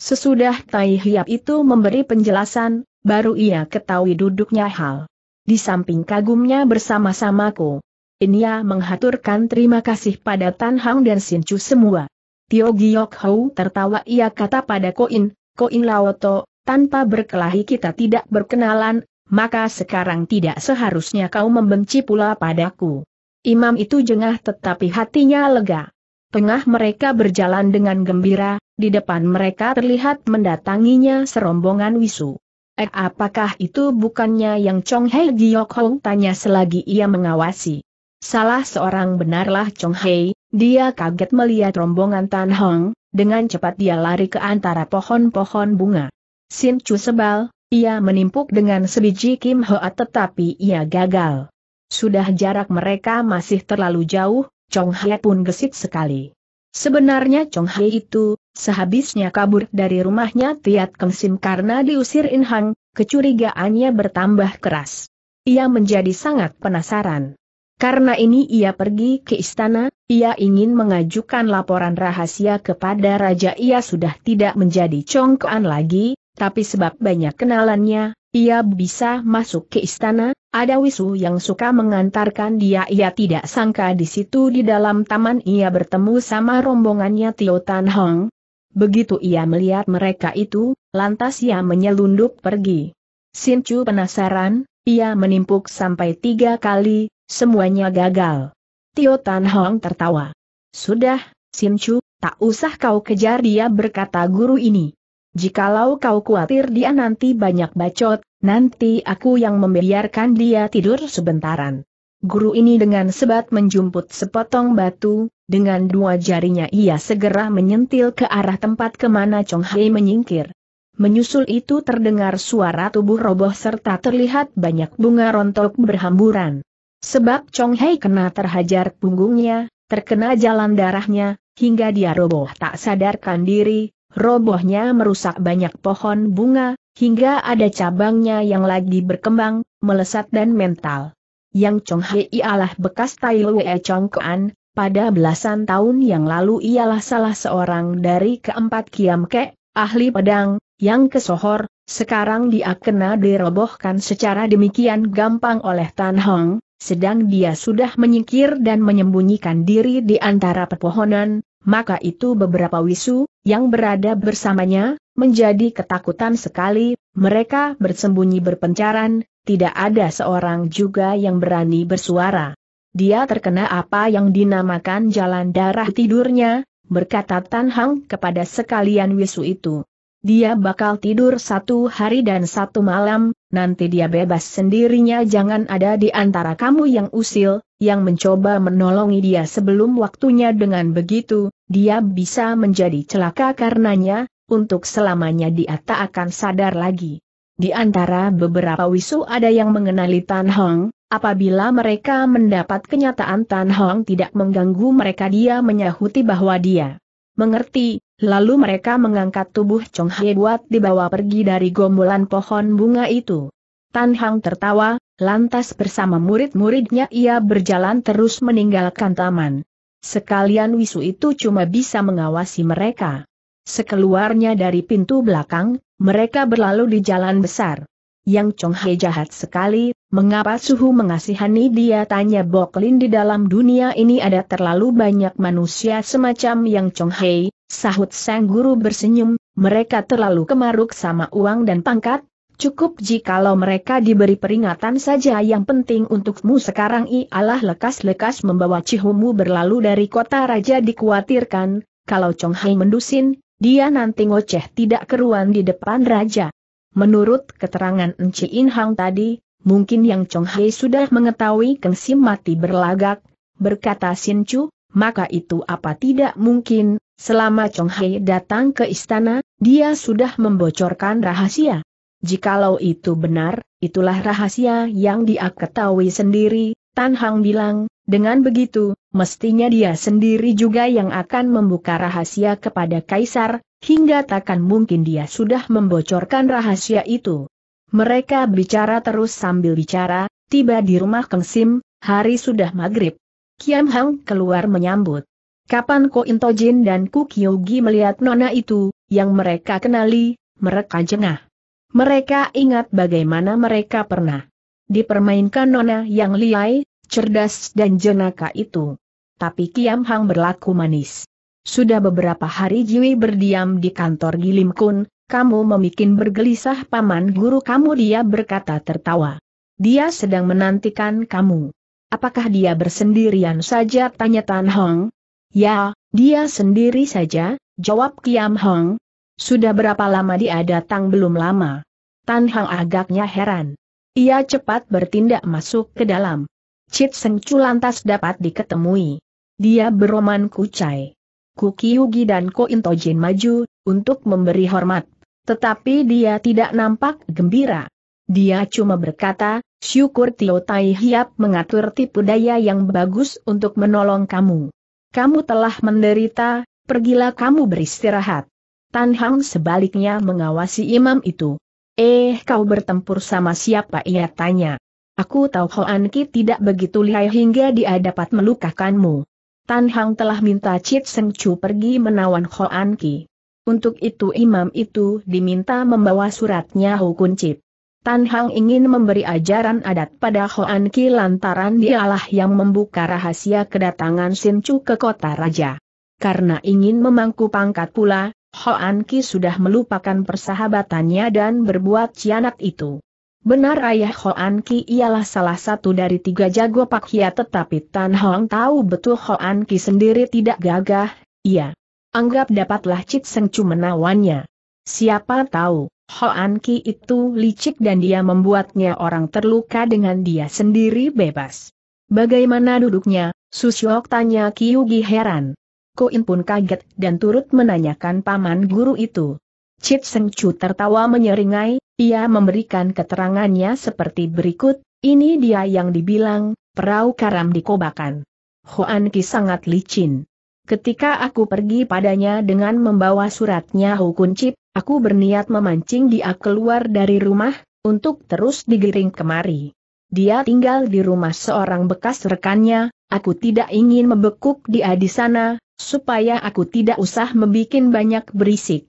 Sesudah Tai Hiap itu memberi penjelasan, baru ia ketahui duduknya hal. Di samping kagumnya bersama-samaku. Inia menghaturkan terima kasih pada Tan Hang dan Sin Chu semua. Tio Giok Hou tertawa ia kata pada Koin, Koin Laoto, tanpa berkelahi kita tidak berkenalan, maka sekarang tidak seharusnya kau membenci pula padaku. Imam itu jengah tetapi hatinya lega. Tengah mereka berjalan dengan gembira, di depan mereka terlihat mendatanginya serombongan wisu. Eh apakah itu bukannya yang Chong Hei Giok Hong tanya selagi ia mengawasi. Salah seorang benarlah Chong Hei, dia kaget melihat rombongan Tan Hong, dengan cepat dia lari ke antara pohon-pohon bunga. Sin Chu sebal, ia menimpuk dengan sebiji Kim Hoa tetapi ia gagal. Sudah jarak mereka masih terlalu jauh, Chong Hei pun gesit sekali. Sebenarnya Chong Hei itu, sehabisnya kabur dari rumahnya Tiat Keng Sim karena diusir In Hang, kecurigaannya bertambah keras. Ia menjadi sangat penasaran. Karena ini ia pergi ke istana, ia ingin mengajukan laporan rahasia kepada raja ia sudah tidak menjadi congkoan lagi, tapi sebab banyak kenalannya, ia bisa masuk ke istana, ada wisu yang suka mengantarkan dia ia tidak sangka di situ di dalam taman ia bertemu sama rombongannya Tio Tan Hong. Begitu ia melihat mereka itu, lantas ia menyelundup pergi. Sinchu penasaran, ia menimpuk sampai tiga kali, Semuanya gagal. Tio Tan Hong tertawa. Sudah, Sim Chu, tak usah kau kejar dia berkata guru ini. Jikalau kau khawatir dia nanti banyak bacot, nanti aku yang membiarkan dia tidur sebentaran. Guru ini dengan sebat menjumput sepotong batu, dengan dua jarinya ia segera menyentil ke arah tempat kemana Chong Hai menyingkir. Menyusul itu terdengar suara tubuh roboh serta terlihat banyak bunga rontok berhamburan. Sebab Chong Hei kena terhajar punggungnya, terkena jalan darahnya, hingga dia roboh tak sadarkan diri, robohnya merusak banyak pohon bunga, hingga ada cabangnya yang lagi berkembang, melesat dan mental. Yang Chong Hei ialah bekas Tai Lue Chong Kuan, pada belasan tahun yang lalu ialah salah seorang dari keempat Kiam kek ahli pedang, yang kesohor, sekarang dia kena dirobohkan secara demikian gampang oleh Tan Hong, sedang dia sudah menyingkir dan menyembunyikan diri di antara pepohonan, maka itu beberapa wisu, yang berada bersamanya, menjadi ketakutan sekali, mereka bersembunyi berpencaran, tidak ada seorang juga yang berani bersuara. Dia terkena apa yang dinamakan jalan darah tidurnya, berkata Tan Hang kepada sekalian wisu itu. Dia bakal tidur satu hari dan satu malam, nanti dia bebas sendirinya jangan ada di antara kamu yang usil, yang mencoba menolongi dia sebelum waktunya dengan begitu, dia bisa menjadi celaka karenanya, untuk selamanya dia tak akan sadar lagi. Di antara beberapa wisu ada yang mengenali Tan Hong, apabila mereka mendapat kenyataan Tan Hong tidak mengganggu mereka dia menyahuti bahwa dia Mengerti, lalu mereka mengangkat tubuh Chong Hye buat dibawa pergi dari gombolan pohon bunga itu. Tan Hang tertawa, lantas bersama murid-muridnya ia berjalan terus meninggalkan taman. Sekalian wisu itu cuma bisa mengawasi mereka. Sekeluarnya dari pintu belakang, mereka berlalu di jalan besar. Yang Chong He jahat sekali, mengapa suhu mengasihani dia tanya Boklin di dalam dunia ini ada terlalu banyak manusia semacam Yang Chong He, sahut sang guru bersenyum, mereka terlalu kemaruk sama uang dan pangkat, cukup jikalau mereka diberi peringatan saja yang penting untukmu sekarang ialah lekas-lekas membawa cihumu berlalu dari kota raja dikhawatirkan, kalau Chong He mendusin, dia nanti ngoceh tidak keruan di depan raja. Menurut keterangan Enci In Hang tadi, mungkin Yang Chong Hei sudah mengetahui Keng Sim mati berlagak, berkata Sin Chu, maka itu apa tidak mungkin, selama Chong Hei datang ke istana, dia sudah membocorkan rahasia. Jikalau itu benar, itulah rahasia yang dia ketahui sendiri, Tan Hang bilang, dengan begitu, mestinya dia sendiri juga yang akan membuka rahasia kepada Kaisar, hingga takkan mungkin dia sudah membocorkan rahasia itu. Mereka bicara terus sambil bicara, tiba di rumah Keng Sim, hari sudah maghrib. Kiam Hang keluar menyambut. Kapan Ko Intojin dan Ku Kyogi melihat nona itu, yang mereka kenali, mereka jengah. Mereka ingat bagaimana mereka pernah dipermainkan nona yang liai, cerdas dan jenaka itu. Tapi Kiam Hang berlaku manis. Sudah beberapa hari Jiwi berdiam di kantor Gilim Kun, kamu memikin bergelisah paman guru kamu dia berkata tertawa. Dia sedang menantikan kamu. Apakah dia bersendirian saja tanya Tan Hong? Ya, dia sendiri saja, jawab Kiam Hong. Sudah berapa lama dia datang belum lama? Tan Hong agaknya heran. Ia cepat bertindak masuk ke dalam. Cit Sengcu lantas dapat diketemui. Dia beroman kucai. Kuki dan Ko Intojin maju, untuk memberi hormat. Tetapi dia tidak nampak gembira. Dia cuma berkata, syukur Tio Tai Hiap mengatur tipu daya yang bagus untuk menolong kamu. Kamu telah menderita, pergilah kamu beristirahat. Tan Hang sebaliknya mengawasi imam itu. Eh kau bertempur sama siapa ia tanya. Aku tahu Hoan Ki tidak begitu lihai hingga dia dapat melukakanmu. Tan Hang telah minta Chit Seng Chu pergi menawan Ho An Ki. Untuk itu imam itu diminta membawa suratnya Hukun Chit. Tan Hang ingin memberi ajaran adat pada Ho An Ki lantaran dialah yang membuka rahasia kedatangan Sin Chu ke kota raja. Karena ingin memangku pangkat pula, Ho An Ki sudah melupakan persahabatannya dan berbuat cyanat itu. Benar ayah Hoan Ki ialah salah satu dari tiga jago Pak Hia tetapi Tan Hong tahu betul Hoan Ki sendiri tidak gagah, ia anggap dapatlah Cit Seng menawannya. Siapa tahu, Hoan Ki itu licik dan dia membuatnya orang terluka dengan dia sendiri bebas. Bagaimana duduknya, Susyok tanya Ki Yugi heran. In pun kaget dan turut menanyakan paman guru itu. Cit Seng tertawa menyeringai, ia memberikan keterangannya seperti berikut, ini dia yang dibilang, perahu karam dikobakan. Hoan Ki sangat licin. Ketika aku pergi padanya dengan membawa suratnya cip, aku berniat memancing dia keluar dari rumah, untuk terus digiring kemari. Dia tinggal di rumah seorang bekas rekannya, aku tidak ingin membekuk dia di sana, supaya aku tidak usah membuat banyak berisik.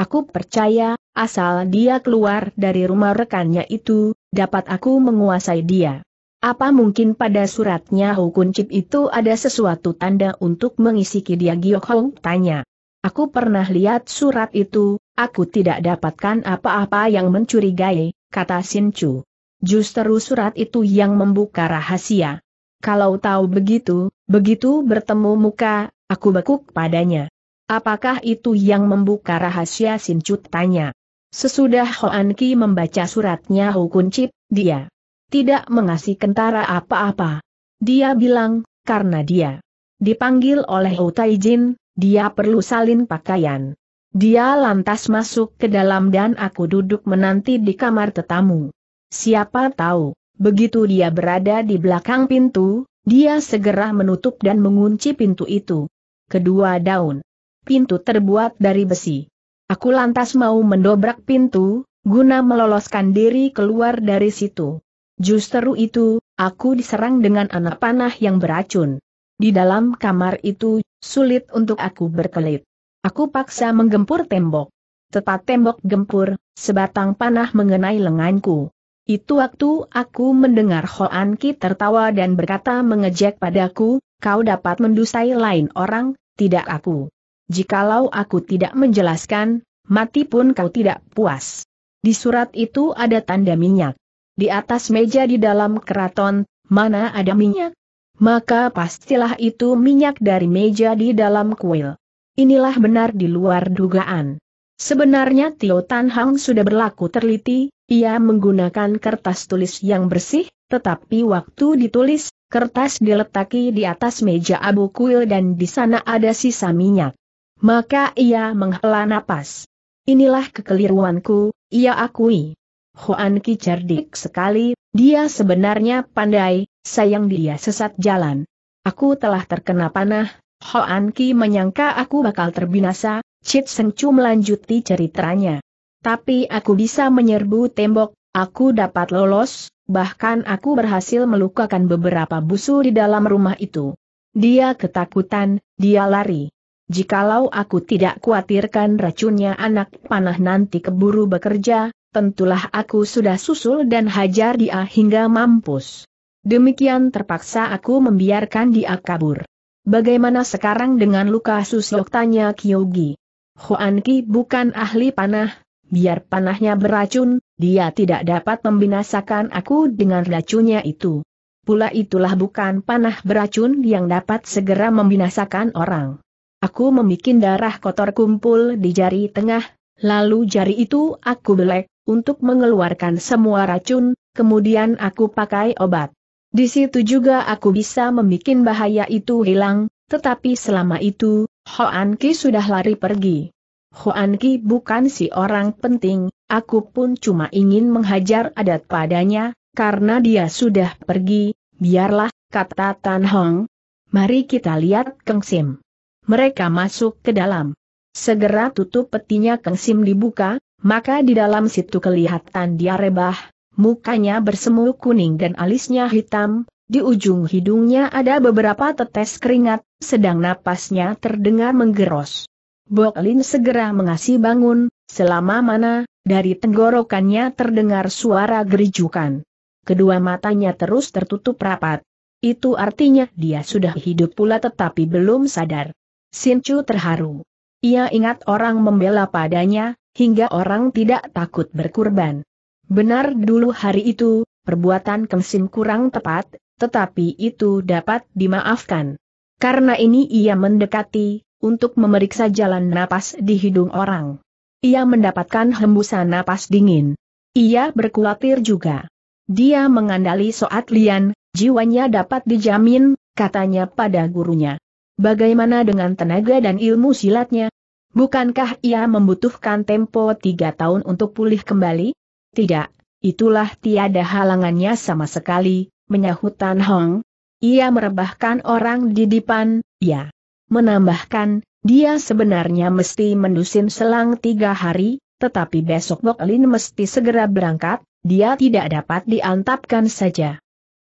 Aku percaya, asal dia keluar dari rumah rekannya itu, dapat aku menguasai dia. Apa mungkin pada suratnya hukum cip itu ada sesuatu tanda untuk mengisi dia Giok Hong? Tanya. Aku pernah lihat surat itu, aku tidak dapatkan apa-apa yang mencurigai, kata Sin Chu. Justru surat itu yang membuka rahasia. Kalau tahu begitu, begitu bertemu muka, aku bekuk padanya. Apakah itu yang membuka rahasia Sincut tanya. Sesudah Hoan Ki membaca suratnya Kun Chip, dia tidak mengasih kentara apa-apa. Dia bilang, karena dia dipanggil oleh Tai Jin, dia perlu salin pakaian. Dia lantas masuk ke dalam dan aku duduk menanti di kamar tetamu. Siapa tahu, begitu dia berada di belakang pintu, dia segera menutup dan mengunci pintu itu. Kedua daun pintu terbuat dari besi. Aku lantas mau mendobrak pintu, guna meloloskan diri keluar dari situ. Justru itu, aku diserang dengan anak panah yang beracun. Di dalam kamar itu, sulit untuk aku berkelit. Aku paksa menggempur tembok. Tepat tembok gempur, sebatang panah mengenai lenganku. Itu waktu aku mendengar Hoan Ki tertawa dan berkata mengejek padaku, kau dapat mendusai lain orang, tidak aku jikalau aku tidak menjelaskan, mati pun kau tidak puas. Di surat itu ada tanda minyak. Di atas meja di dalam keraton, mana ada minyak? Maka pastilah itu minyak dari meja di dalam kuil. Inilah benar di luar dugaan. Sebenarnya Tio Tan Hang sudah berlaku terliti, ia menggunakan kertas tulis yang bersih, tetapi waktu ditulis, kertas diletaki di atas meja abu kuil dan di sana ada sisa minyak. Maka ia menghela napas. Inilah kekeliruanku, ia akui. Hoan Ki cerdik sekali, dia sebenarnya pandai, sayang dia sesat jalan. Aku telah terkena panah, Hoan Ki menyangka aku bakal terbinasa, Chit Seng Chu melanjuti ceritanya. Tapi aku bisa menyerbu tembok, aku dapat lolos, bahkan aku berhasil melukakan beberapa busu di dalam rumah itu. Dia ketakutan, dia lari. Jikalau aku tidak khawatirkan racunnya anak panah nanti keburu bekerja, tentulah aku sudah susul dan hajar dia hingga mampus. Demikian terpaksa aku membiarkan dia kabur. Bagaimana sekarang dengan luka susuk tanya Kyogi? Huan Ki bukan ahli panah, biar panahnya beracun, dia tidak dapat membinasakan aku dengan racunnya itu. Pula itulah bukan panah beracun yang dapat segera membinasakan orang. Aku memikin darah kotor kumpul di jari tengah, lalu jari itu aku belek, untuk mengeluarkan semua racun, kemudian aku pakai obat. Di situ juga aku bisa memikin bahaya itu hilang, tetapi selama itu, Hoan Ki sudah lari pergi. Hoan Ki bukan si orang penting, aku pun cuma ingin menghajar adat padanya, karena dia sudah pergi, biarlah, kata Tan Hong. Mari kita lihat Keng Sim mereka masuk ke dalam. Segera tutup petinya Kang Sim dibuka, maka di dalam situ kelihatan dia rebah, mukanya bersemu kuning dan alisnya hitam, di ujung hidungnya ada beberapa tetes keringat, sedang napasnya terdengar menggeros. Boklin segera mengasih bangun, selama mana, dari tenggorokannya terdengar suara gerijukan. Kedua matanya terus tertutup rapat. Itu artinya dia sudah hidup pula tetapi belum sadar. Sin Chu terharu. Ia ingat orang membela padanya, hingga orang tidak takut berkurban. Benar dulu hari itu, perbuatan Kengsim kurang tepat, tetapi itu dapat dimaafkan. Karena ini ia mendekati, untuk memeriksa jalan napas di hidung orang. Ia mendapatkan hembusan napas dingin. Ia berkulatir juga. Dia mengandali soat lian, jiwanya dapat dijamin, katanya pada gurunya. Bagaimana dengan tenaga dan ilmu silatnya? Bukankah ia membutuhkan tempo tiga tahun untuk pulih kembali? Tidak, itulah tiada halangannya sama sekali, menyahut Tan Hong. Ia merebahkan orang di depan, ya. Menambahkan, dia sebenarnya mesti mendusin selang tiga hari, tetapi besok Bok Lin mesti segera berangkat, dia tidak dapat diantapkan saja.